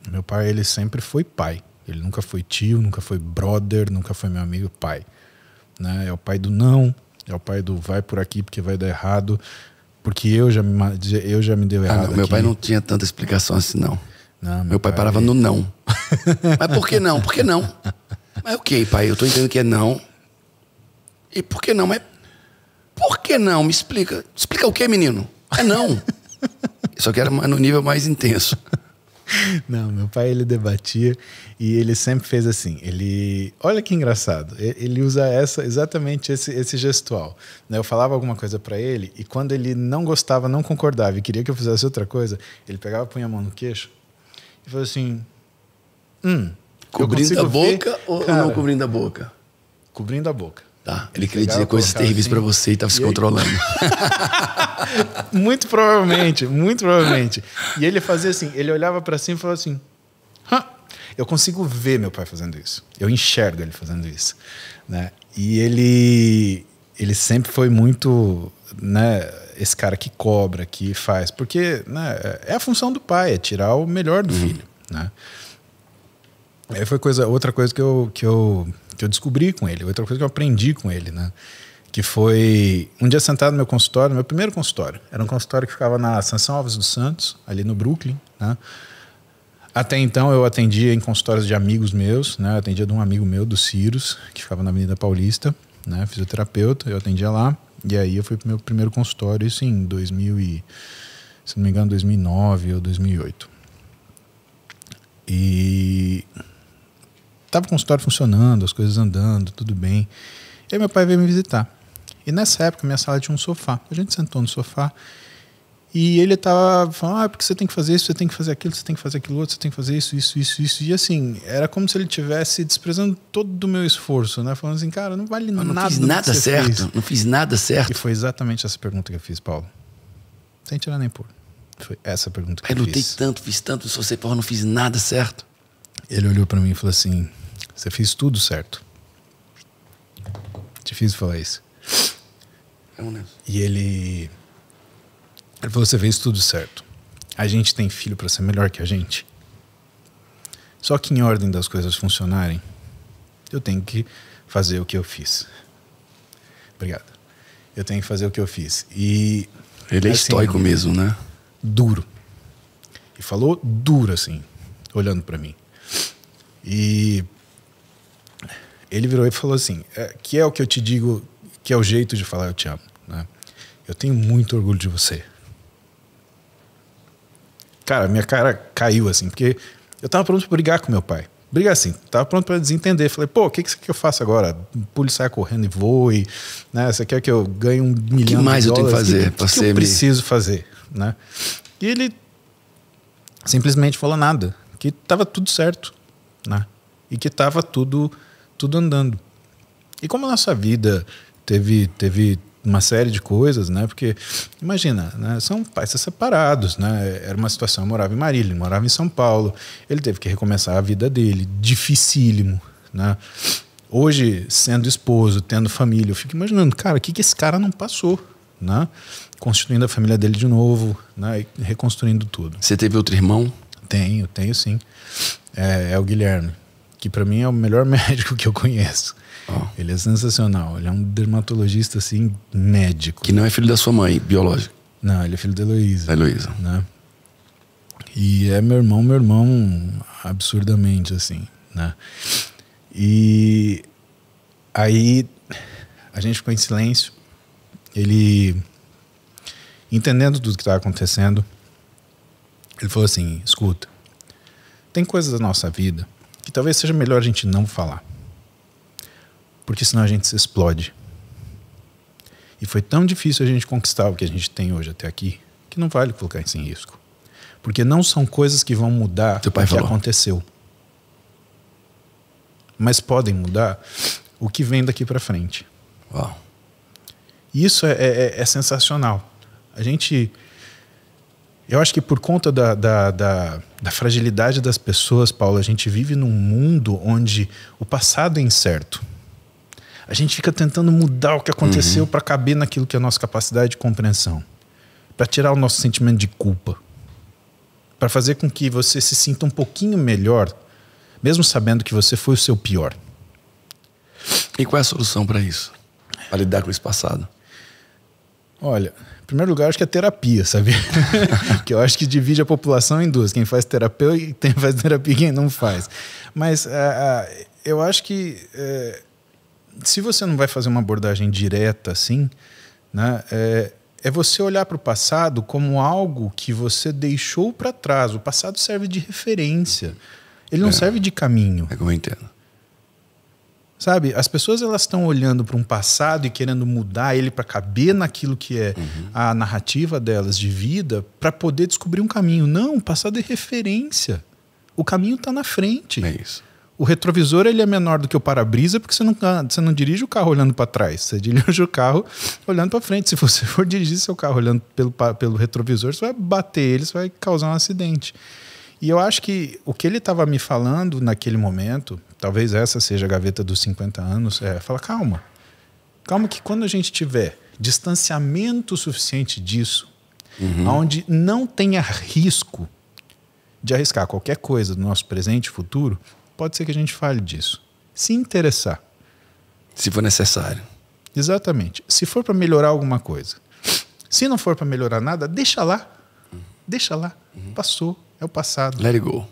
meu pai, ele sempre foi pai. Ele nunca foi tio, nunca foi brother, nunca foi meu amigo pai. Né? É o pai do não, é o pai do vai por aqui porque vai dar errado, porque eu já me, eu já me deu errado. Ah, não, meu aqui. pai não tinha tanta explicação assim, não. Não, meu, meu, pai, pai parava no não. Mas por que não? Por que não? Mas ok, pai, eu tô entendendo que é não. E por que não? Mas por que não? Me explica. Explica o que, menino? É não. Só que era no nível mais intenso. Não, meu pai ele debatia e ele sempre fez assim. Ele, olha que engraçado, ele usa essa exatamente esse, esse gestual. Né? Eu falava alguma coisa para ele e quando ele não gostava, não concordava e queria que eu fizesse outra coisa, ele pegava, punha a mão no queixo e falou assim: hum. Cobrindo a boca ver, ou cara, não cobrindo a boca? Cobrindo a boca. Tá. Ele queria dizer coisas assim, terríveis assim, para você e estava tá se controlando. muito provavelmente, muito provavelmente. E ele fazia assim, ele olhava para cima e falava assim: Hã? eu consigo ver meu pai fazendo isso. Eu enxergo ele fazendo isso, né? E ele ele sempre foi muito, né, esse cara que cobra, que faz. Porque né, é a função do pai, é tirar o melhor do uhum. filho. Né? Aí foi coisa, outra coisa que eu, que, eu, que eu descobri com ele, outra coisa que eu aprendi com ele, né? Que foi um dia sentado no meu consultório, meu primeiro consultório. Era um consultório que ficava na Sansão Alves dos Santos, ali no Brooklyn, né? Até então eu atendia em consultórios de amigos meus, né? Eu atendia de um amigo meu, do Ciros, que ficava na Avenida Paulista, né? Fisioterapeuta, eu atendia lá. E aí eu fui pro meu primeiro consultório, isso em 2000 e, se não me engano, 2009 ou 2008. E tava o consultório funcionando, as coisas andando, tudo bem. E aí meu pai veio me visitar. E nessa época minha sala tinha um sofá. A gente sentou no sofá e ele tava tá falando, ah, porque você tem que fazer isso, você tem que fazer aquilo, você tem que fazer aquilo outro, você tem que fazer isso, isso, isso, isso. E assim, era como se ele tivesse desprezando todo o meu esforço, né? Falando assim, cara, não vale nada. Não fiz nada certo, fez. não fiz nada certo. E foi exatamente essa pergunta que eu fiz, Paulo. Sem tirar nem pôr. Foi essa pergunta que eu, eu lutei tanto, fiz tanto, se você Paulo, não fiz nada certo. Ele olhou para mim e falou assim: você fez tudo certo. Difícil falar isso. É um e ele ele é falou: você fez tudo certo. A gente tem filho para ser melhor que a gente. Só que, em ordem das coisas funcionarem, eu tenho que fazer o que eu fiz. Obrigado. Eu tenho que fazer o que eu fiz. E. Ele é assim, estoico mesmo, né? Duro. E falou duro, assim, olhando para mim. E. Ele virou e falou assim: é, que é o que eu te digo, que é o jeito de falar eu te amo, né? Eu tenho muito orgulho de você. Cara, minha cara caiu assim, porque eu tava pronto para brigar com meu pai. Brigar assim, tava pronto para desentender. Falei, pô, o que, que você quer que eu faça agora? Pule saia correndo e voe, né? Você quer que eu ganhe um milhão de dólares? O que mais eu tenho que fazer? O que, que, que eu preciso fazer, né? E ele simplesmente falou nada, que tava tudo certo, né? E que tava tudo, tudo andando. E como a nossa vida teve, teve uma série de coisas, né? Porque, imagina, né? são pais separados, né? Era uma situação, eu morava em Marília, ele morava em São Paulo, ele teve que recomeçar a vida dele, dificílimo, né? Hoje, sendo esposo, tendo família, eu fico imaginando, cara, o que, que esse cara não passou, né? Constituindo a família dele de novo, né? E reconstruindo tudo. Você teve outro irmão? Tenho, tenho sim. É, é o Guilherme, que para mim é o melhor médico que eu conheço. Oh. Ele é sensacional. Ele é um dermatologista, assim, médico. Que não é filho da sua mãe, biológico. Não, ele é filho da Heloísa. Da Heloísa. Né? E é meu irmão, meu irmão, absurdamente, assim, né? E aí a gente ficou em silêncio. Ele, entendendo tudo que estava acontecendo, ele falou assim: escuta, tem coisas da nossa vida que talvez seja melhor a gente não falar porque senão a gente se explode. E foi tão difícil a gente conquistar o que a gente tem hoje até aqui, que não vale colocar isso em risco. Porque não são coisas que vão mudar o que falou. aconteceu. Mas podem mudar o que vem daqui para frente. Uau. Isso é, é, é, é, sensacional. A gente. Eu acho que por conta da, da, da, da fragilidade das pessoas, Paulo, a gente vive num mundo onde o passado é incerto a gente fica tentando mudar o que aconteceu uhum. para caber naquilo que é a nossa capacidade de compreensão, para tirar o nosso sentimento de culpa, para fazer com que você se sinta um pouquinho melhor, mesmo sabendo que você foi o seu pior. E qual é a solução para isso? Para lidar com esse passado? Olha, em primeiro lugar, acho que é terapia, sabe? que eu acho que divide a população em duas: quem faz terapia e quem faz terapia e quem não faz. Mas uh, uh, eu acho que uh, se você não vai fazer uma abordagem direta assim, né, é, é você olhar para o passado como algo que você deixou para trás. O passado serve de referência. Ele não é, serve de caminho. É como eu entendo. Sabe, as pessoas elas estão olhando para um passado e querendo mudar ele para caber naquilo que é uhum. a narrativa delas de vida para poder descobrir um caminho. Não, o passado é referência. O caminho está na frente. É isso. O retrovisor ele é menor do que o para-brisa porque você não, você não dirige o carro olhando para trás, você dirige o carro olhando para frente. Se você for dirigir seu carro olhando pelo, pelo retrovisor, você vai bater ele, você vai causar um acidente. E eu acho que o que ele estava me falando naquele momento, talvez essa seja a gaveta dos 50 anos, é falar: calma, calma, que quando a gente tiver distanciamento suficiente disso, uhum. onde não tenha risco de arriscar qualquer coisa do nosso presente e futuro, pode ser que a gente fale disso. Se interessar. Se for necessário. Exatamente. Se for para melhorar alguma coisa. Se não for para melhorar nada, deixa lá. Deixa lá. Uhum. Passou. É o passado. Let it go.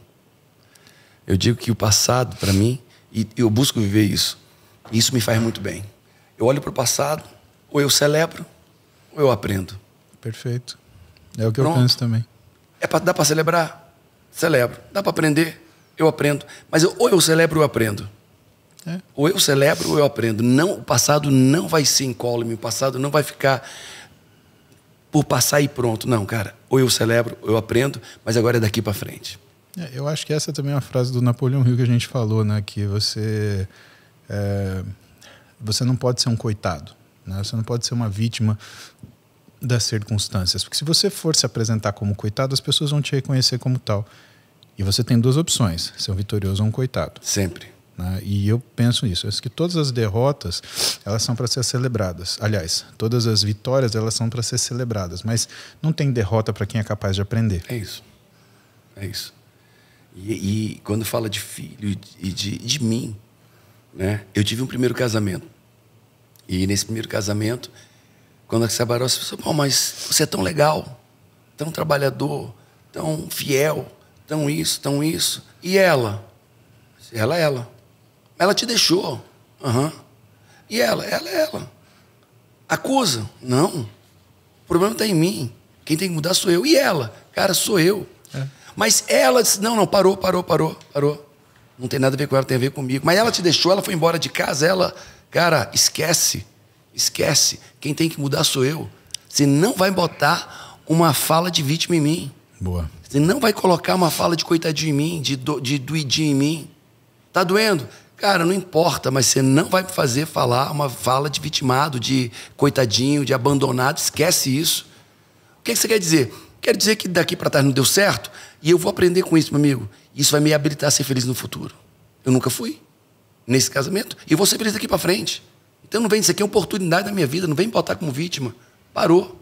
Eu digo que o passado, para mim, e eu busco viver isso. Isso me faz muito bem. Eu olho para o passado, ou eu celebro, ou eu aprendo. Perfeito. É o que Pronto. eu penso também. É pra, dá para celebrar? Celebro. Dá para aprender? eu aprendo. Mas eu, ou eu celebro ou eu aprendo. É. Ou eu celebro ou eu aprendo. Não, o passado não vai ser incólume, o passado não vai ficar por passar e pronto. Não, cara, ou eu celebro, ou eu aprendo, mas agora é daqui para frente. É, eu acho que essa também é uma frase do Napoleão Hill que a gente falou, né? Que você, é, você não pode ser um coitado, né? Você não pode ser uma vítima das circunstâncias. Porque se você for se apresentar como coitado, as pessoas vão te reconhecer como tal. E você tem duas opções: ser um vitorioso ou um coitado. Sempre. Né? E eu penso nisso. Eu acho que todas as derrotas elas são para ser celebradas. Aliás, todas as vitórias elas são para ser celebradas. Mas não tem derrota para quem é capaz de aprender. É isso. É isso. E, e quando fala de filho e de, de mim, né? Eu tive um primeiro casamento. E nesse primeiro casamento, quando a separou, falou, assim, mas você é tão legal, tão trabalhador, tão fiel. Tão isso, tão isso. E ela? Ela, ela. Ela te deixou. Aham. Uhum. E ela? Ela, ela. Acusa? Não. O problema está em mim. Quem tem que mudar sou eu. E ela? Cara, sou eu. É. Mas ela disse: não, não, parou, parou, parou, parou. Não tem nada a ver com ela, tem a ver comigo. Mas ela te deixou, ela foi embora de casa, ela. Cara, esquece. Esquece. Quem tem que mudar sou eu. Você não vai botar uma fala de vítima em mim. Boa. Você não vai colocar uma fala de coitadinho em mim, de, do, de doidinho em mim. Tá doendo? Cara, não importa, mas você não vai fazer falar uma fala de vitimado, de coitadinho, de abandonado. Esquece isso. O que, é que você quer dizer? Quer dizer que daqui para trás não deu certo e eu vou aprender com isso, meu amigo. Isso vai me habilitar a ser feliz no futuro. Eu nunca fui nesse casamento e vou ser feliz daqui para frente. Então não vem, isso aqui é uma oportunidade da minha vida, não vem me botar como vítima. Parou.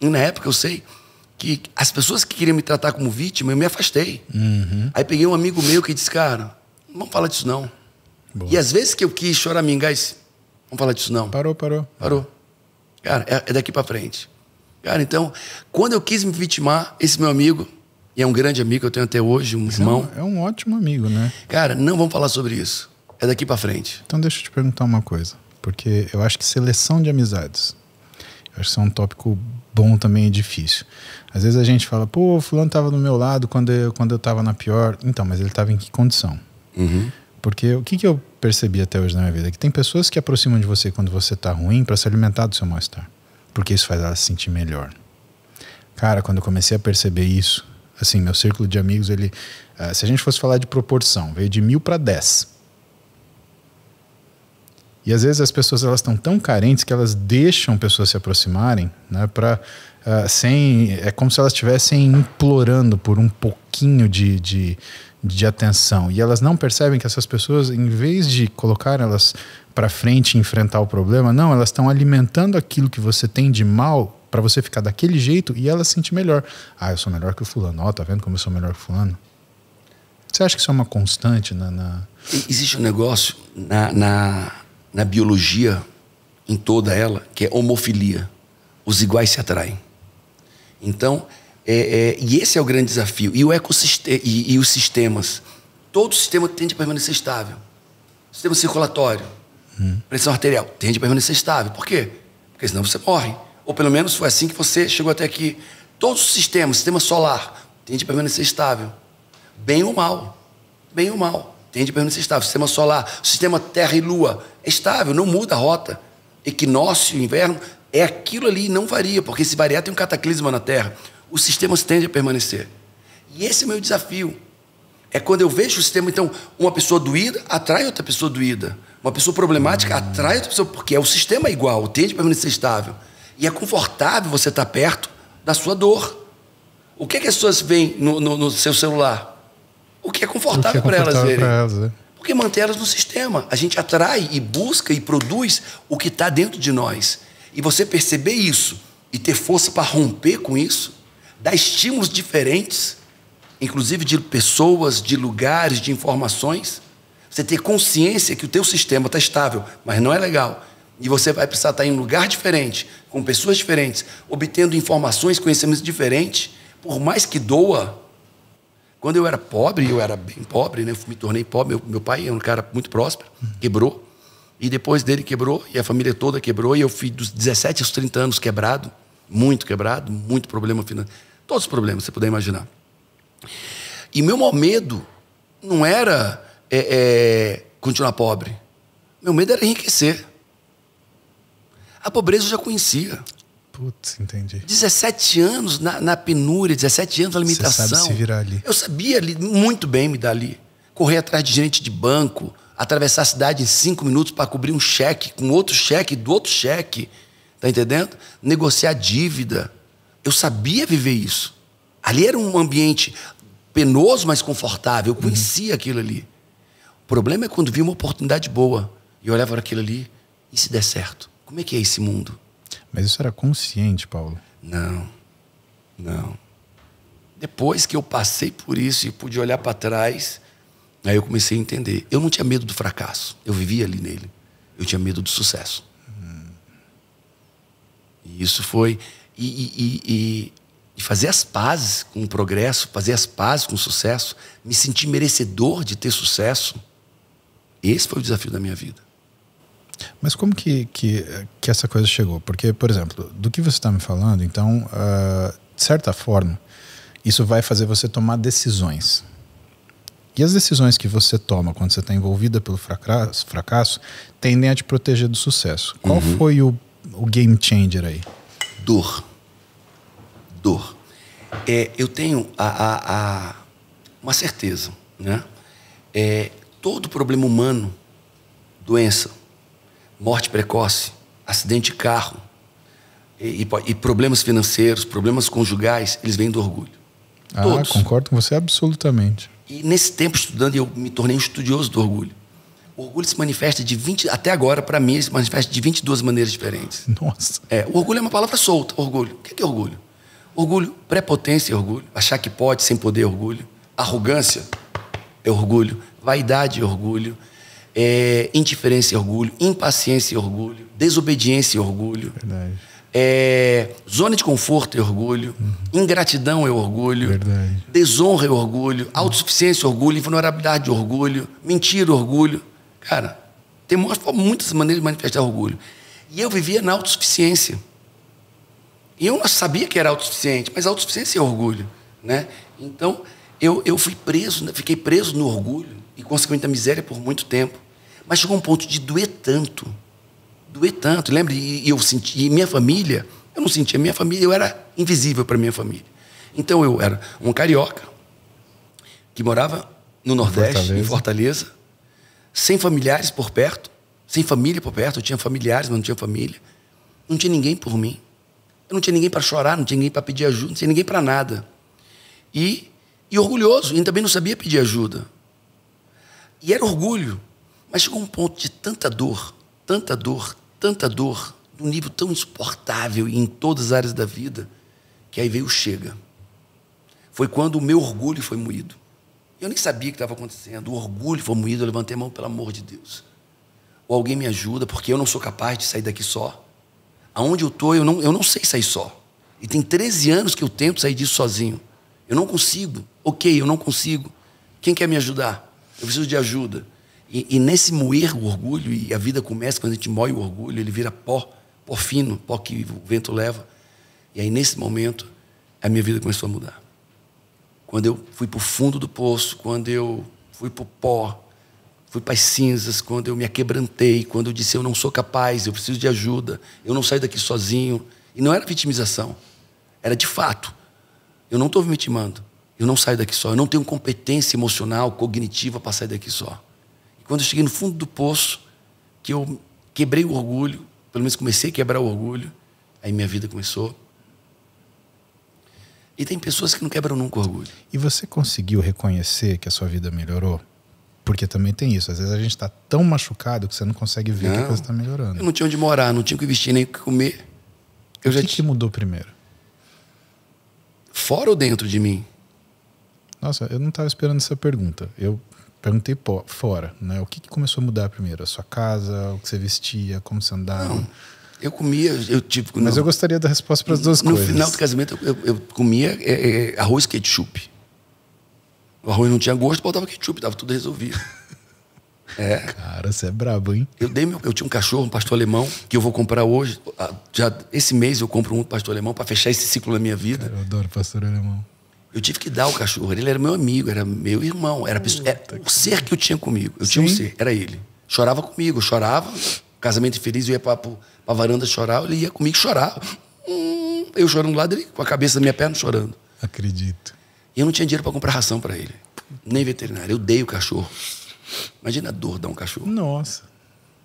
E na época eu sei, que as pessoas que queriam me tratar como vítima, eu me afastei. Uhum. Aí peguei um amigo meu que disse, cara, não vamos falar disso não. Boa. E às vezes que eu quis chorar mingás, vamos falar disso não. Parou, parou. Parou. Cara, é, é daqui para frente. Cara, então, quando eu quis me vitimar, esse meu amigo, e é um grande amigo que eu tenho até hoje, um irmão. É um, é um ótimo amigo, né? Cara, não vamos falar sobre isso. É daqui para frente. Então deixa eu te perguntar uma coisa, porque eu acho que seleção de amizades, eu acho que é um tópico bom também é difícil. Às vezes a gente fala, pô, fulano estava do meu lado quando eu, quando eu tava na pior. Então, mas ele estava em que condição? Uhum. Porque o que, que eu percebi até hoje na minha vida? Que tem pessoas que aproximam de você quando você está ruim para se alimentar do seu mal-estar. Porque isso faz ela se sentir melhor. Cara, quando eu comecei a perceber isso, assim, meu círculo de amigos, ele. Uh, se a gente fosse falar de proporção, veio de mil para dez. E às vezes as pessoas elas estão tão carentes que elas deixam pessoas se aproximarem, né, para uh, ah, sem é como se elas estivessem implorando por um pouquinho de, de, de atenção. E elas não percebem que essas pessoas, em vez de colocar elas para frente e enfrentar o problema, não, elas estão alimentando aquilo que você tem de mal para você ficar daquele jeito e ela se sente melhor. Ah, eu sou melhor que o fulano. Ó, oh, tá vendo como eu sou melhor que o fulano? Você acha que isso é uma constante na... na... Existe um negócio na, na na biologia, em toda ela, que é homofilia. Os iguais se atraem. Então, é, é, e esse é o grande desafio. E, o ecossistema, e, e os sistemas. Todo sistema tende a permanecer estável. Sistema circulatório, hum. pressão arterial, tende a permanecer estável. Por quê? Porque senão você morre. Ou pelo menos foi assim que você chegou até aqui. Todos os sistemas, sistema solar, tende a permanecer estável. Bem ou mal. Bem ou mal. Tende a permanecer é estável. Sistema solar, sistema terra e lua. É estável, não muda a rota. Equinócio, inverno, é aquilo ali, não varia, porque se variar tem um cataclisma na Terra. O sistema tende a permanecer. E esse é o meu desafio. É quando eu vejo o sistema, então, uma pessoa doída atrai outra pessoa doída. Uma pessoa problemática atrai outra pessoa, porque é o sistema é igual, tende a permanecer estável. E é confortável você estar perto da sua dor. O que, é que as pessoas veem no, no, no seu celular? o que é confortável, é confortável para elas verem. Elas, é. Porque manter elas no sistema. A gente atrai e busca e produz o que está dentro de nós. E você perceber isso e ter força para romper com isso, dar estímulos diferentes, inclusive de pessoas, de lugares, de informações. Você ter consciência que o teu sistema está estável, mas não é legal. E você vai precisar estar tá em um lugar diferente, com pessoas diferentes, obtendo informações, conhecimentos diferentes. Por mais que doa, quando eu era pobre, eu era bem pobre, né? Eu me tornei pobre. Meu, meu pai era é um cara muito próspero, quebrou. E depois dele quebrou, e a família toda quebrou. E eu fui dos 17 aos 30 anos quebrado, muito quebrado, muito problema financeiro. Todos os problemas você puder imaginar. E meu maior medo não era é, é, continuar pobre. Meu medo era enriquecer. A pobreza eu já conhecia. Putz, entendi. 17 anos na, na penúria, 17 anos na limitação. Você sabe se virar ali. Eu sabia ali, muito bem me dar ali. Correr atrás de gente de banco, atravessar a cidade em cinco minutos para cobrir um cheque com outro cheque, do outro cheque. Tá entendendo? Negociar dívida. Eu sabia viver isso. Ali era um ambiente penoso, mas confortável. Eu uhum. conhecia uhum. aquilo ali. O problema é quando vi uma oportunidade boa e olhava para aquilo ali e se der certo. Como é que é esse mundo? Mas isso era consciente, Paulo? Não, não. Depois que eu passei por isso e pude olhar para trás, aí eu comecei a entender. Eu não tinha medo do fracasso, eu vivia ali nele. Eu tinha medo do sucesso. Hum. E isso foi. E, e, e, e, fazer as pazes com o progresso, fazer as pazes com o sucesso, me sentir merecedor de ter sucesso. Esse foi o desafio da minha vida. Mas como que, que, que essa coisa chegou? Porque, por exemplo, do que você está me falando, então, uh, de certa forma, isso vai fazer você tomar decisões. E as decisões que você toma quando você está envolvida pelo fracasso, fracasso, tendem a te proteger do sucesso. Qual uhum. foi o, o game changer aí? Dor. Dor. É, eu tenho a, a, a uma certeza, né? É, todo problema humano, doença, morte precoce, acidente de carro e, e, e problemas financeiros, problemas conjugais, eles vêm do orgulho. Ah, Todos. concordo com você absolutamente. E nesse tempo estudando, eu me tornei um estudioso do orgulho. O orgulho se manifesta de 20, até agora, para mim, ele se manifesta de 22 maneiras diferentes. Nossa. É, o orgulho é uma palavra solta, orgulho. O que é orgulho? Orgulho, prepotência é orgulho, achar que pode sem poder é orgulho, arrogância é orgulho, vaidade é orgulho, é, indiferença e orgulho, impaciência e orgulho, desobediência e orgulho. É, zona de conforto e orgulho, uhum. ingratidão e orgulho, Verdade. desonra e orgulho, autossuficiência e orgulho, invulnerabilidade e orgulho, mentira e orgulho. Cara, tem muitas maneiras de manifestar orgulho. E eu vivia na autossuficiência. E eu não sabia que era autossuficiente, mas autossuficiência é orgulho. Né? Então, eu, eu fui preso, fiquei preso no orgulho e, consequentemente, na miséria por muito tempo. Mas chegou um ponto de doer tanto, doer tanto. Lembra? E eu senti, e minha família, eu não sentia minha família, eu era invisível para minha família. Então eu era um carioca que morava no Nordeste, Fortaleza. em Fortaleza, sem familiares por perto, sem família por perto. Eu tinha familiares, mas não tinha família. Não tinha ninguém por mim. Eu não tinha ninguém para chorar, não tinha ninguém para pedir ajuda, não tinha ninguém para nada. E, e orgulhoso, e também não sabia pedir ajuda. E era orgulho. Mas chegou um ponto de tanta dor, tanta dor, tanta dor, num nível tão insuportável e em todas as áreas da vida, que aí veio chega. Foi quando o meu orgulho foi moído. Eu nem sabia o que estava acontecendo. O orgulho foi moído, eu levantei a mão, pelo amor de Deus. Ou alguém me ajuda, porque eu não sou capaz de sair daqui só. Aonde eu estou, eu não, eu não sei sair só. E tem 13 anos que eu tento sair disso sozinho. Eu não consigo. Ok, eu não consigo. Quem quer me ajudar? Eu preciso de ajuda. E, e nesse moer o orgulho, e a vida começa quando a gente moe o orgulho, ele vira pó, pó fino, pó que o vento leva. E aí, nesse momento, a minha vida começou a mudar. Quando eu fui para o fundo do poço, quando eu fui para o pó, fui para as cinzas, quando eu me aquebrantei, quando eu disse eu não sou capaz, eu preciso de ajuda, eu não saio daqui sozinho. E não era vitimização, era de fato. Eu não estou me vitimando, eu não saio daqui só, eu não tenho competência emocional, cognitiva para sair daqui só. Quando eu cheguei no fundo do poço, que eu quebrei o orgulho, pelo menos comecei a quebrar o orgulho, aí minha vida começou. E tem pessoas que não quebram nunca o orgulho. E você conseguiu reconhecer que a sua vida melhorou? Porque também tem isso. Às vezes a gente está tão machucado que você não consegue ver não, que a coisa está melhorando. Eu não tinha onde morar, não tinha o que vestir, nem o que comer. Eu o que, que mudou primeiro? Fora ou dentro de mim? Nossa, eu não estava esperando essa pergunta. Eu perguntei pô, fora, né? O que, que, começou a mudar primeiro? A sua casa, o que você vestia, como você andava? Não, eu comia, eu tive. Mas eu gostaria da resposta para as duas no coisas. No final do casamento, eu, eu comia é, é, arroz ketchup. O arroz não tinha gosto, botava ketchup, tava tudo resolvido. É. Cara, você é brabo, hein? Eu dei meu, eu tinha um cachorro, um pastor alemão, que eu vou comprar hoje. Ah, já esse mês eu compro um pastor alemão para fechar esse ciclo na minha vida. Cara, eu adoro pastor alemão. Eu tive que dar o cachorro. Ele era meu amigo, era meu irmão. Era, pessoa, é era o ser que eu tinha comigo. Eu Sim. tinha um ser, era ele. Chorava comigo, eu chorava. Casamento feliz, eu ia pra, pra varanda chorar, ele ia comigo chorar. Hum, eu chorando do lado dele, com a cabeça na minha perna chorando. Acredito. E eu não tinha dinheiro para comprar ração para ele. Nem veterinário. Eu dei o cachorro. Imagina a dor dar um cachorro. Nossa.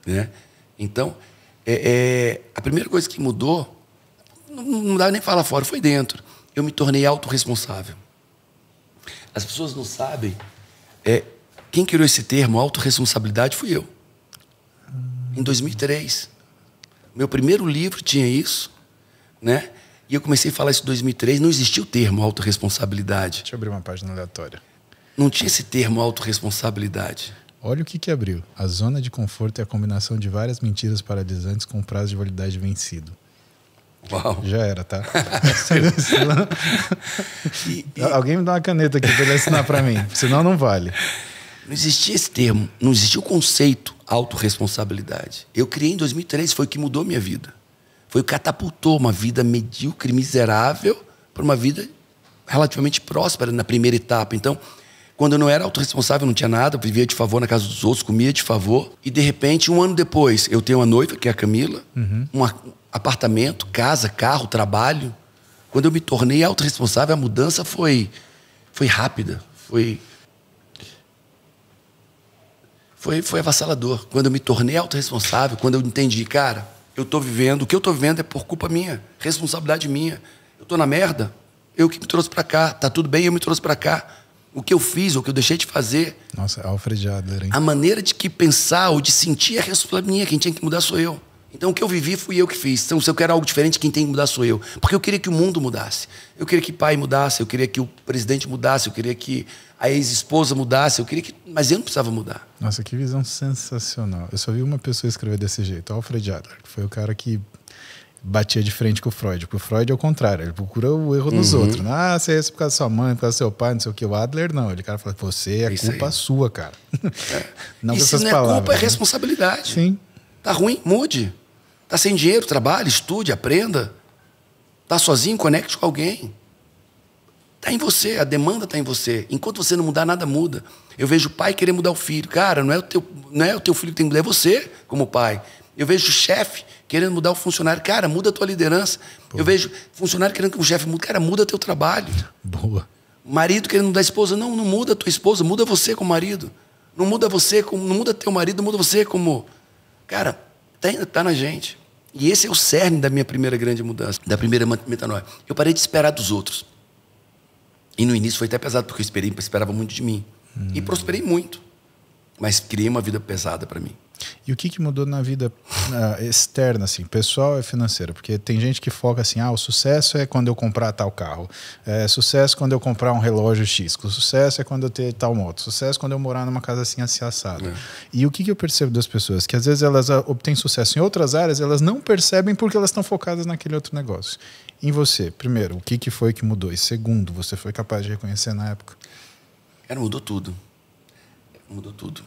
Né? Então, é, é, a primeira coisa que mudou, não, não dá nem falar fora, foi dentro. Eu me tornei autorresponsável. As pessoas não sabem. É, quem criou esse termo, autorresponsabilidade, fui eu. Em 2003. Meu primeiro livro tinha isso, né? E eu comecei a falar isso em 2003. Não existia o termo autorresponsabilidade. Deixa eu abrir uma página aleatória. Não tinha esse termo autorresponsabilidade. Olha o que, que abriu. A zona de conforto é a combinação de várias mentiras paralisantes com prazo de validade vencido. Uau. Já era, tá? Alguém me dá uma caneta aqui para ele assinar para mim, senão não vale. Não existia esse termo, não existia o conceito autorresponsabilidade. Eu criei em 2003, foi o que mudou minha vida. Foi o que catapultou uma vida medíocre, miserável, para uma vida relativamente próspera na primeira etapa. Então, quando eu não era autorresponsável, não tinha nada, vivia de favor na casa dos outros, comia de favor. E de repente, um ano depois, eu tenho uma noiva, que é a Camila, uhum. um apartamento, casa, carro, trabalho. Quando eu me tornei autorresponsável, a mudança foi, foi rápida, foi, foi, foi avassalador. Quando eu me tornei autorresponsável, quando eu entendi, cara, eu estou vivendo, o que eu estou vivendo é por culpa minha, responsabilidade minha. Eu estou na merda, eu que me trouxe para cá, tá tudo bem, eu me trouxe para cá o que eu fiz, o que eu deixei de fazer. Nossa, é Alfred Adler, hein? A maneira de que pensar ou de sentir é responsabilidade minha, quem tinha que mudar sou eu. Então o que eu vivi fui eu que fiz. Então se eu quero algo diferente, quem tem que mudar sou eu. Porque eu queria que o mundo mudasse. Eu queria que o pai mudasse, eu queria que o presidente mudasse, eu queria que a ex-esposa mudasse, eu queria que, mas eu não precisava mudar. Nossa, que visão sensacional. Eu só vi uma pessoa escrever desse jeito, Alfred Adler, que foi o cara que batia de frente com o Freud. Porque o Freud é o contrário, ele procura o erro dos uhum. outros. Ah, você é isso por causa da sua mãe, por causa do seu pai, não sei o que. O Adler não, ele cara fala, você é, é culpa aí. sua, cara. É. Não e com essas não é culpa, é né? é responsabilidade. Sim. Tá ruim, mude. Tá sem dinheiro, trabalhe, estude, aprenda. Tá sozinho, conecte com alguém. Tá em você, a demanda tá em você. Enquanto você não mudar, nada muda. Eu vejo o pai querer mudar o filho. Cara, não é o teu, não é o teu filho que tem que mudar, é você como pai. Eu vejo o chefe querendo mudar o funcionário. Cara, muda a tua liderança. Boa. Eu vejo funcionário querendo que o chefe mude. Cara, muda teu trabalho. Boa. Marido querendo mudar a esposa. Não, não muda a tua esposa, muda você como marido. Não muda você como. Não muda teu marido, muda você como. Cara, tá, tá na gente. E esse é o cerne da minha primeira grande mudança, da primeira metanoia. Eu parei de esperar dos outros. E no início foi até pesado, porque eu esperei, esperava muito de mim. Hum. E prosperei muito. Mas criei uma vida pesada para mim. E o que, que mudou na vida uh, externa, assim, pessoal e financeira? Porque tem gente que foca assim, ah, o sucesso é quando eu comprar tal carro, é, sucesso é quando eu comprar um relógio X, o sucesso é quando eu ter tal moto, sucesso é quando eu morar numa casa assim, assim assada. É. E o que, que eu percebo das pessoas? Que às vezes elas ah, obtêm sucesso em outras áreas, elas não percebem porque elas estão focadas naquele outro negócio. Em você, primeiro, o que, que foi que mudou? E segundo, você foi capaz de reconhecer na época? Cara, mudou tudo. Mudou tudo.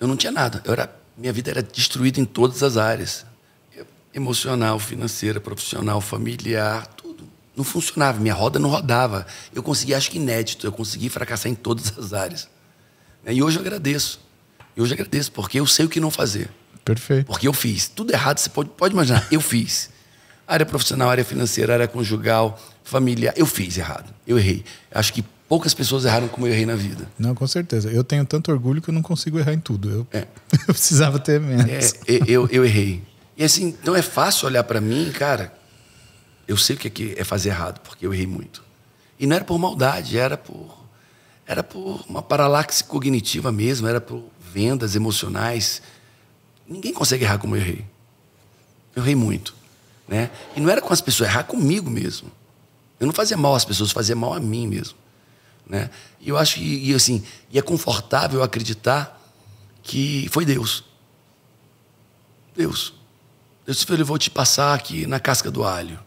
Eu não tinha nada. Eu era minha vida era destruída em todas as áreas emocional, financeira, profissional, familiar, tudo. Não funcionava, minha roda não rodava. Eu consegui, acho que inédito, eu consegui fracassar em todas as áreas. E hoje eu agradeço. E hoje eu agradeço, porque eu sei o que não fazer. Perfeito. Porque eu fiz. Tudo errado, você pode, pode imaginar, eu fiz. Área profissional, área financeira, área conjugal, familiar, eu fiz errado. Eu errei. Acho que Poucas pessoas erraram como eu errei na vida. Não, com certeza. Eu tenho tanto orgulho que eu não consigo errar em tudo. Eu, é. eu precisava ter menos. É, eu, eu errei. E assim, então é fácil olhar para mim, cara. Eu sei o é que é fazer errado, porque eu errei muito. E não era por maldade, era por era por uma paralaxe cognitiva mesmo, era por vendas emocionais. Ninguém consegue errar como eu errei. Eu errei muito, né? E não era com as pessoas, errar comigo mesmo. Eu não fazia mal às pessoas, fazia mal a mim mesmo. Né? E eu acho que, e assim, e é confortável acreditar que foi Deus. Deus. Deus falou, eu vou te passar aqui na casca do alho.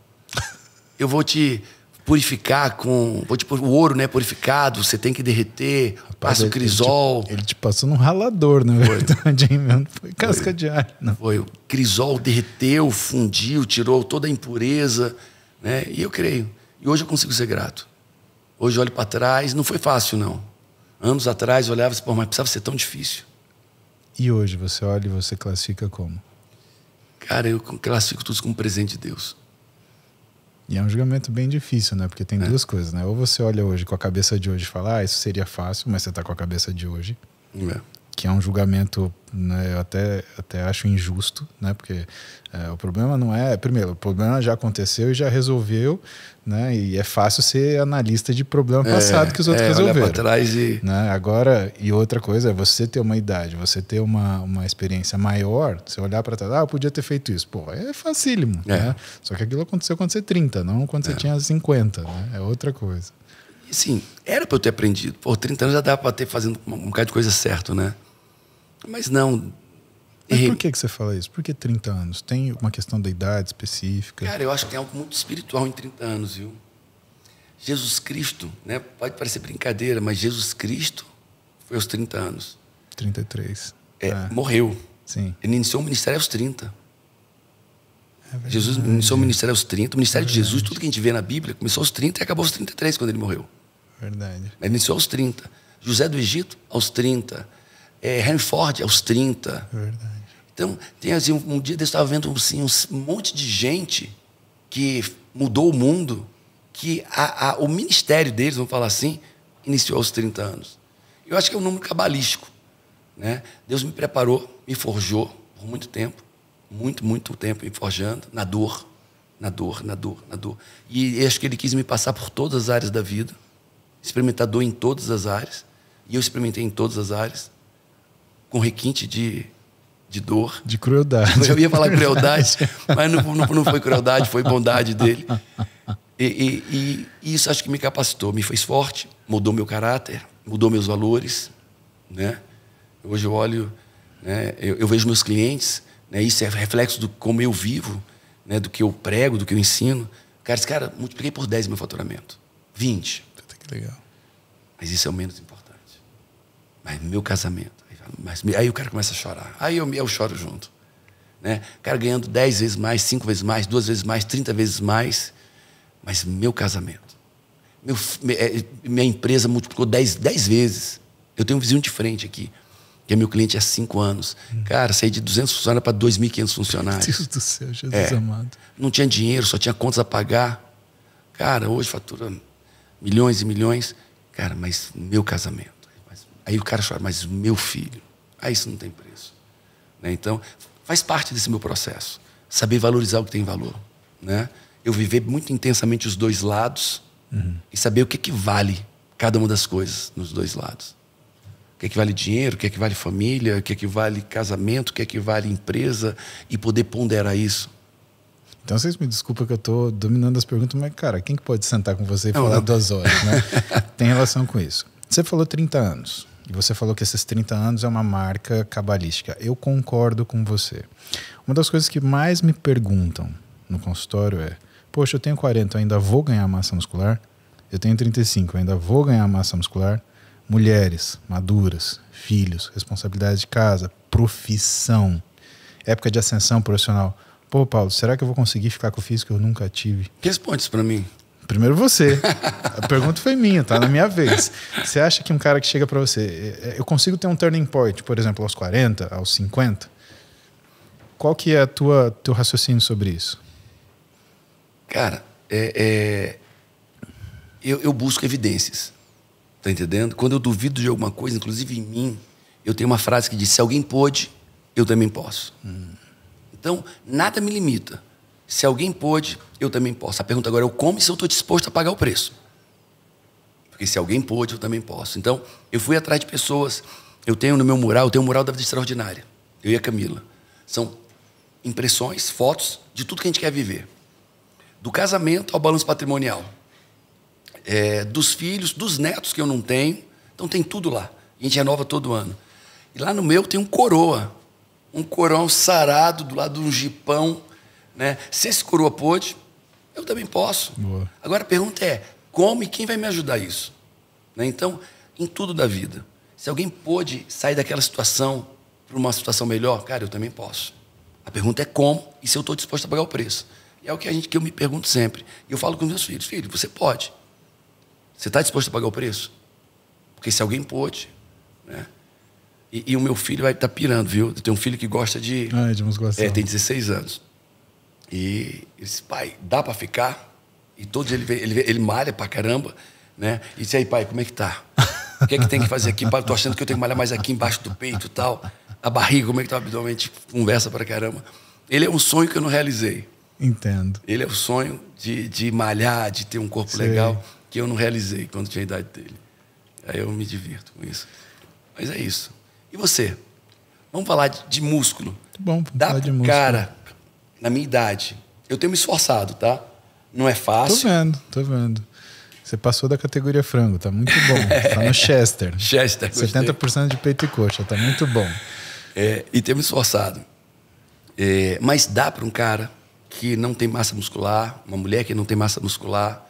Eu vou te purificar com. Vou te, o ouro, né? Purificado, você tem que derreter, Rapaz, passa o crisol. Ele te, ele te passou num ralador, na verdade, hein, foi casca foi. de alho, não. Foi. O crisol derreteu, fundiu, tirou toda a impureza, né? E eu creio. E hoje eu consigo ser grato. Hoje olho para trás, não foi fácil não. Anos atrás eu olhava e pô, mas precisava ser tão difícil. E hoje você olha e você classifica como? Cara, eu classifico tudo como presente de Deus. E é um julgamento bem difícil, né? Porque tem é. duas coisas, né? Ou você olha hoje com a cabeça de hoje e fala, ah, isso seria fácil, mas você está com a cabeça de hoje. É que é um julgamento né, eu até, até acho injusto, né, porque é, o problema não é. Primeiro, o problema já aconteceu e já resolveu, né, e é fácil ser analista de problema é, passado que os outros é, resolveram. Olha trás e... Né, agora, e outra coisa é você ter uma idade, você ter uma, uma experiência maior, você olhar para trás, ah, eu podia ter feito isso. Pô, é facílimo. É. Né? Só que aquilo aconteceu quando você é 30, não quando você é. tinha 50. Né, é outra coisa assim, era para eu ter aprendido. Por 30 anos já dava para ter fazendo um bocado de coisa certo, né? Mas não. Mas por que, que você fala isso? Por que 30 anos? Tem uma questão da idade específica? Cara, eu acho que tem algo muito espiritual em 30 anos, viu? Jesus Cristo, né? Pode parecer brincadeira, mas Jesus Cristo foi aos 30 anos. 33. É, é. morreu. Sim. Ele iniciou o ministério aos 30. É Jesus iniciou o ministério aos 30. O ministério é de Jesus, tudo que a gente vê na Bíblia, começou aos 30 e acabou aos 33 quando ele morreu. Verdade. iniciou aos 30. José do Egito, aos 30. É, eh, Henry Ford, aos 30. Verdade. Então, tem assim, um, um dia eu estava vendo assim, um monte de gente que mudou o mundo, que a, a, o ministério deles, vamos falar assim, iniciou aos 30 anos. Eu acho que é um número cabalístico. Né? Deus me preparou, me forjou por muito tempo, muito, muito tempo me forjando, na dor, na dor, na dor, na dor. E acho que Ele quis me passar por todas as áreas da vida experimentador em todas as áreas, e eu experimentei em todas as áreas, com requinte de, de dor. De crueldade. Eu ia falar crueldade, mas não, não, não foi crueldade, foi bondade dele. E, e, e, isso acho que me capacitou, me fez forte, mudou meu caráter, mudou meus valores. Né? Hoje eu olho, né, eu, eu, vejo meus clientes, né, isso é reflexo do como eu vivo, né, do que eu prego, do que eu ensino. Cara, esse cara, multipliquei por 10 meu faturamento, 20. Legal. Mas isso é o menos importante. Mas meu casamento. Mas, aí o cara começa a chorar. Aí eu, eu choro junto. Né? O cara ganhando 10 vezes mais, 5 vezes mais, 2 vezes mais, 30 vezes mais. Mas meu casamento. Meu, é, minha empresa multiplicou 10, vezes. Eu tenho um vizinho de frente aqui, que é meu cliente há 5 anos. Hum. Cara, saí de 200 funcionários para 2.500 funcionários. Meu Deus do céu, Jesus é. amado. Não tinha dinheiro, só tinha contas a pagar. Cara, hoje fatura milhões e milhões. Cara, mas meu casamento. Aí o cara chora, mas meu filho. Aí ah, isso não tem preço. Né? Então, faz parte desse meu processo. Saber valorizar o que tem valor. Né? Eu viver muito intensamente os dois lados uhum. e saber o que, é que vale cada uma das coisas nos dois lados. O que é que vale dinheiro, o que é que vale família, o que é que vale casamento, o que é que vale empresa e poder ponderar isso. Então vocês me desculpem que eu estou dominando as perguntas, mas, cara, quem que pode sentar com você e não, falar não. duas horas, né? Tem relação com isso. Você falou 30 anos. E você falou que esses 30 anos é uma marca cabalística. Eu concordo com você. Uma das coisas que mais me perguntam no consultório é: Poxa, eu tenho 40, eu ainda vou ganhar massa muscular? Eu tenho 35, eu ainda vou ganhar massa muscular? Mulheres, maduras, filhos, responsabilidade de casa, profissão, época de ascensão profissional Pô, Paulo, será que eu vou conseguir ficar com o físico que eu nunca tive? Responde isso pra mim. Primeiro você. A pergunta foi minha, tá na minha vez. Você acha que um cara que chega para você, é, é, eu consigo ter um turning point, por exemplo, aos 40, aos 50? Qual que é a tua teu raciocínio sobre isso? Cara, é, é... Eu, eu busco evidências. Tá entendendo? Quando eu duvido de alguma coisa, inclusive em mim, eu tenho uma frase que diz: se alguém pôde, eu também posso. Hum. Então, nada me limita. Se alguém pôde, eu também posso. A pergunta agora é eu como e se eu estou disposto a pagar o preço. Porque se alguém pôde, eu também posso. Então, eu fui atrás de pessoas. Eu tenho no meu mural, eu tenho um mural da vida extraordinária. Eu e a Camila. São impressões, fotos de tudo que a gente quer viver. Do casamento ao balanço patrimonial. É, dos filhos, dos netos que eu não tenho. Então tem tudo lá. A gente renova todo ano. E lá no meu tem um coroa um corão sarado do lado de um jipão. Né? Se esse coroa pôde, eu também posso. Boa. Agora a pergunta é: como e quem vai me ajudar isso? Né? Então, em tudo da vida. Se alguém pôde sair daquela situação para uma situação melhor, cara, eu também posso. A pergunta é como e se eu estou disposto a pagar o preço. E é o que, a gente, que eu me pergunto sempre. E eu falo com meus filhos: filho, você pode. Você está disposto a pagar o preço? Porque se alguém pôde, né? E, e o meu filho vai estar tá pirando, viu? Eu tenho um filho que gosta de. Ah, de musculação. É, tem 16 anos. E ele disse, pai, dá para ficar? E dia ele, ele, ele malha pra caramba, né? E disse, aí, pai, como é que tá? O que é que tem que fazer aqui? Pai, eu tô achando que eu tenho que malhar mais aqui embaixo do peito e tal. A barriga, como é que tá o abdômen? A gente conversa pra caramba. Ele é um sonho que eu não realizei. Entendo. Ele é o um sonho de, de malhar, de ter um corpo Sei. legal, que eu não realizei quando tinha a idade dele. Aí eu me divirto com isso. Mas é isso. E você? Vamos falar de músculo. Muito tá bom, vamos Dá falar de músculo. Cara, na minha idade, eu tenho me esforçado, tá? Não é fácil. Tô vendo, tô vendo. Você passou da categoria frango, tá muito bom. tá no Chester. Chester, gostei. 70% de peito e coxa, tá muito bom. É, e tenho me esforçado. É, mas dá para um cara que não tem massa muscular, uma mulher que não tem massa muscular,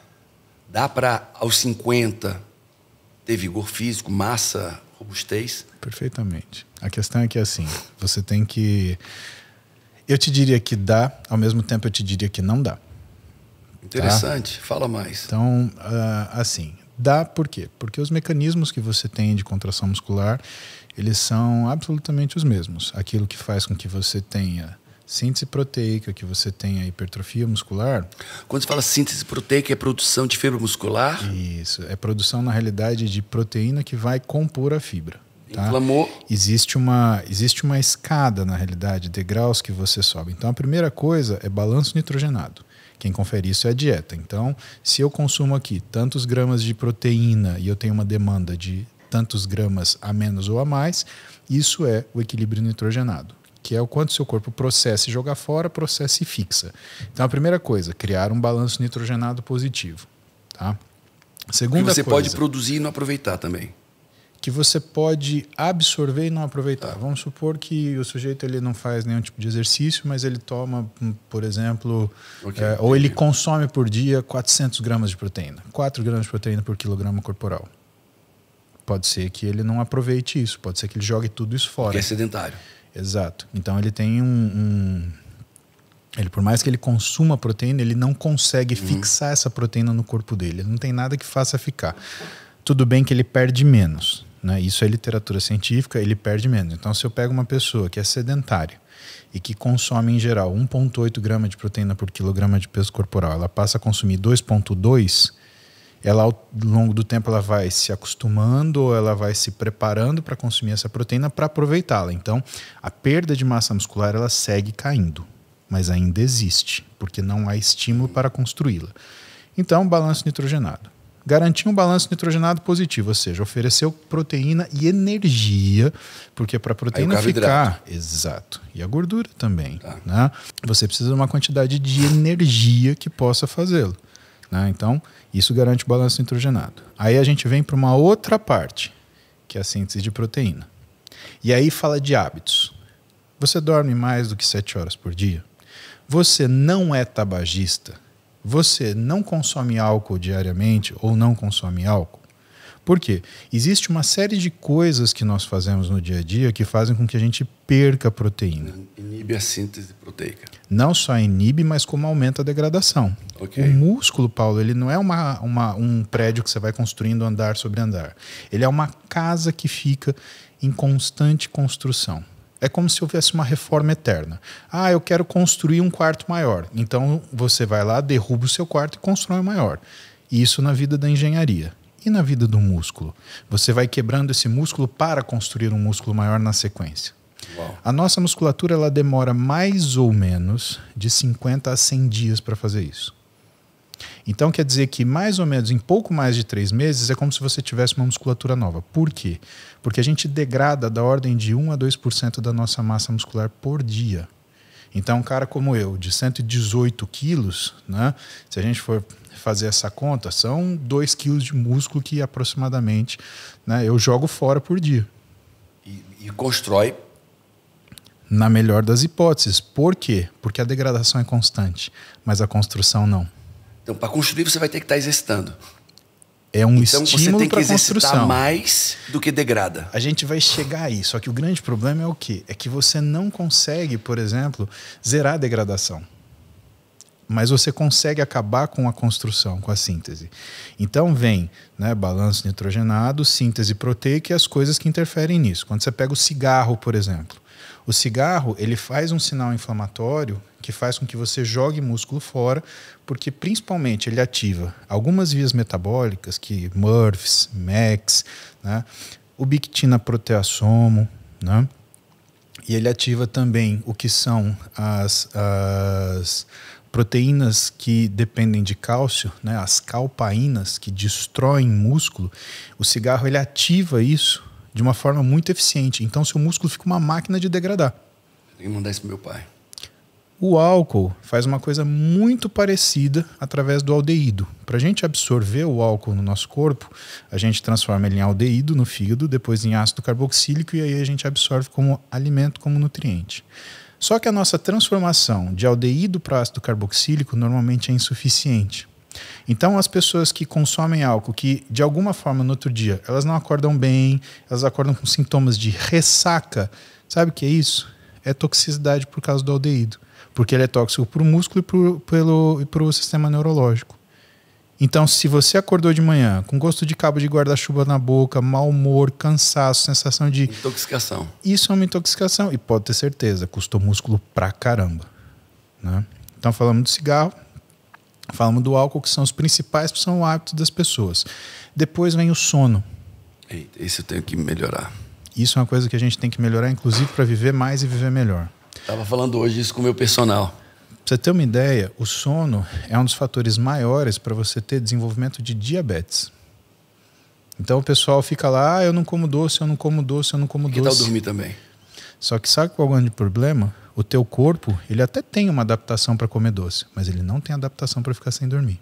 dá para aos 50 ter vigor físico, massa Perfeitamente. A questão é que assim, você tem que. Eu te diria que dá, ao mesmo tempo eu te diria que não dá. Tá? Interessante, tá? fala mais. Então, uh, assim, dá por quê? Porque os mecanismos que você tem de contração muscular, eles são absolutamente os mesmos. Aquilo que faz com que você tenha síntese proteica que você tem a hipertrofia muscular. Quando você fala síntese proteica, é produção de fibra muscular? Isso, é produção na realidade de proteína que vai compor a fibra. Tá? Inflamou. Existe uma, existe uma escada na realidade, degraus que você sobe. Então a primeira coisa é balanço nitrogenado. Quem confere isso é a dieta. Então, se eu consumo aqui tantos gramas de proteína e eu tenho uma demanda de tantos gramas a menos ou a mais, isso é o equilíbrio nitrogenado que é o quanto seu corpo processa e joga fora, processa e fixa. Então, a primeira coisa, criar um balanço nitrogenado positivo. Tá? segunda que você coisa, pode produzir e não aproveitar também. Que você pode absorver e não aproveitar. Ah. Vamos supor que o sujeito ele não faz nenhum tipo de exercício, mas ele toma, hum, por exemplo, okay, é, ou ele consome por dia 400 gramas de proteína, 4 gramas de proteína por quilograma corporal. Pode ser que ele não aproveite isso, pode ser que ele jogue tudo isso fora. Porque é sedentário. Exato. Então ele tem um, um, ele por mais que ele consuma proteína, ele não consegue uhum. fixar essa proteína no corpo dele. Ele não tem nada que faça ficar. Tudo bem que ele perde menos, né? Isso é literatura científica, ele perde menos. Então se eu pego uma pessoa que é sedentária e que consome em geral 1.8 gramas de proteína por quilograma de peso corporal, ela passa a consumir 2.2 ela ao longo do tempo ela vai se acostumando ou ela vai se preparando para consumir essa proteína para aproveitá-la. Então, a perda de massa muscular ela segue caindo, mas ainda existe, porque não há estímulo para construí-la. Então, balanço nitrogenado. Garantir um balanço nitrogenado positivo, ou seja, ofereceu proteína e energia, porque para a proteína ficar. Exato. E a gordura também. Tá. Né? Você precisa de uma quantidade de energia que possa fazê-lo. Né? Então, isso garante o balanço nitrogenado. Aí a gente vem para uma outra parte, que é a síntese de proteína. E aí fala de hábitos. Você dorme mais do que 7 horas por dia? Você não é tabagista? Você não consome álcool diariamente ou não consome álcool? Por quê? Existe uma série de coisas que nós fazemos no dia a dia que fazem com que a gente perca a proteína. Inibe a síntese proteica. Não só inibe, mas como aumenta a degradação. Okay. O músculo, Paulo, ele não é uma, uma, um prédio que você vai construindo andar sobre andar. Ele é uma casa que fica em constante construção. É como se houvesse uma reforma eterna. Ah, eu quero construir um quarto maior. Então você vai lá, derruba o seu quarto e constrói um maior. Isso na vida da engenharia. E na vida do músculo? Você vai quebrando esse músculo para construir um músculo maior na sequência. Uau. A nossa musculatura ela demora mais ou menos de 50 a 100 dias para fazer isso. Então quer dizer que mais ou menos em pouco mais de três meses é como se você tivesse uma musculatura nova. Por quê? Porque a gente degrada da ordem de 1 a 2% da nossa massa muscular por dia. Então, um cara como eu, de 118 quilos, né? Se a gente for fazer essa conta, são 2 quilos de músculo que aproximadamente né, eu jogo fora por dia. E, e constrói? Na melhor das hipóteses. Por quê? Porque a degradação é constante, mas a construção não. Então, para construir, você vai ter que estar tá exercitando. É um então, estímulo para construção. Então mais do que degrada. A gente vai chegar a isso. Só que o grande problema é o quê? É que você não consegue, por exemplo, zerar a degradação mas você consegue acabar com a construção, com a síntese. Então vem né, balanço nitrogenado, síntese proteica e as coisas que interferem nisso. Quando você pega o cigarro, por exemplo, o cigarro ele faz um sinal inflamatório que faz com que você jogue músculo fora, porque principalmente ele ativa algumas vias metabólicas, que Murphs, MEX, né, o bictina proteasomo, né? E ele ativa também o que são as, as proteínas que dependem de cálcio, né, as calpaínas que destroem músculo, o cigarro ele ativa isso de uma forma muito eficiente. Então seu músculo fica uma máquina de degradar. Tem que mandar isso pro meu pai. O álcool faz uma coisa muito parecida através do aldeído. Para a gente absorver o álcool no nosso corpo, a gente transforma ele em aldeído no fígado, depois em ácido carboxílico e aí a gente absorve como alimento, como nutriente. Só que a nossa transformação de aldeído para ácido carboxílico normalmente é insuficiente. Então, as pessoas que consomem álcool, que de alguma forma no outro dia elas não acordam bem, elas acordam com sintomas de ressaca, sabe o que é isso? É toxicidade por causa do aldeído, porque ele é tóxico para o músculo e para o sistema neurológico. Então, se você acordou de manhã com gosto de cabo de guarda-chuva na boca, mau humor, cansaço, sensação de. Intoxicação. Isso é uma intoxicação. E pode ter certeza, custou músculo pra caramba. Né? Então, falamos do cigarro, falamos do álcool, que são os principais, que são hábitos das pessoas. Depois vem o sono. Eita, esse eu tenho que melhorar. Isso é uma coisa que a gente tem que melhorar, inclusive, para viver mais e viver melhor. Estava falando hoje isso com o meu personal. Pra você ter uma ideia, o sono é um dos fatores maiores para você ter desenvolvimento de diabetes. Então o pessoal fica lá, ah, eu não como doce, eu não como doce, eu não como que doce. Que tal dormir também? Só que sabe qual é o grande problema? O teu corpo, ele até tem uma adaptação para comer doce, mas ele não tem adaptação para ficar sem dormir.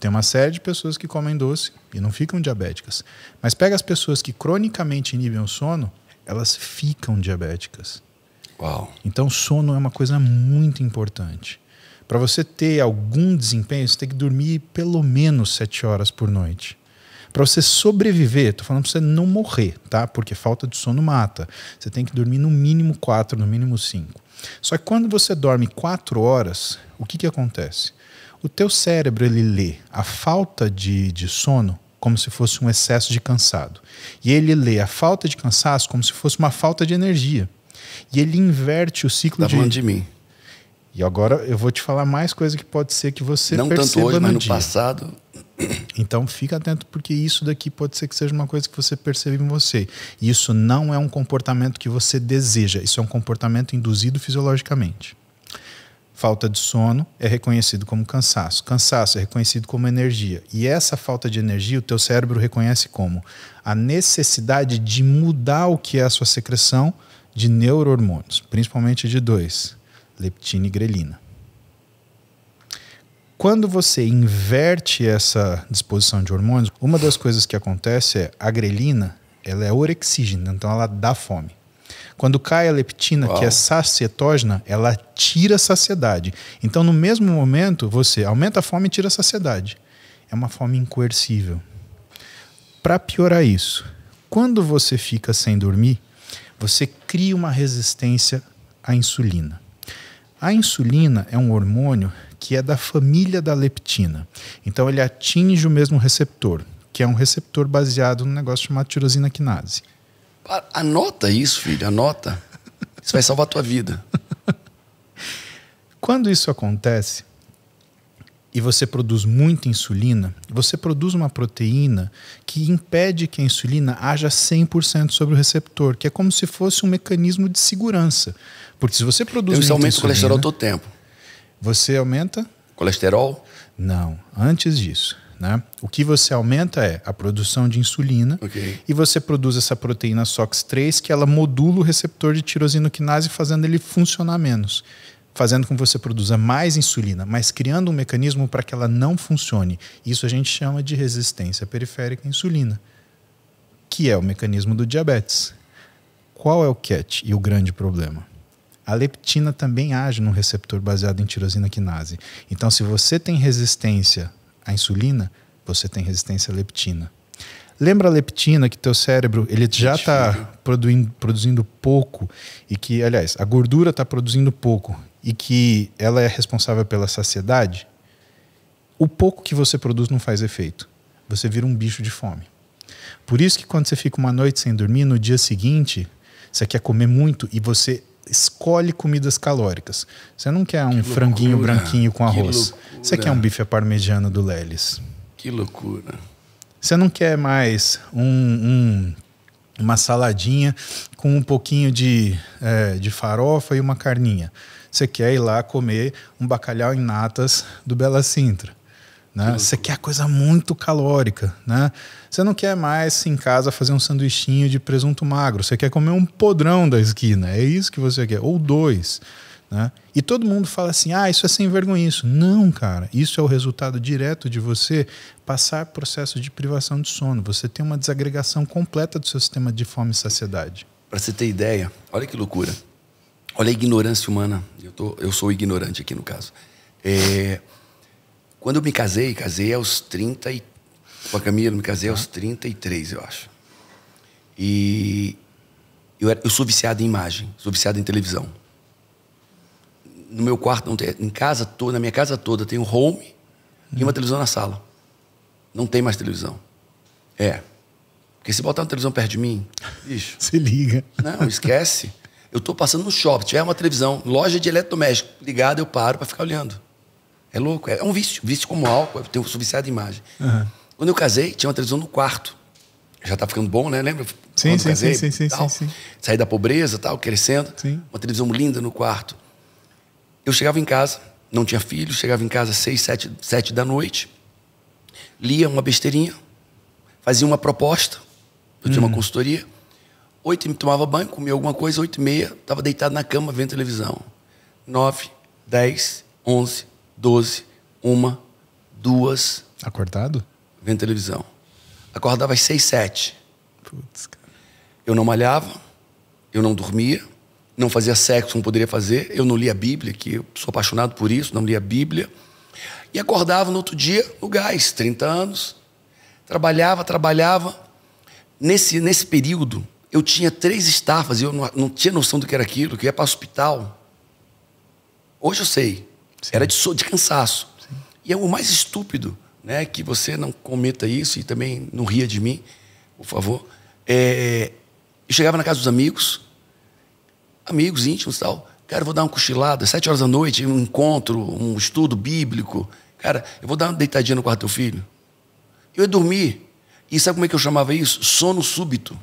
Tem uma série de pessoas que comem doce e não ficam diabéticas. Mas pega as pessoas que cronicamente inibem o sono, elas ficam diabéticas. Uau. Então, sono é uma coisa muito importante. Para você ter algum desempenho, você tem que dormir pelo menos sete horas por noite. Para você sobreviver, estou falando para você não morrer, tá? Porque falta de sono mata. Você tem que dormir no mínimo quatro, no mínimo cinco. Só que quando você dorme quatro horas, o que, que acontece? O teu cérebro ele lê a falta de, de sono como se fosse um excesso de cansado. E ele lê a falta de cansaço como se fosse uma falta de energia. E ele inverte o ciclo tá de. Falando de mim. E agora eu vou te falar mais coisa que pode ser que você não perceba tanto hoje, no mas no dia. passado. Então fica atento porque isso daqui pode ser que seja uma coisa que você perceba em você. Isso não é um comportamento que você deseja. Isso é um comportamento induzido fisiologicamente. Falta de sono é reconhecido como cansaço. Cansaço é reconhecido como energia. E essa falta de energia o teu cérebro reconhece como a necessidade de mudar o que é a sua secreção de neurohormônios, principalmente de dois, leptina e grelina. Quando você inverte essa disposição de hormônios, uma das coisas que acontece é a grelina, ela é orexígena, então ela dá fome. Quando cai a leptina, Uau. que é sacietógena, ela tira a saciedade. Então, no mesmo momento, você aumenta a fome e tira a saciedade. É uma fome incoercível. Para piorar isso, quando você fica sem dormir, você cria uma resistência à insulina. A insulina é um hormônio que é da família da leptina. Então ele atinge o mesmo receptor, que é um receptor baseado no negócio chamado tirosina quinase. Ah, anota isso, filho, anota. Isso vai salvar a tua vida. Quando isso acontece, e você produz muita insulina, você produz uma proteína que impede que a insulina haja 100% sobre o receptor, que é como se fosse um mecanismo de segurança. Porque se você produz. Isso aumenta o colesterol todo tempo. Você aumenta? Colesterol? Não, antes disso. Né? O que você aumenta é a produção de insulina okay. e você produz essa proteína SOX3 que ela modula o receptor de tirosinoquinase fazendo ele funcionar menos fazendo com que você produza mais insulina, mas criando um mecanismo para que ela não funcione. Isso a gente chama de resistência periférica à insulina, que é o mecanismo do diabetes. Qual é o catch e o grande problema? A leptina também age num receptor baseado em tirosina quinase. Então, se você tem resistência à insulina, você tem resistência à leptina. Lembra a leptina que teu cérebro ele é já está produzindo, produzindo pouco e que, aliás, a gordura está produzindo pouco e que ela é responsável pela saciedade, o pouco que você produz não faz efeito. Você vira um bicho de fome. Por isso que quando você fica uma noite sem dormir, no dia seguinte, você quer comer muito e você escolhe comidas calóricas. Você não quer um que franguinho branquinho com arroz. Você quer um bife parmegiano do Lelis. Que loucura. Você não quer mais um, um uma saladinha com um pouquinho de, é, de farofa e uma carninha você quer ir lá comer um bacalhau em natas do Bela Sintra. Né? você quer coisa muito calórica, né? Você não quer mais em casa fazer um sanduichinho de presunto magro, você quer comer um podrão da esquina, é isso que você quer, ou dois, né? E todo mundo fala assim: "Ah, isso é sem vergonha isso". Não, cara, isso é o resultado direto de você passar processo de privação de sono. Você tem uma desagregação completa do seu sistema de fome e saciedade. Para você ter ideia, olha que loucura. Olha a ignorância humana. Eu, tô, eu sou ignorante aqui no caso. É, quando eu me casei, casei aos 30 e... Com a Camila, me casei ah. aos 33, eu acho. E eu, era, eu sou viciado em imagem, sou viciado em televisão. No meu quarto, não tem, em casa toda, na minha casa toda, tem um home hum. e uma televisão na sala. Não tem mais televisão. É. Porque se botar uma televisão perto de mim, bicho. Se liga. Não, esquece. Eu estou passando no shopping, tiver uma televisão, loja de eletrodoméstico ligada, eu paro para ficar olhando. É louco, é, um vício, vício como álcool, eu um viciado em imagem. Uhum. Quando eu casei, tinha uma televisão no quarto. Já está ficando bom, né? Lembra? Sim, Quando sim, casei, sim, sim, tal, sim, sim, Saí da pobreza, tal, crescendo. Sim. Uma televisão linda no quarto. Eu chegava em casa, não tinha filho, chegava em casa às seis, sete, sete da noite, lia uma besteirinha, fazia uma proposta, eu tinha uma hum. consultoria, Oito, tomava banho, comia alguma coisa. Oito e meia, estava deitado na cama vendo televisão. Nove, dez, onze, doze, uma, duas. Acordado? Vendo televisão. Acordava às seis, sete. Putz, cara. Eu não malhava, eu não dormia, não fazia sexo, não poderia fazer. Eu não lia a Bíblia, que eu sou apaixonado por isso, não lia a Bíblia. E acordava no outro dia no gás, 30 anos. Trabalhava, trabalhava. Nesse, nesse período, eu tinha três estafas e eu não, não tinha noção do que era aquilo, que ia para o hospital. Hoje eu sei. Sim. Era de, de cansaço. Sim. E é o mais estúpido, né? Que você não cometa isso e também não ria de mim, por favor. É, eu chegava na casa dos amigos, amigos íntimos e tal. Cara, eu vou dar uma cochilada, sete horas da noite, um encontro, um estudo bíblico. Cara, eu vou dar uma deitadinha no quarto do teu filho. Eu ia dormir. E sabe como é que eu chamava isso? Sono súbito.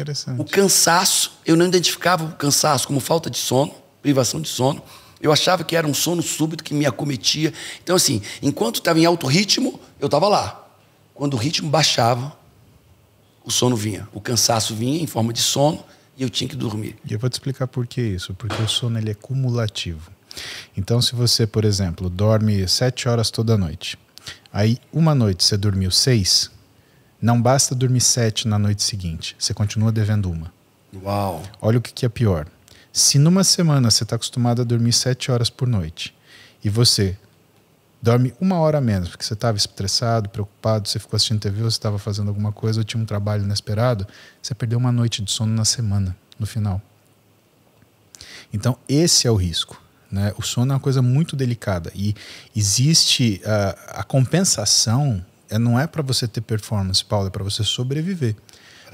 Interessante. O cansaço, eu não identificava o cansaço como falta de sono, privação de sono. Eu achava que era um sono súbito que me acometia. Então, assim, enquanto estava em alto ritmo, eu estava lá. Quando o ritmo baixava, o sono vinha. O cansaço vinha em forma de sono e eu tinha que dormir. E eu vou te explicar por que isso. Porque o sono ele é cumulativo. Então, se você, por exemplo, dorme sete horas toda noite, aí uma noite você dormiu seis, não basta dormir sete na noite seguinte, você continua devendo uma. Uau! Olha o que, que é pior. Se numa semana você está acostumado a dormir sete horas por noite e você dorme uma hora menos, porque você estava estressado, preocupado, você ficou assistindo TV, você estava fazendo alguma coisa, ou tinha um trabalho inesperado, você perdeu uma noite de sono na semana, no final. Então, esse é o risco. Né? O sono é uma coisa muito delicada e existe uh, a compensação é, não é para você ter performance, Paulo, é para você sobreviver.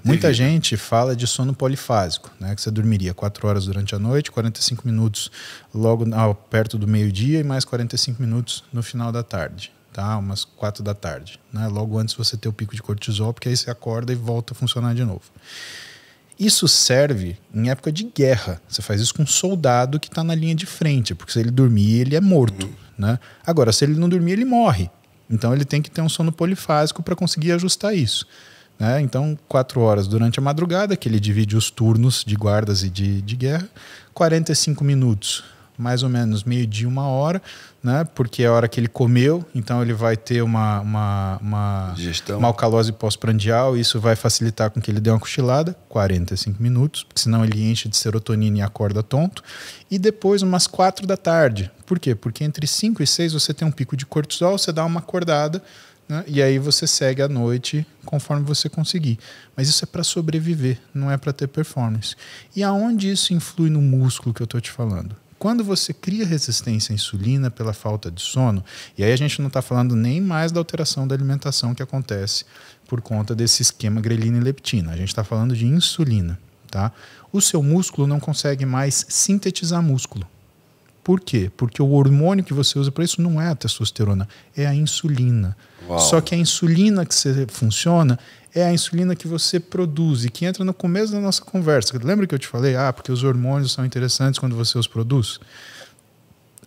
Muita gente fala de sono polifásico, né? Que você dormiria 4 horas durante a noite, 45 minutos logo perto do meio-dia e mais 45 minutos no final da tarde, tá? Umas 4 da tarde, né? Logo antes você ter o pico de cortisol, porque aí você acorda e volta a funcionar de novo. Isso serve em época de guerra. Você faz isso com um soldado que está na linha de frente, porque se ele dormir, ele é morto. Uhum. Né? Agora, se ele não dormir, ele morre. Então ele tem que ter um sono polifásico para conseguir ajustar isso. Né? Então, quatro horas durante a madrugada, que ele divide os turnos de guardas e de, de guerra, 45 minutos mais ou menos meio dia, uma hora, né? Porque é a hora que ele comeu, então ele vai ter uma, uma, uma, Digestão. alcalose pós-prandial, isso vai facilitar com que ele dê uma cochilada, 45 minutos, porque senão ele enche de serotonina e acorda tonto. E depois, umas 4 da tarde. Por quê? Porque entre 5 e 6 você tem um pico de cortisol, você dá uma acordada, né? e aí você segue à noite conforme você conseguir. Mas isso é para sobreviver, não é para ter performance. E aonde isso influi no músculo que eu estou te falando? quando você cria resistência à insulina pela falta de sono, e aí a gente não está falando nem mais da alteração da alimentação que acontece por conta desse esquema grelina e leptina, a gente está falando de insulina, tá? O seu músculo não consegue mais sintetizar músculo. Por quê? Porque o hormônio que você usa para isso não é a testosterona, é a insulina. Uau. Só que a insulina que você funciona é a insulina que você produz e que entra no começo da nossa conversa. Lembra que eu te falei? Ah, porque os hormônios são interessantes quando você os produz?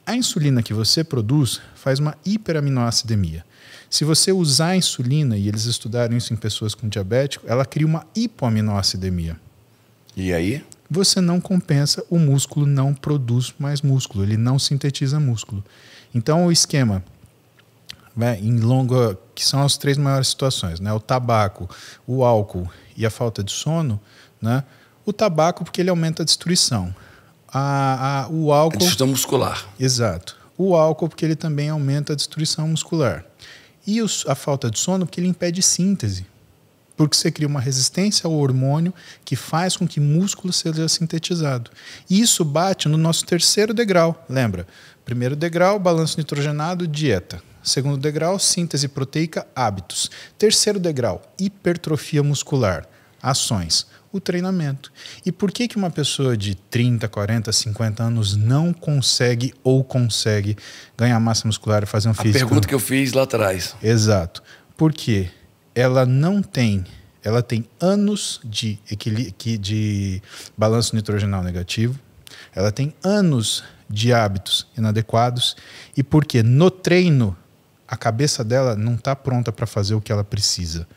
A insulina que você produz faz uma hiperaminoacidemia. Se você usar a insulina, e eles estudaram isso em pessoas com diabético, ela cria uma hipoaminoacidemia. E aí? Você não compensa, o músculo não produz mais músculo, ele não sintetiza músculo. Então o esquema né, em longa que são as três maiores situações, né? O tabaco, o álcool e a falta de sono, né? O tabaco porque ele aumenta a destruição. A, a, o álcool... A destruição muscular. Exato. O álcool porque ele também aumenta a destruição muscular. E os, a falta de sono porque ele impede síntese. Porque você cria uma resistência ao hormônio que faz com que músculo seja sintetizado. E isso bate no nosso terceiro degrau, lembra? Primeiro degrau, balanço nitrogenado, dieta. Segundo degrau, síntese proteica, hábitos. Terceiro degrau, hipertrofia muscular, ações, o treinamento. E por que, que uma pessoa de 30, 40, 50 anos não consegue ou consegue ganhar massa muscular e fazer um físico? A pergunta que eu fiz lá atrás. Exato. Porque ela não tem ela tem anos de, de balanço nitrogenal negativo, ela tem anos de hábitos inadequados, e porque no treino a cabeça dela não está pronta para fazer o que ela precisa.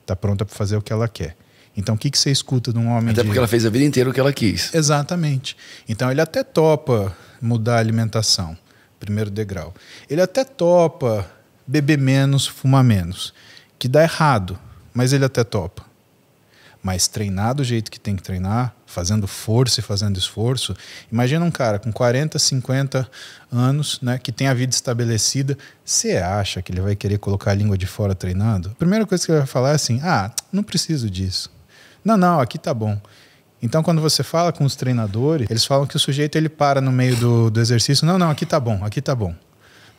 Está pronta para fazer o que ela quer. Então, o que, que você escuta de um homem. Até de... porque ela fez a vida inteira o que ela quis. Exatamente. Então, ele até topa mudar a alimentação, primeiro degrau. Ele até topa beber menos, fumar menos, que dá errado, mas ele até topa mas treinar do jeito que tem que treinar, fazendo força e fazendo esforço. Imagina um cara com 40, 50 anos, né, que tem a vida estabelecida, você acha que ele vai querer colocar a língua de fora treinando? A primeira coisa que ele vai falar é assim: "Ah, não preciso disso". Não, não, aqui tá bom. Então, quando você fala com os treinadores, eles falam que o sujeito ele para no meio do, do exercício. Não, não, aqui tá bom, aqui tá bom.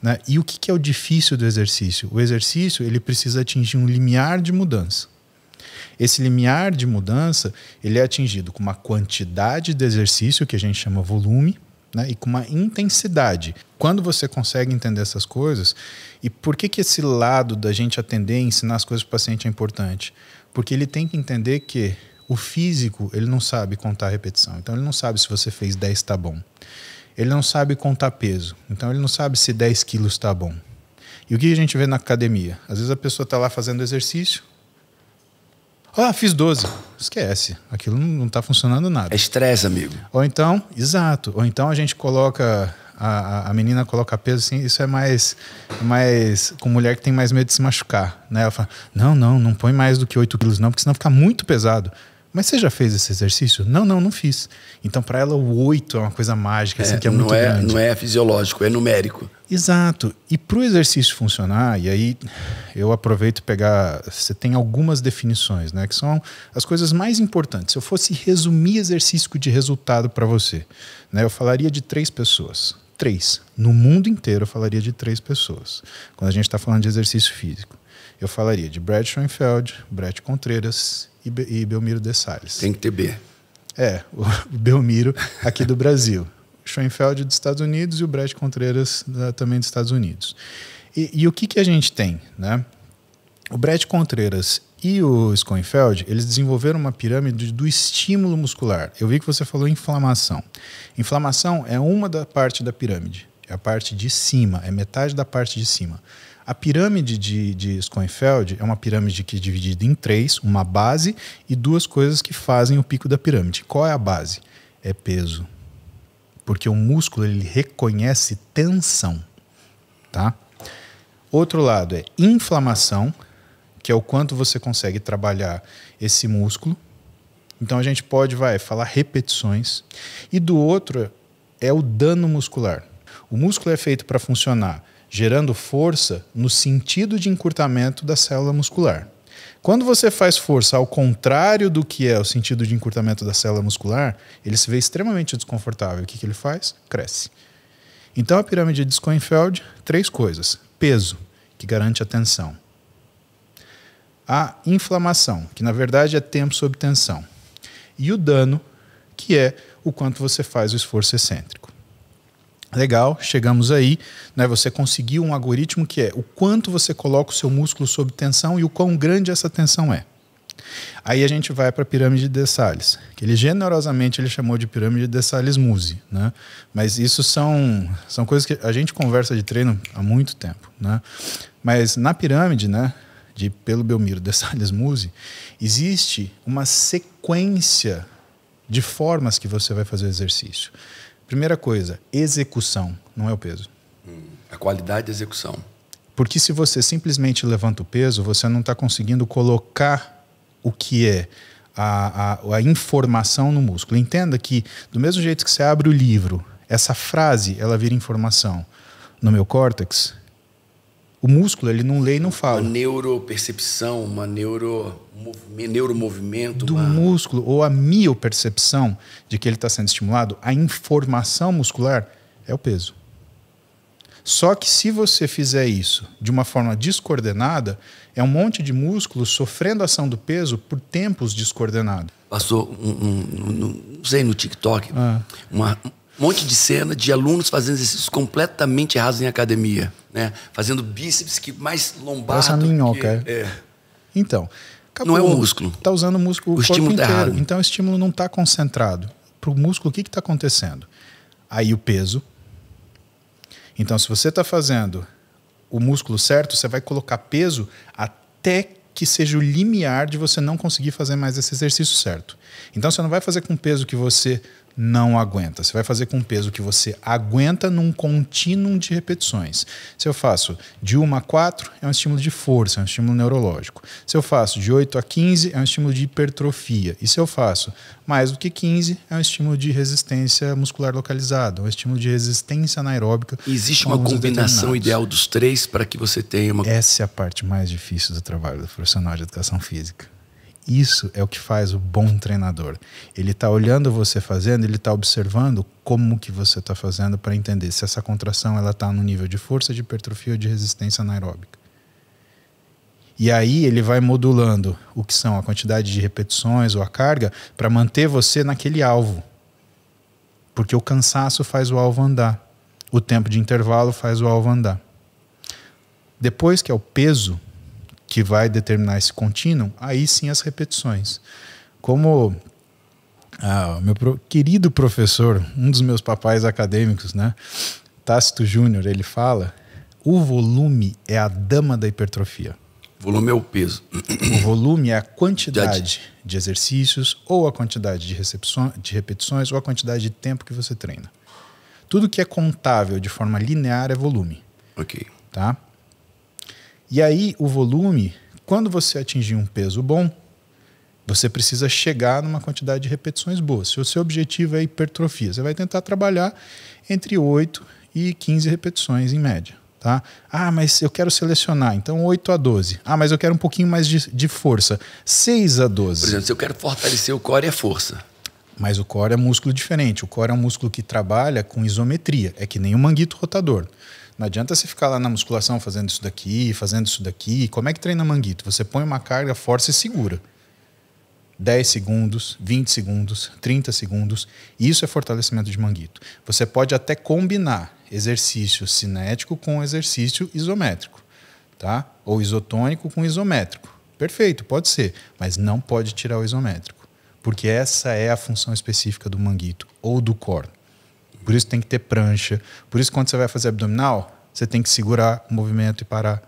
Né? E o que, que é o difícil do exercício? O exercício ele precisa atingir um limiar de mudança. Esse limiar de mudança ele é atingido com uma quantidade de exercício que a gente chama volume né, e com uma intensidade. Quando você consegue entender essas coisas, e por que, que esse lado da gente atender e ensinar as coisas para o paciente é importante? Porque ele tem que entender que o físico ele não sabe contar repetição. Então ele não sabe se você fez 10 está bom. Ele não sabe contar peso. Então ele não sabe se 10 quilos está bom. E o que a gente vê na academia? Às vezes a pessoa está lá fazendo exercício, ah, fiz 12. Esquece. Aquilo não está funcionando nada. É estresse, amigo. Ou então, exato. Ou então a gente coloca. A, a menina coloca peso assim, isso é mais, mais. Com mulher que tem mais medo de se machucar. Né? Ela fala: não, não, não põe mais do que 8 quilos, não, porque senão fica muito pesado. Mas você já fez esse exercício? Não, não, não fiz. Então, para ela, o 8 é uma coisa mágica, assim, é, assim, que é muito é, grande. Não é fisiológico, é numérico. Exato. E para o exercício funcionar, e aí eu aproveito pegar. Você tem algumas definições, né? Que são as coisas mais importantes. Se eu fosse resumir exercício de resultado para você, né? Eu falaria de três pessoas. Três. No mundo inteiro eu falaria de três pessoas. Quando a gente está falando de exercício físico. Eu falaria de Brad Schoenfeld, Brett Contreras e, Be e Belmiro de Salles. Tem que ter B. É, o Belmiro aqui do Brasil. Schoenfeld dos Estados Unidos e o Brett Contreras também dos Estados Unidos. E, e o que, que a gente tem? Né? O Brett Contreras e o Schoenfeld, eles desenvolveram uma pirâmide do estímulo muscular. Eu vi que você falou inflamação. Inflamação é uma da parte da pirâmide, é a parte de cima, é metade da parte de cima. A pirâmide de, de Schoenfeld é uma pirâmide que é dividida em três: uma base e duas coisas que fazem o pico da pirâmide. Qual é a base? É peso. Porque o músculo ele reconhece tensão. Tá? Outro lado é inflamação, que é o quanto você consegue trabalhar esse músculo. Então a gente pode vai falar repetições. E do outro é o dano muscular. O músculo é feito para funcionar gerando força no sentido de encurtamento da célula muscular. Quando você faz força ao contrário do que é o sentido de encurtamento da célula muscular, ele se vê extremamente desconfortável. O que, que ele faz? Cresce. Então a pirâmide de Schoenfeld, três coisas. Peso, que garante a tensão. A inflamação, que na verdade é tempo sob tensão. E o dano, que é o quanto você faz o esforço excêntrico. Legal, chegamos aí. Né? Você conseguiu um algoritmo que é o quanto você coloca o seu músculo sob tensão e o quão grande essa tensão é. Aí a gente vai para a pirâmide de Dessalles, que ele generosamente ele chamou de pirâmide de Dessalles-Muse, né? Mas isso são, são coisas que a gente conversa de treino há muito tempo, né? Mas na pirâmide, né, de pelo Belmiro Dessalles-Muse, existe uma sequência de formas que você vai fazer o exercício. Primeira coisa, execução, não é o peso. Hum, a qualidade de execução. Porque se você simplesmente levanta o peso, você não está conseguindo colocar o que é a, a, a, informação no músculo. Entenda que, do mesmo jeito que você abre o livro, essa frase ela vira informação. No meu córtex, o músculo, ele não lê e não fala. Uma neuropercepção, uma neuro neuromovimento do uma... músculo ou a miopercepção de que ele está sendo estimulado, a informação muscular é o peso. Só que se você fizer isso de uma forma descoordenada, é um monte de músculo sofrendo a ação do peso por tempos descoordenados. Passou, um, um, um, não sei, no TikTok, ah. uma, um monte de cena de alunos fazendo exercícios completamente errados em academia, né? Fazendo bíceps que mais lombar, Essa minhoca. Que, é. é. Então, acabou, não é o músculo. Está usando o músculo o, o estímulo corpo tá inteiro. Errado. Então o estímulo não está concentrado. Para o músculo, o que está acontecendo? Aí o peso. Então, se você está fazendo o músculo certo, você vai colocar peso até que seja o limiar de você não conseguir fazer mais esse exercício certo. Então você não vai fazer com peso que você não aguenta. Você vai fazer com um peso que você aguenta num contínuo de repetições. Se eu faço de 1 a 4, é um estímulo de força, é um estímulo neurológico. Se eu faço de 8 a 15, é um estímulo de hipertrofia. E se eu faço mais do que 15, é um estímulo de resistência muscular localizada, um estímulo de resistência anaeróbica. Existe uma combinação ideal dos três para que você tenha uma. Essa é a parte mais difícil do trabalho do profissional de educação física isso é o que faz o bom treinador. Ele está olhando você fazendo, ele está observando como que você está fazendo para entender se essa contração ela está no nível de força, de hipertrofia ou de resistência anaeróbica. E aí ele vai modulando o que são a quantidade de repetições ou a carga para manter você naquele alvo. Porque o cansaço faz o alvo andar. O tempo de intervalo faz o alvo andar. Depois que é o peso, que vai determinar esse contínuo, aí sim as repetições. Como ah, meu querido professor, um dos meus papais acadêmicos, né, Tácito Júnior, ele fala: o volume é a dama da hipertrofia. Volume é o peso. O volume é a quantidade de exercícios, ou a quantidade de, de repetições, ou a quantidade de tempo que você treina. Tudo que é contável de forma linear é volume. Ok. Tá? E aí, o volume, quando você atingir um peso bom, você precisa chegar numa quantidade de repetições boas. Se o seu objetivo é hipertrofia, você vai tentar trabalhar entre 8 e 15 repetições em média. Tá? Ah, mas eu quero selecionar, então 8 a 12. Ah, mas eu quero um pouquinho mais de, de força. 6 a 12. Por exemplo, se eu quero fortalecer o core, é força. Mas o core é músculo diferente. O core é um músculo que trabalha com isometria. É que nem o um manguito rotador. Não adianta você ficar lá na musculação fazendo isso daqui, fazendo isso daqui. Como é que treina manguito? Você põe uma carga, força e segura. 10 segundos, 20 segundos, 30 segundos. Isso é fortalecimento de manguito. Você pode até combinar exercício cinético com exercício isométrico, tá? Ou isotônico com isométrico. Perfeito, pode ser, mas não pode tirar o isométrico, porque essa é a função específica do manguito ou do corno. Por isso tem que ter prancha. Por isso quando você vai fazer abdominal, você tem que segurar o movimento e parar.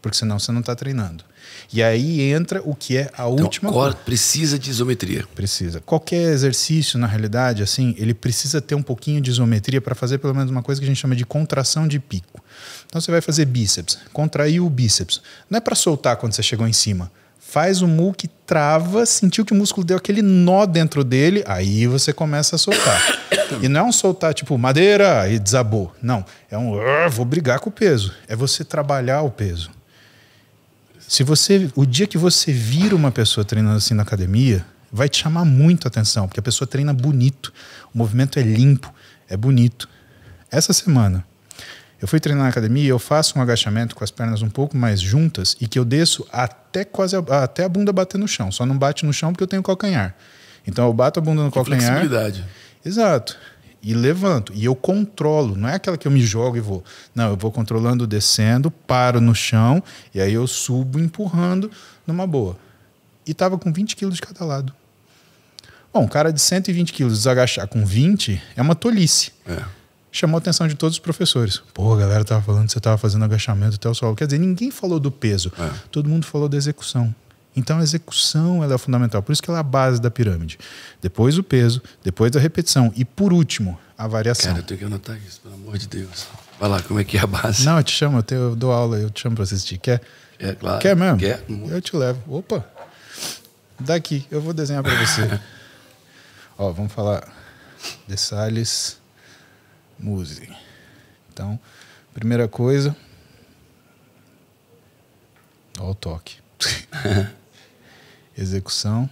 Porque senão você não está treinando. E aí entra o que é a então, última. Cor, precisa de isometria. Precisa. Qualquer exercício, na realidade, assim, ele precisa ter um pouquinho de isometria para fazer pelo menos uma coisa que a gente chama de contração de pico. Então você vai fazer bíceps, contrair o bíceps. Não é para soltar quando você chegou em cima faz o mu que trava, sentiu que o músculo deu aquele nó dentro dele, aí você começa a soltar. E não é um soltar tipo madeira e desabou. Não. É um ah, vou brigar com o peso. É você trabalhar o peso. Se você. O dia que você vira uma pessoa treinando assim na academia, vai te chamar muito a atenção, porque a pessoa treina bonito. O movimento é limpo, é bonito. Essa semana eu fui treinar na academia, e eu faço um agachamento com as pernas um pouco mais juntas e que eu desço até quase a, até a bunda bater no chão. Só não bate no chão porque eu tenho calcanhar. Então eu bato a bunda no que calcanhar. Flexibilidade. Exato. E levanto. E eu controlo. Não é aquela que eu me jogo e vou. Não, eu vou controlando, descendo, paro no chão e aí eu subo empurrando numa boa. E tava com 20 quilos de cada lado. Bom, um cara de 120 quilos desagachar com 20 é uma tolice. É chamou a atenção de todos os professores. Pô, a galera tava falando que você tava fazendo agachamento até o solo. Quer dizer, ninguém falou do peso, é. todo mundo falou da execução. Então a execução ela é fundamental, por isso que ela é a base da pirâmide. Depois o peso, depois a repetição e por último a variação. Cara, eu tenho que anotar isso, pelo amor de Deus. Vai lá, como é que é a base? Não, eu te chamo, eu, te, eu dou aula, eu te chamo para assistir. Quer? É, claro. Quer mesmo? Quer? Eu te levo. Opa! Daqui, eu vou desenhar para você. Ó, vamos falar. De Salles. Muse. Então, primeira coisa. Olha o toque. Execução.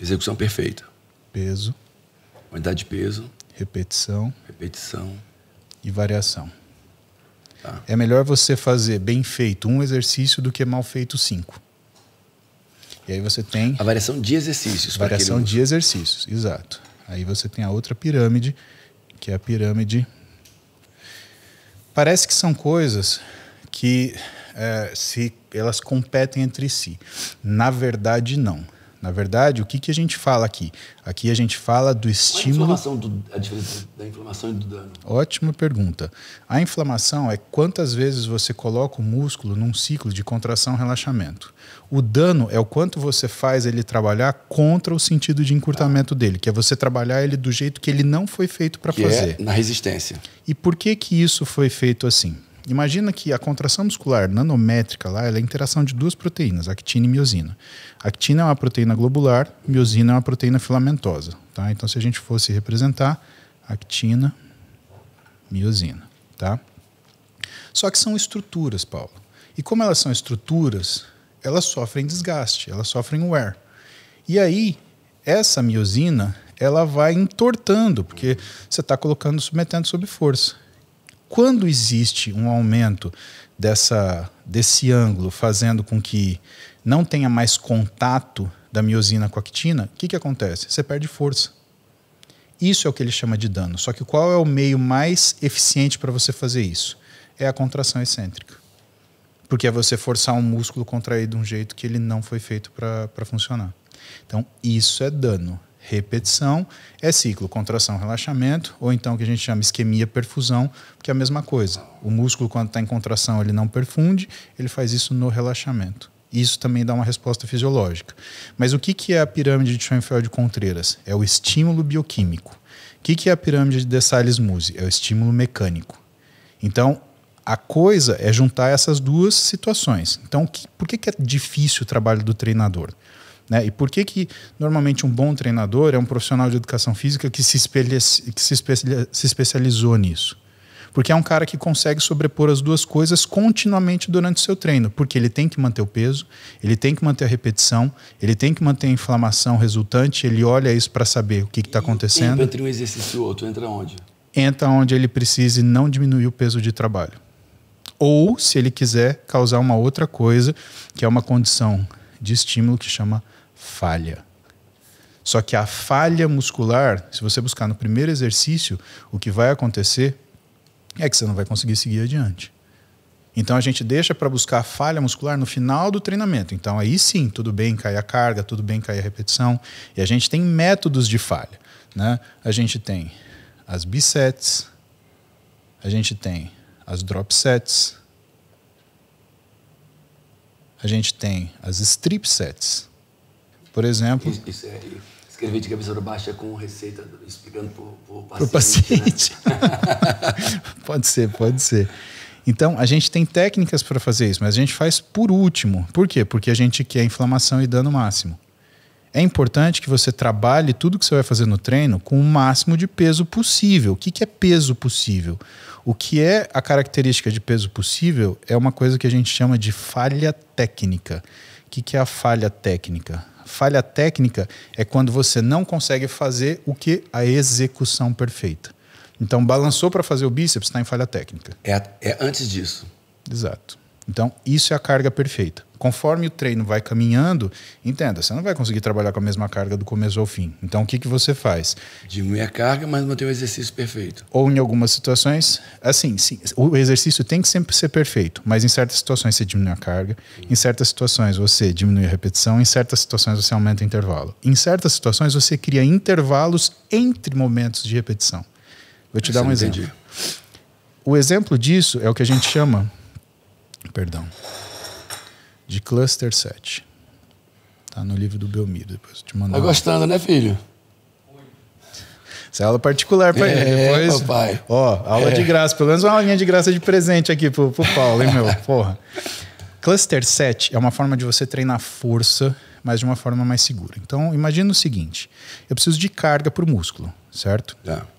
Execução perfeita. Peso. Quantidade de peso. Repetição. Repetição. E variação. Tá. É melhor você fazer bem feito um exercício do que mal feito cinco. E aí você tem. A variação de exercícios. Variação de exercícios, exato. Aí você tem a outra pirâmide, que é a pirâmide. Parece que são coisas que é, se elas competem entre si. Na verdade, não. Na verdade, o que, que a gente fala aqui? Aqui a gente fala do estímulo. Qual a, do, a diferença da inflamação e do dano? Ótima pergunta. A inflamação é quantas vezes você coloca o músculo num ciclo de contração-relaxamento. O dano é o quanto você faz ele trabalhar contra o sentido de encurtamento ah. dele, que é você trabalhar ele do jeito que ele não foi feito para é fazer. É na resistência. E por que que isso foi feito assim? Imagina que a contração muscular nanométrica lá, é a interação de duas proteínas, actina e miosina. Actina é uma proteína globular, miosina é uma proteína filamentosa. Tá? Então, se a gente fosse representar, actina, miosina. Tá? Só que são estruturas, Paulo. E como elas são estruturas, elas sofrem desgaste, elas sofrem wear. E aí, essa miosina, ela vai entortando, porque você está colocando, submetendo sob força. Quando existe um aumento dessa, desse ângulo, fazendo com que não tenha mais contato da miosina com a actina, o que, que acontece? Você perde força. Isso é o que ele chama de dano. Só que qual é o meio mais eficiente para você fazer isso? É a contração excêntrica porque é você forçar um músculo contrair de um jeito que ele não foi feito para funcionar. Então, isso é dano. Repetição é ciclo, contração, relaxamento, ou então o que a gente chama isquemia, perfusão, que é a mesma coisa. O músculo, quando está em contração, ele não perfunde, ele faz isso no relaxamento. Isso também dá uma resposta fisiológica. Mas o que, que é a pirâmide de Schoenfeld-Contreras? É o estímulo bioquímico. O que, que é a pirâmide de Dessalles-Muse? É o estímulo mecânico. Então, a coisa é juntar essas duas situações. Então, que, por que, que é difícil o trabalho do treinador? Né? E por que, que normalmente um bom treinador é um profissional de educação física que, se, espelha, que se, espelha, se especializou nisso? Porque é um cara que consegue sobrepor as duas coisas continuamente durante o seu treino, porque ele tem que manter o peso, ele tem que manter a repetição, ele tem que manter a inflamação resultante, ele olha isso para saber o que está acontecendo. Tempo entre um exercício e outro entra onde? Entra onde ele precise não diminuir o peso de trabalho ou, se ele quiser, causar uma outra coisa, que é uma condição de estímulo que chama falha. Só que a falha muscular, se você buscar no primeiro exercício, o que vai acontecer é que você não vai conseguir seguir adiante. Então a gente deixa para buscar a falha muscular no final do treinamento. Então aí sim, tudo bem cair a carga, tudo bem cair a repetição. E a gente tem métodos de falha. Né? A gente tem as bisets, a gente tem as drop sets. A gente tem as strip sets. Por exemplo. Isso, isso é, escrever de cabeça para baixo é com receita explicando para o paciente. Pro paciente. Né? pode ser, pode ser. Então, a gente tem técnicas para fazer isso, mas a gente faz por último. Por quê? Porque a gente quer inflamação e dano máximo é importante que você trabalhe tudo que você vai fazer no treino com o máximo de peso possível. O que, que é peso possível? O que é a característica de peso possível é uma coisa que a gente chama de falha técnica. O que, que é a falha técnica? Falha técnica é quando você não consegue fazer o que a execução perfeita. Então, balançou para fazer o bíceps, está em falha técnica. É, é antes disso. Exato. Então, isso é a carga perfeita. Conforme o treino vai caminhando, entenda, você não vai conseguir trabalhar com a mesma carga do começo ao fim. Então, o que, que você faz? Diminuir a carga, mas manter o exercício perfeito. Ou em algumas situações, assim, sim, o exercício tem que sempre ser perfeito, mas em certas situações você diminui a carga, em certas situações você diminui a repetição, em certas situações você aumenta o intervalo. Em certas situações você cria intervalos entre momentos de repetição. Vou te dar um exemplo. Entendi. O exemplo disso é o que a gente chama perdão, de Cluster 7. Tá no livro do Belmiro, depois eu te mandar. Tá gostando, né, filho? Isso é aula particular para é, ele. É, depois, papai. Ó, aula é. de graça, pelo menos uma aulinha de graça de presente aqui pro, pro Paulo, hein, meu? Porra. Cluster 7 é uma forma de você treinar força, mas de uma forma mais segura. Então, imagina o seguinte: eu preciso de carga pro músculo, certo? Tá. É.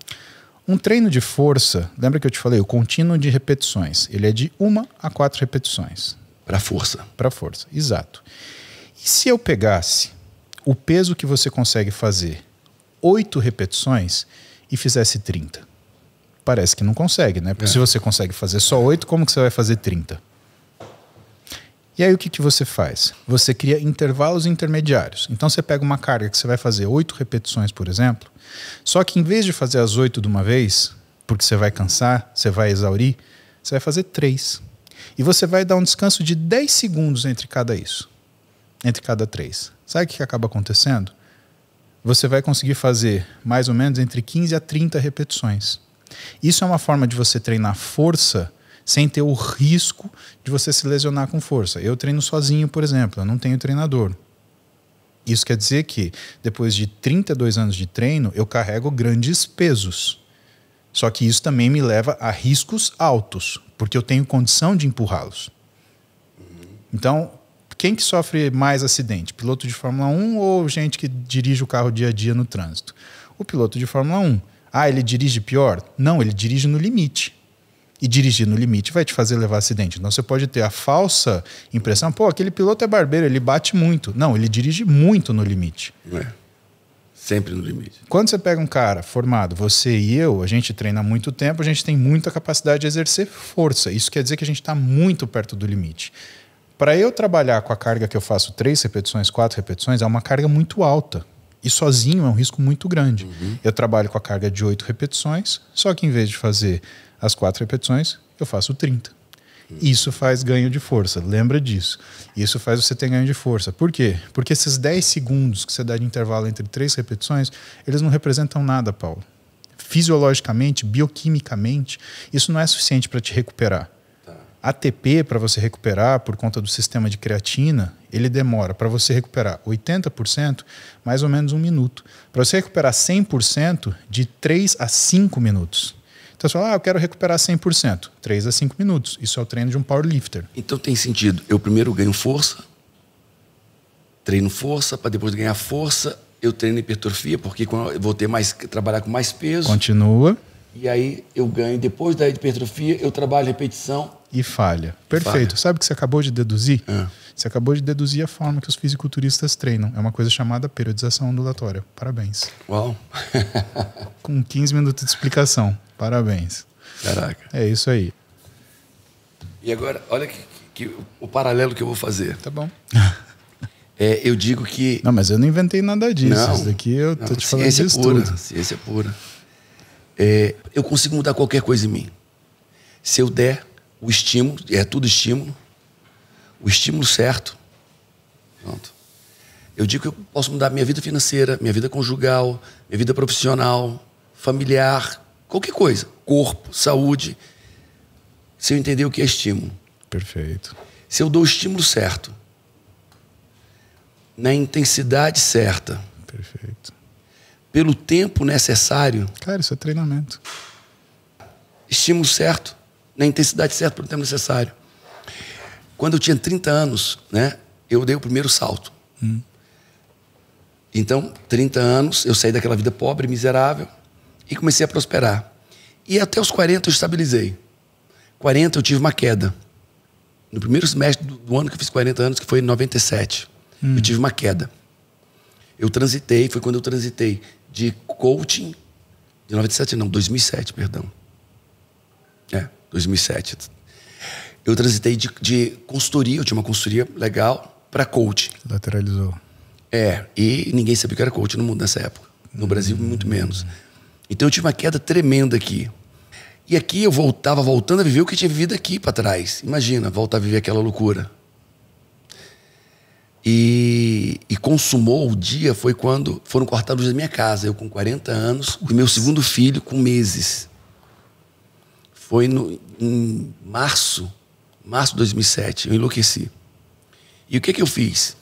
Um treino de força, lembra que eu te falei, o contínuo de repetições, ele é de uma a quatro repetições. Para força. Para força, exato. E se eu pegasse o peso que você consegue fazer oito repetições e fizesse 30? Parece que não consegue, né? Porque é. se você consegue fazer só oito, como que você vai fazer 30? E aí o que, que você faz? Você cria intervalos intermediários. Então você pega uma carga que você vai fazer oito repetições, por exemplo, só que em vez de fazer as oito de uma vez, porque você vai cansar, você vai exaurir, você vai fazer três. E você vai dar um descanso de 10 segundos entre cada isso, entre cada três. Sabe o que acaba acontecendo? Você vai conseguir fazer mais ou menos entre 15 a 30 repetições. Isso é uma forma de você treinar força sem ter o risco de você se lesionar com força. Eu treino sozinho, por exemplo, eu não tenho treinador. Isso quer dizer que, depois de 32 anos de treino, eu carrego grandes pesos. Só que isso também me leva a riscos altos, porque eu tenho condição de empurrá-los. Então, quem que sofre mais acidente? Piloto de Fórmula 1 ou gente que dirige o carro dia a dia no trânsito? O piloto de Fórmula 1. Ah, ele dirige pior? Não, ele dirige no limite. E dirigir no limite vai te fazer levar acidente. Então você pode ter a falsa impressão, pô, aquele piloto é barbeiro, ele bate muito. Não, ele dirige muito no limite. É. Sempre no limite. Quando você pega um cara formado, você e eu, a gente treina muito tempo, a gente tem muita capacidade de exercer força. Isso quer dizer que a gente está muito perto do limite. Para eu trabalhar com a carga que eu faço três repetições, quatro repetições, é uma carga muito alta. E sozinho é um risco muito grande. Uhum. Eu trabalho com a carga de oito repetições, só que em vez de fazer as quatro repetições, eu faço 30. Uhum. Isso faz ganho de força, lembra disso. Isso faz você ter ganho de força. Por quê? Porque esses 10 segundos que você dá de intervalo entre três repetições, eles não representam nada, Paulo. Fisiologicamente, bioquimicamente, isso não é suficiente para te recuperar. Tá. ATP para você recuperar por conta do sistema de creatina ele demora para você recuperar 80%, mais ou menos um minuto. Para você recuperar 100%, de 3 a 5 minutos. Então você fala, ah, eu quero recuperar 100%, 3 a 5 minutos. Isso é o treino de um powerlifter. Então tem sentido, eu primeiro ganho força, treino força, para depois ganhar força, eu treino hipertrofia, porque eu vou ter mais, trabalhar com mais peso. Continua. E aí eu ganho, depois da hipertrofia, eu trabalho repetição e falha. Perfeito. Falha. Sabe o que você acabou de deduzir? É. Você acabou de deduzir a forma que os fisiculturistas treinam. É uma coisa chamada periodização ondulatória. Parabéns. Uau! Com 15 minutos de explicação. Parabéns. Caraca. É isso aí. E agora, olha que, que o paralelo que eu vou fazer. Tá bom. É, eu digo que. Não, mas eu não inventei nada disso. Não, Isso daqui eu tô não, te falando ciência disso pura, tudo. Ciência pura. É, eu consigo mudar qualquer coisa em mim. Se eu der o estímulo, é tudo estímulo, o estímulo certo. Pronto. Eu digo que eu posso mudar minha vida financeira, minha vida conjugal, minha vida profissional, familiar, qualquer coisa. Corpo, saúde. Se eu entender o que é estímulo. Perfeito. Se eu dou o estímulo certo, na intensidade certa. Perfeito. Pelo tempo necessário. Cara, isso é treinamento. Estímulo certo na intensidade certa, o tempo necessário. Quando eu tinha 30 anos, né, eu dei o primeiro salto. Hum. Então, 30 anos, eu saí daquela vida pobre, miserável, e comecei a prosperar. E até os 40 eu estabilizei. 40 eu tive uma queda. No primeiro semestre do, do ano que eu fiz 40 anos, que foi em 97, hum. eu tive uma queda. Eu transitei, foi quando eu transitei de coaching, de 97 não, 2007, perdão. É. 2007. Eu transitei de, de consultoria, eu tinha uma consultoria legal, para coach. Lateralizou. É, e ninguém sabia que era coach no mundo nessa época. No Brasil, hum. muito menos. Então eu tive uma queda tremenda aqui. E aqui eu voltava, voltando a viver o que tinha vivido aqui para trás. Imagina, voltar a viver aquela loucura. E, e, consumou o dia foi quando foram cortados da minha casa, eu com 40 anos, Putz. e meu segundo filho com meses. Foi no, em março, março de 2007, eu enlouqueci. E o que, que eu fiz?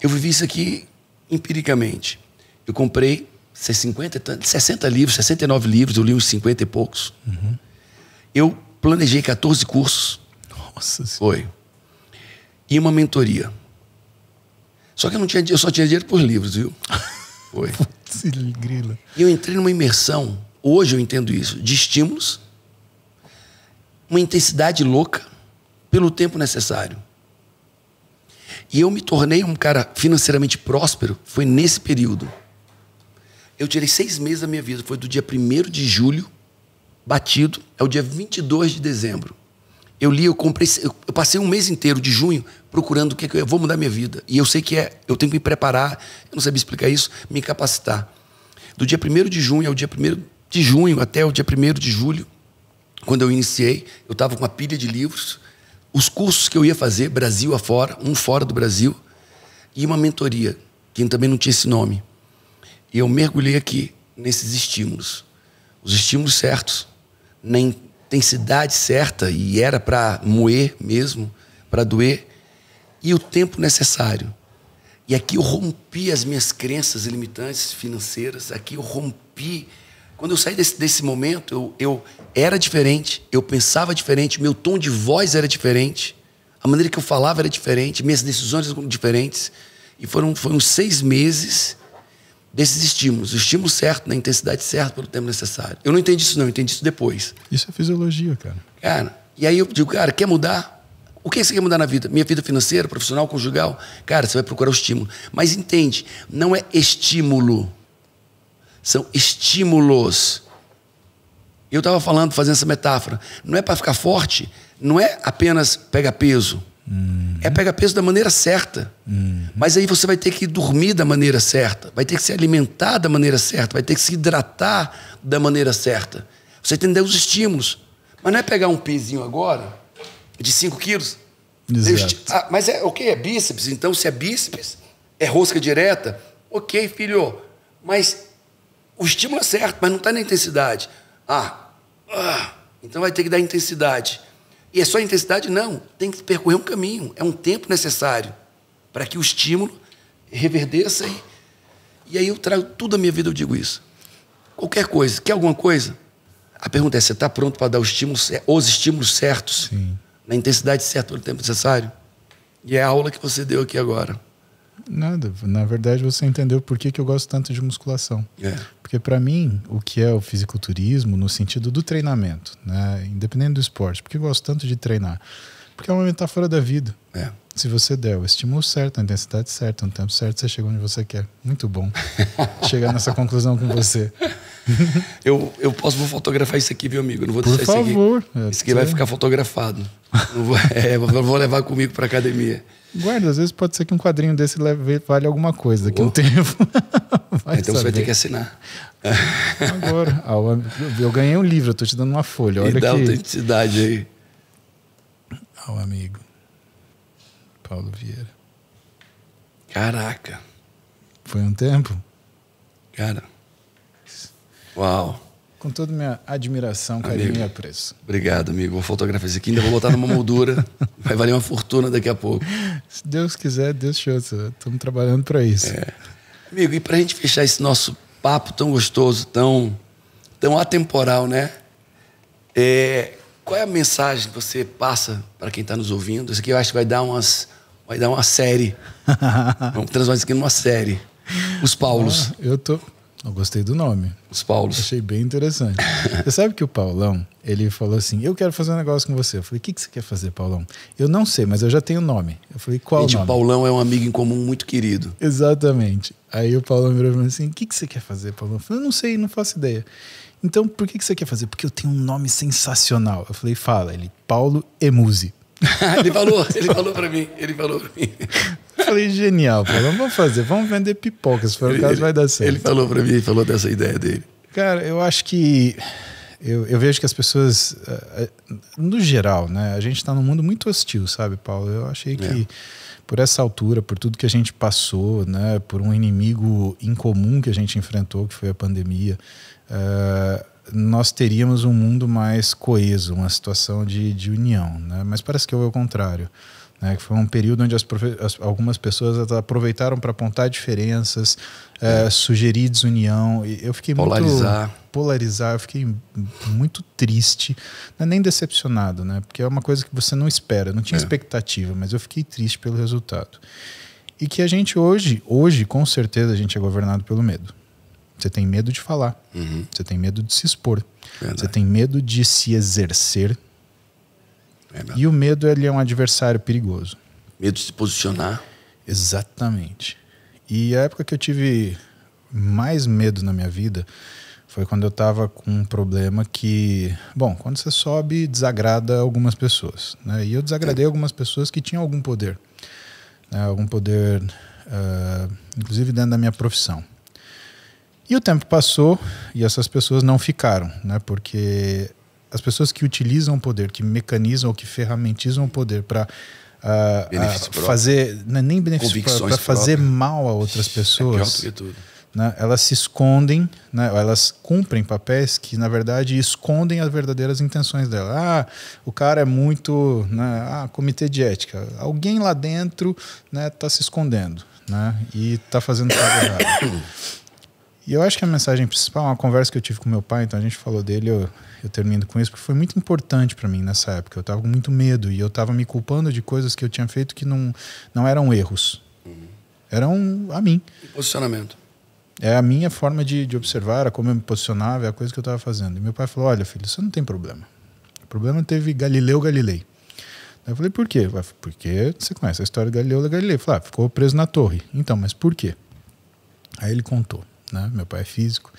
Eu vivi isso aqui empiricamente. Eu comprei 50, 60 livros, 69 livros, eu li uns 50 e poucos. Uhum. Eu planejei 14 cursos. Nossa Foi. E uma mentoria. Só que eu, não tinha, eu só tinha dinheiro por livros, viu? Foi. Putz, grila. E eu entrei numa imersão, hoje eu entendo isso, de estímulos uma intensidade louca pelo tempo necessário. E eu me tornei um cara financeiramente próspero, foi nesse período. Eu tirei seis meses da minha vida, foi do dia 1 de julho, batido, ao é dia 22 de dezembro. Eu li, eu comprei, eu passei um mês inteiro de junho procurando o que, é que eu vou mudar minha vida. E eu sei que é, eu tenho que me preparar, eu não sabia explicar isso, me capacitar. Do dia 1 de junho ao dia 1 de junho até o dia 1 de julho, quando eu iniciei, eu estava com uma pilha de livros, os cursos que eu ia fazer, Brasil afora, um fora do Brasil, e uma mentoria, que também não tinha esse nome. E eu mergulhei aqui, nesses estímulos. Os estímulos certos, na intensidade certa, e era para moer mesmo, para doer, e o tempo necessário. E aqui eu rompi as minhas crenças limitantes financeiras, aqui eu rompi. Quando eu saí desse, desse momento, eu, eu era diferente, eu pensava diferente, meu tom de voz era diferente, a maneira que eu falava era diferente, minhas decisões eram diferentes. E foram, foram seis meses desses estímulos. O estímulo certo, na intensidade certa, pelo tempo necessário. Eu não entendi isso, não, eu entendi isso depois. Isso é fisiologia, cara. Cara, e aí eu digo, cara, quer mudar? O que você quer mudar na vida? Minha vida financeira, profissional, conjugal? Cara, você vai procurar o estímulo. Mas entende, não é estímulo. São estímulos. Eu estava falando, fazendo essa metáfora. Não é para ficar forte, não é apenas pega peso. É uhum. É pega peso da maneira certa. Uhum. Mas aí você vai ter que dormir da maneira certa, vai ter que se alimentar da maneira certa, vai ter que se hidratar da maneira certa. Você tem que dar os estímulos. Mas não é pegar um pezinho agora de 5 quilos. Ah, mas é o okay, que? É bíceps. Então, se é bíceps, é rosca direta. Ok, filho, mas o estímulo é certo, mas não está na intensidade. Ah, ah, então vai ter que dar intensidade. E é só intensidade? Não. Tem que percorrer um caminho. É um tempo necessário para que o estímulo reverdeça. E, e aí eu trago tudo da minha vida, eu digo isso. Qualquer coisa. Quer alguma coisa? A pergunta é: você está pronto para dar os estímulos, os estímulos certos? Sim. Na intensidade certa, no tempo necessário? E é a aula que você deu aqui agora. Nada. Na verdade, você entendeu por que, que eu gosto tanto de musculação. É. Porque, para mim, o que é o fisiculturismo no sentido do treinamento, né? independente do esporte, porque eu gosto tanto de treinar? Porque é uma metáfora da vida. É. Se você der o estímulo certo, a intensidade certa, no tempo certo, você chega onde você quer. Muito bom chegar nessa conclusão com você. eu, eu posso vou fotografar isso aqui, meu amigo? Não vou Por deixar favor. isso aqui. É, isso aqui vai ficar fotografado. Não vou, é, vou levar comigo para academia. Guarda, às vezes pode ser que um quadrinho desse leve, vale alguma coisa daqui a um tempo. Vai então saber. você vai ter que assinar. Agora, eu ganhei um livro, eu tô te dando uma folha. Olha e dá autenticidade aí. Ao amigo. Paulo Vieira. Caraca. Foi um tempo? Cara. Uau. Com toda minha admiração, carinho amigo, e apreço. Obrigado, amigo. Vou fotografar isso aqui, ainda vou botar numa moldura. vai valer uma fortuna daqui a pouco. Se Deus quiser, Deus te ouça. Estamos trabalhando para isso. É. Amigo, e para a gente fechar esse nosso papo tão gostoso, tão, tão atemporal, né? É, qual é a mensagem que você passa para quem está nos ouvindo? Isso aqui eu acho que vai dar umas Vai dar uma série. Vamos transformar isso aqui numa série. Os Paulos. Ah, eu tô. Eu gostei do nome. Os Paulos. Achei bem interessante. você sabe que o Paulão, ele falou assim: Eu quero fazer um negócio com você. Eu falei: O que, que você quer fazer, Paulão? Eu não sei, mas eu já tenho nome. Eu falei: Qual Gente, nome? o Paulão é um amigo em comum muito querido. Exatamente. Aí o Paulão virou e falou assim: O que, que você quer fazer, Paulão? Eu falei: Não sei, não faço ideia. Então, por que, que você quer fazer? Porque eu tenho um nome sensacional. Eu falei: Fala. Ele: Paulo Emuse. ele falou, ele falou para mim, ele falou para mim. Falei, genial, pô, vamos fazer, vamos vender pipoca, se for ele, o caso vai dar certo. Ele falou para mim, falou dessa ideia dele. Cara, eu acho que eu, eu, vejo que as pessoas, eh, eh, no geral, né? A gente está num mundo muito hostil, sabe, Paulo? Eu achei que é. por essa altura, por tudo que a gente passou, né? Por um inimigo incomum que a gente enfrentou, que foi a pandemia, eh, nós teríamos um mundo mais coeso, uma situação de, de união. Né? Mas parece que houve o contrário. Né, que foi um período onde as, as, algumas pessoas aproveitaram para apontar diferenças, eh, é. É, sugerir desunião. Eu fiquei polarizar. muito polarizar. Eu fiquei muito triste, é nem decepcionado, né? Porque é uma coisa que você não espera, não tinha é. expectativa, mas eu fiquei triste pelo resultado. E que a gente hoje, hoje com certeza a gente é governado pelo medo. Você tem medo de falar. Uhum. Você tem medo de se expor. Verdade. Você tem medo de se exercer. Verdade. E o medo ele é um adversário perigoso. Medo de se posicionar. Exatamente. E a época que eu tive mais medo na minha vida foi quando eu estava com um problema que, bom, quando você sobe, desagrada algumas pessoas. Né? E eu desagradei é. algumas pessoas que tinham algum poder. Né? Algum poder, uh, inclusive dentro da minha profissão. E o tempo passou e essas pessoas não ficaram, né? Porque as pessoas que utilizam o poder, que mecanizam ou que ferramentizam o poder para uh, ah, ah, fazer, né, nem benefício para fazer mal a outras é pessoas, é né, elas se escondem, né, elas cumprem papéis que, na verdade, escondem as verdadeiras intenções dela. Ah, o cara é muito. Né, ah, comitê de ética. Alguém lá dentro está né, se escondendo né? e está fazendo algo errado. E eu acho que a mensagem principal, uma conversa que eu tive com meu pai, então a gente falou dele, eu, eu termino com isso, porque foi muito importante para mim nessa época. Eu tava com muito medo e eu tava me culpando de coisas que eu tinha feito que não, não eram erros. Uhum. Eram a mim. E posicionamento. É a minha forma de, de observar, a como eu me posicionava, é a coisa que eu estava fazendo. E meu pai falou: olha, filho, isso não tem problema. O problema teve Galileu Galilei. Eu falei: por quê? Falei, Porque você conhece a história de Galileu Galilei. Falei, ah, ficou preso na torre. Então, mas por quê? Aí ele contou né? Meu pai é físico.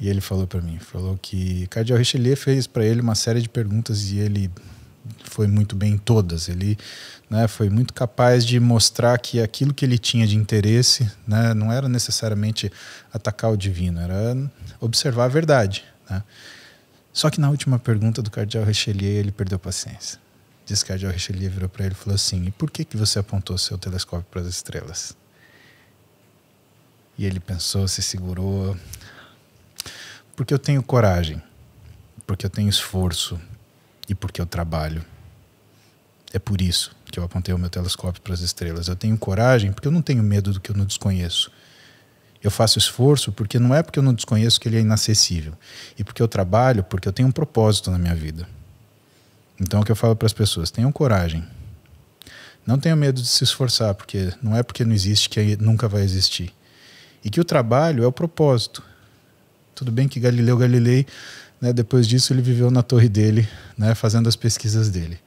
E ele falou para mim, falou que Cardial Richelieu fez para ele uma série de perguntas e ele foi muito bem em todas. Ele né, foi muito capaz de mostrar que aquilo que ele tinha de interesse né, não era necessariamente atacar o divino, era observar a verdade. Né? Só que na última pergunta do Cardial Richelieu ele perdeu paciência. Diz que Cardial Richelieu virou para ele e falou assim: E por que, que você apontou seu telescópio para as estrelas? E ele pensou, se segurou. Porque eu tenho coragem, porque eu tenho esforço e porque eu trabalho. É por isso que eu apontei o meu telescópio para as estrelas. Eu tenho coragem porque eu não tenho medo do que eu não desconheço. Eu faço esforço porque não é porque eu não desconheço que ele é inacessível. E porque eu trabalho porque eu tenho um propósito na minha vida. Então é o que eu falo para as pessoas: tenham coragem. Não tenham medo de se esforçar, porque não é porque não existe que nunca vai existir. E que o trabalho é o propósito. Tudo bem que Galileu Galilei, né, depois disso, ele viveu na torre dele, né, fazendo as pesquisas dele.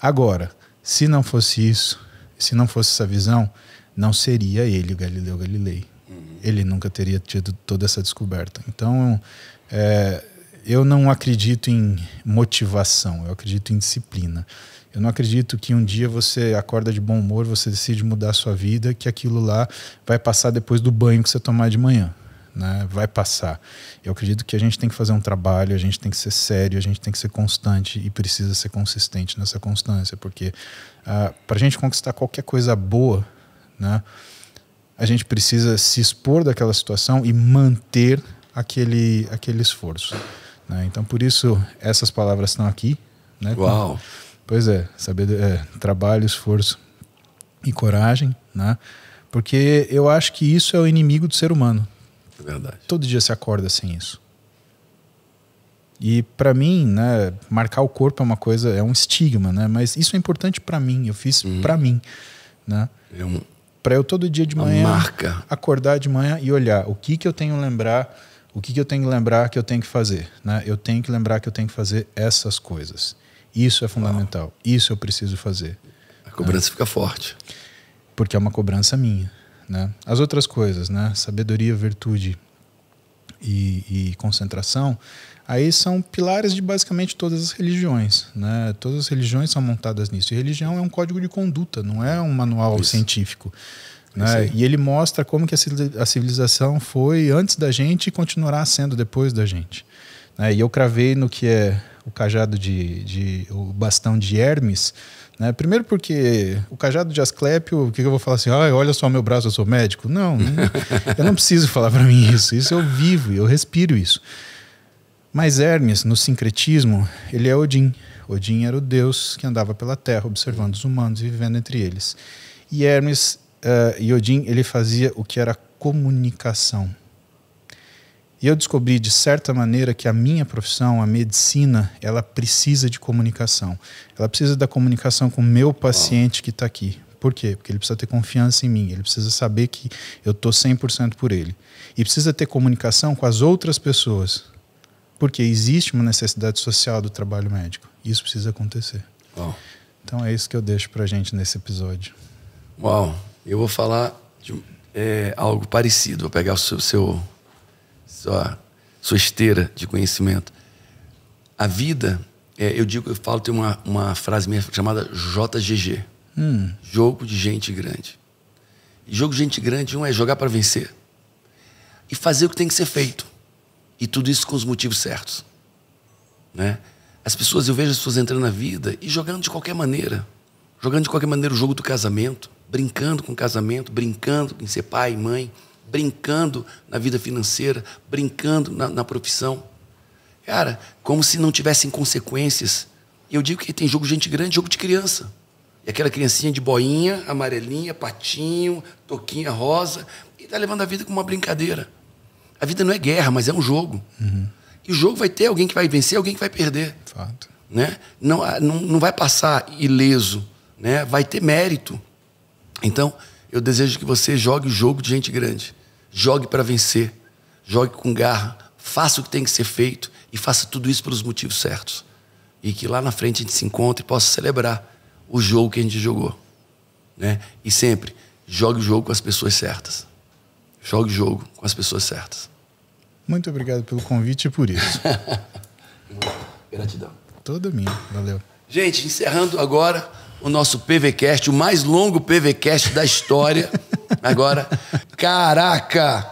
Agora, se não fosse isso, se não fosse essa visão, não seria ele, Galileu Galilei. Uhum. Ele nunca teria tido toda essa descoberta. Então, é, eu não acredito em motivação, eu acredito em disciplina. Eu não acredito que um dia você acorda de bom humor, você decide mudar a sua vida, que aquilo lá vai passar depois do banho que você tomar de manhã. Né? Vai passar. Eu acredito que a gente tem que fazer um trabalho, a gente tem que ser sério, a gente tem que ser constante e precisa ser consistente nessa constância, porque ah, para a gente conquistar qualquer coisa boa, né? a gente precisa se expor daquela situação e manter aquele, aquele esforço. Né? Então, por isso, essas palavras estão aqui. Né? Uau! Então, Pois é, saber é, trabalho, esforço e coragem, né? Porque eu acho que isso é o inimigo do ser humano. É verdade. Todo dia se acorda sem isso. E para mim, né, marcar o corpo é uma coisa, é um estigma, né? Mas isso é importante para mim. Eu fiz uhum. para mim, né? É um, para eu todo dia de manhã marca. acordar de manhã e olhar o que que eu tenho que lembrar, o que que eu tenho que lembrar que eu tenho que fazer, né? Eu tenho que lembrar que eu tenho que fazer essas coisas. Isso é fundamental. Isso eu preciso fazer. A cobrança né? fica forte. Porque é uma cobrança minha. Né? As outras coisas, né? sabedoria, virtude e, e concentração, aí são pilares de basicamente todas as religiões. Né? Todas as religiões são montadas nisso. E religião é um código de conduta, não é um manual Isso. científico. É né? E ele mostra como que a civilização foi antes da gente e continuará sendo depois da gente. Né? E eu cravei no que é o cajado de, de o bastão de Hermes, né? Primeiro porque o cajado de Asclépio, o que eu vou falar assim, ah, olha só meu braço, eu sou médico? Não, eu não preciso falar para mim isso. Isso eu vivo, eu respiro isso. Mas Hermes, no sincretismo, ele é Odin. Odin era o deus que andava pela terra observando os humanos e vivendo entre eles. E Hermes uh, e Odin, ele fazia o que era comunicação. E eu descobri, de certa maneira, que a minha profissão, a medicina, ela precisa de comunicação. Ela precisa da comunicação com o meu paciente que está aqui. Por quê? Porque ele precisa ter confiança em mim, ele precisa saber que eu estou 100% por ele. E precisa ter comunicação com as outras pessoas. Porque existe uma necessidade social do trabalho médico. Isso precisa acontecer. Uau. Então é isso que eu deixo para gente nesse episódio. Uau! Eu vou falar de é, algo parecido. Vou pegar o seu, seu sua, sua esteira de conhecimento. A vida, é, eu digo, eu falo, tem uma, uma frase minha chamada JGG. Hum. Jogo de gente grande. jogo de gente grande, um é jogar para vencer e fazer o que tem que ser feito. E tudo isso com os motivos certos. Né? As pessoas, eu vejo as pessoas entrando na vida e jogando de qualquer maneira. Jogando de qualquer maneira o jogo do casamento, brincando com o casamento, brincando em ser pai mãe, brincando na vida financeira, brincando na, na profissão. Cara, como se não tivessem consequências. E eu digo que tem jogo de gente grande, jogo de criança. E aquela criancinha de boinha, amarelinha, patinho, toquinha rosa, e tá levando a vida como uma brincadeira. A vida não é guerra, mas é um jogo. Uhum. E o jogo vai ter alguém que vai vencer, alguém que vai perder. Fato. Né? Não, ah, não, não vai passar ileso, né? vai ter mérito. Então, eu desejo que você jogue o jogo de gente grande. Jogue para vencer. Jogue com garra. Faça o que tem que ser feito e faça tudo isso pelos motivos certos. E que lá na frente a gente se encontre e possa celebrar o jogo que a gente jogou. Né? E sempre, jogue o jogo com as pessoas certas. Jogue o jogo com as pessoas certas. Muito obrigado pelo convite e por isso. Gratidão. Toda minha, valeu. Gente, encerrando agora o nosso PVcast, o mais longo PVcast da história. Agora, caraca,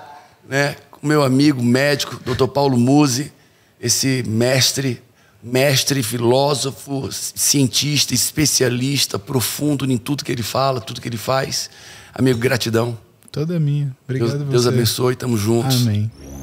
né? O meu amigo médico, Dr. Paulo Musi, esse mestre, mestre filósofo, cientista, especialista, profundo em tudo que ele fala, tudo que ele faz. Amigo, gratidão. Toda minha. Obrigado Deus, Deus abençoe, tamo juntos. Amém.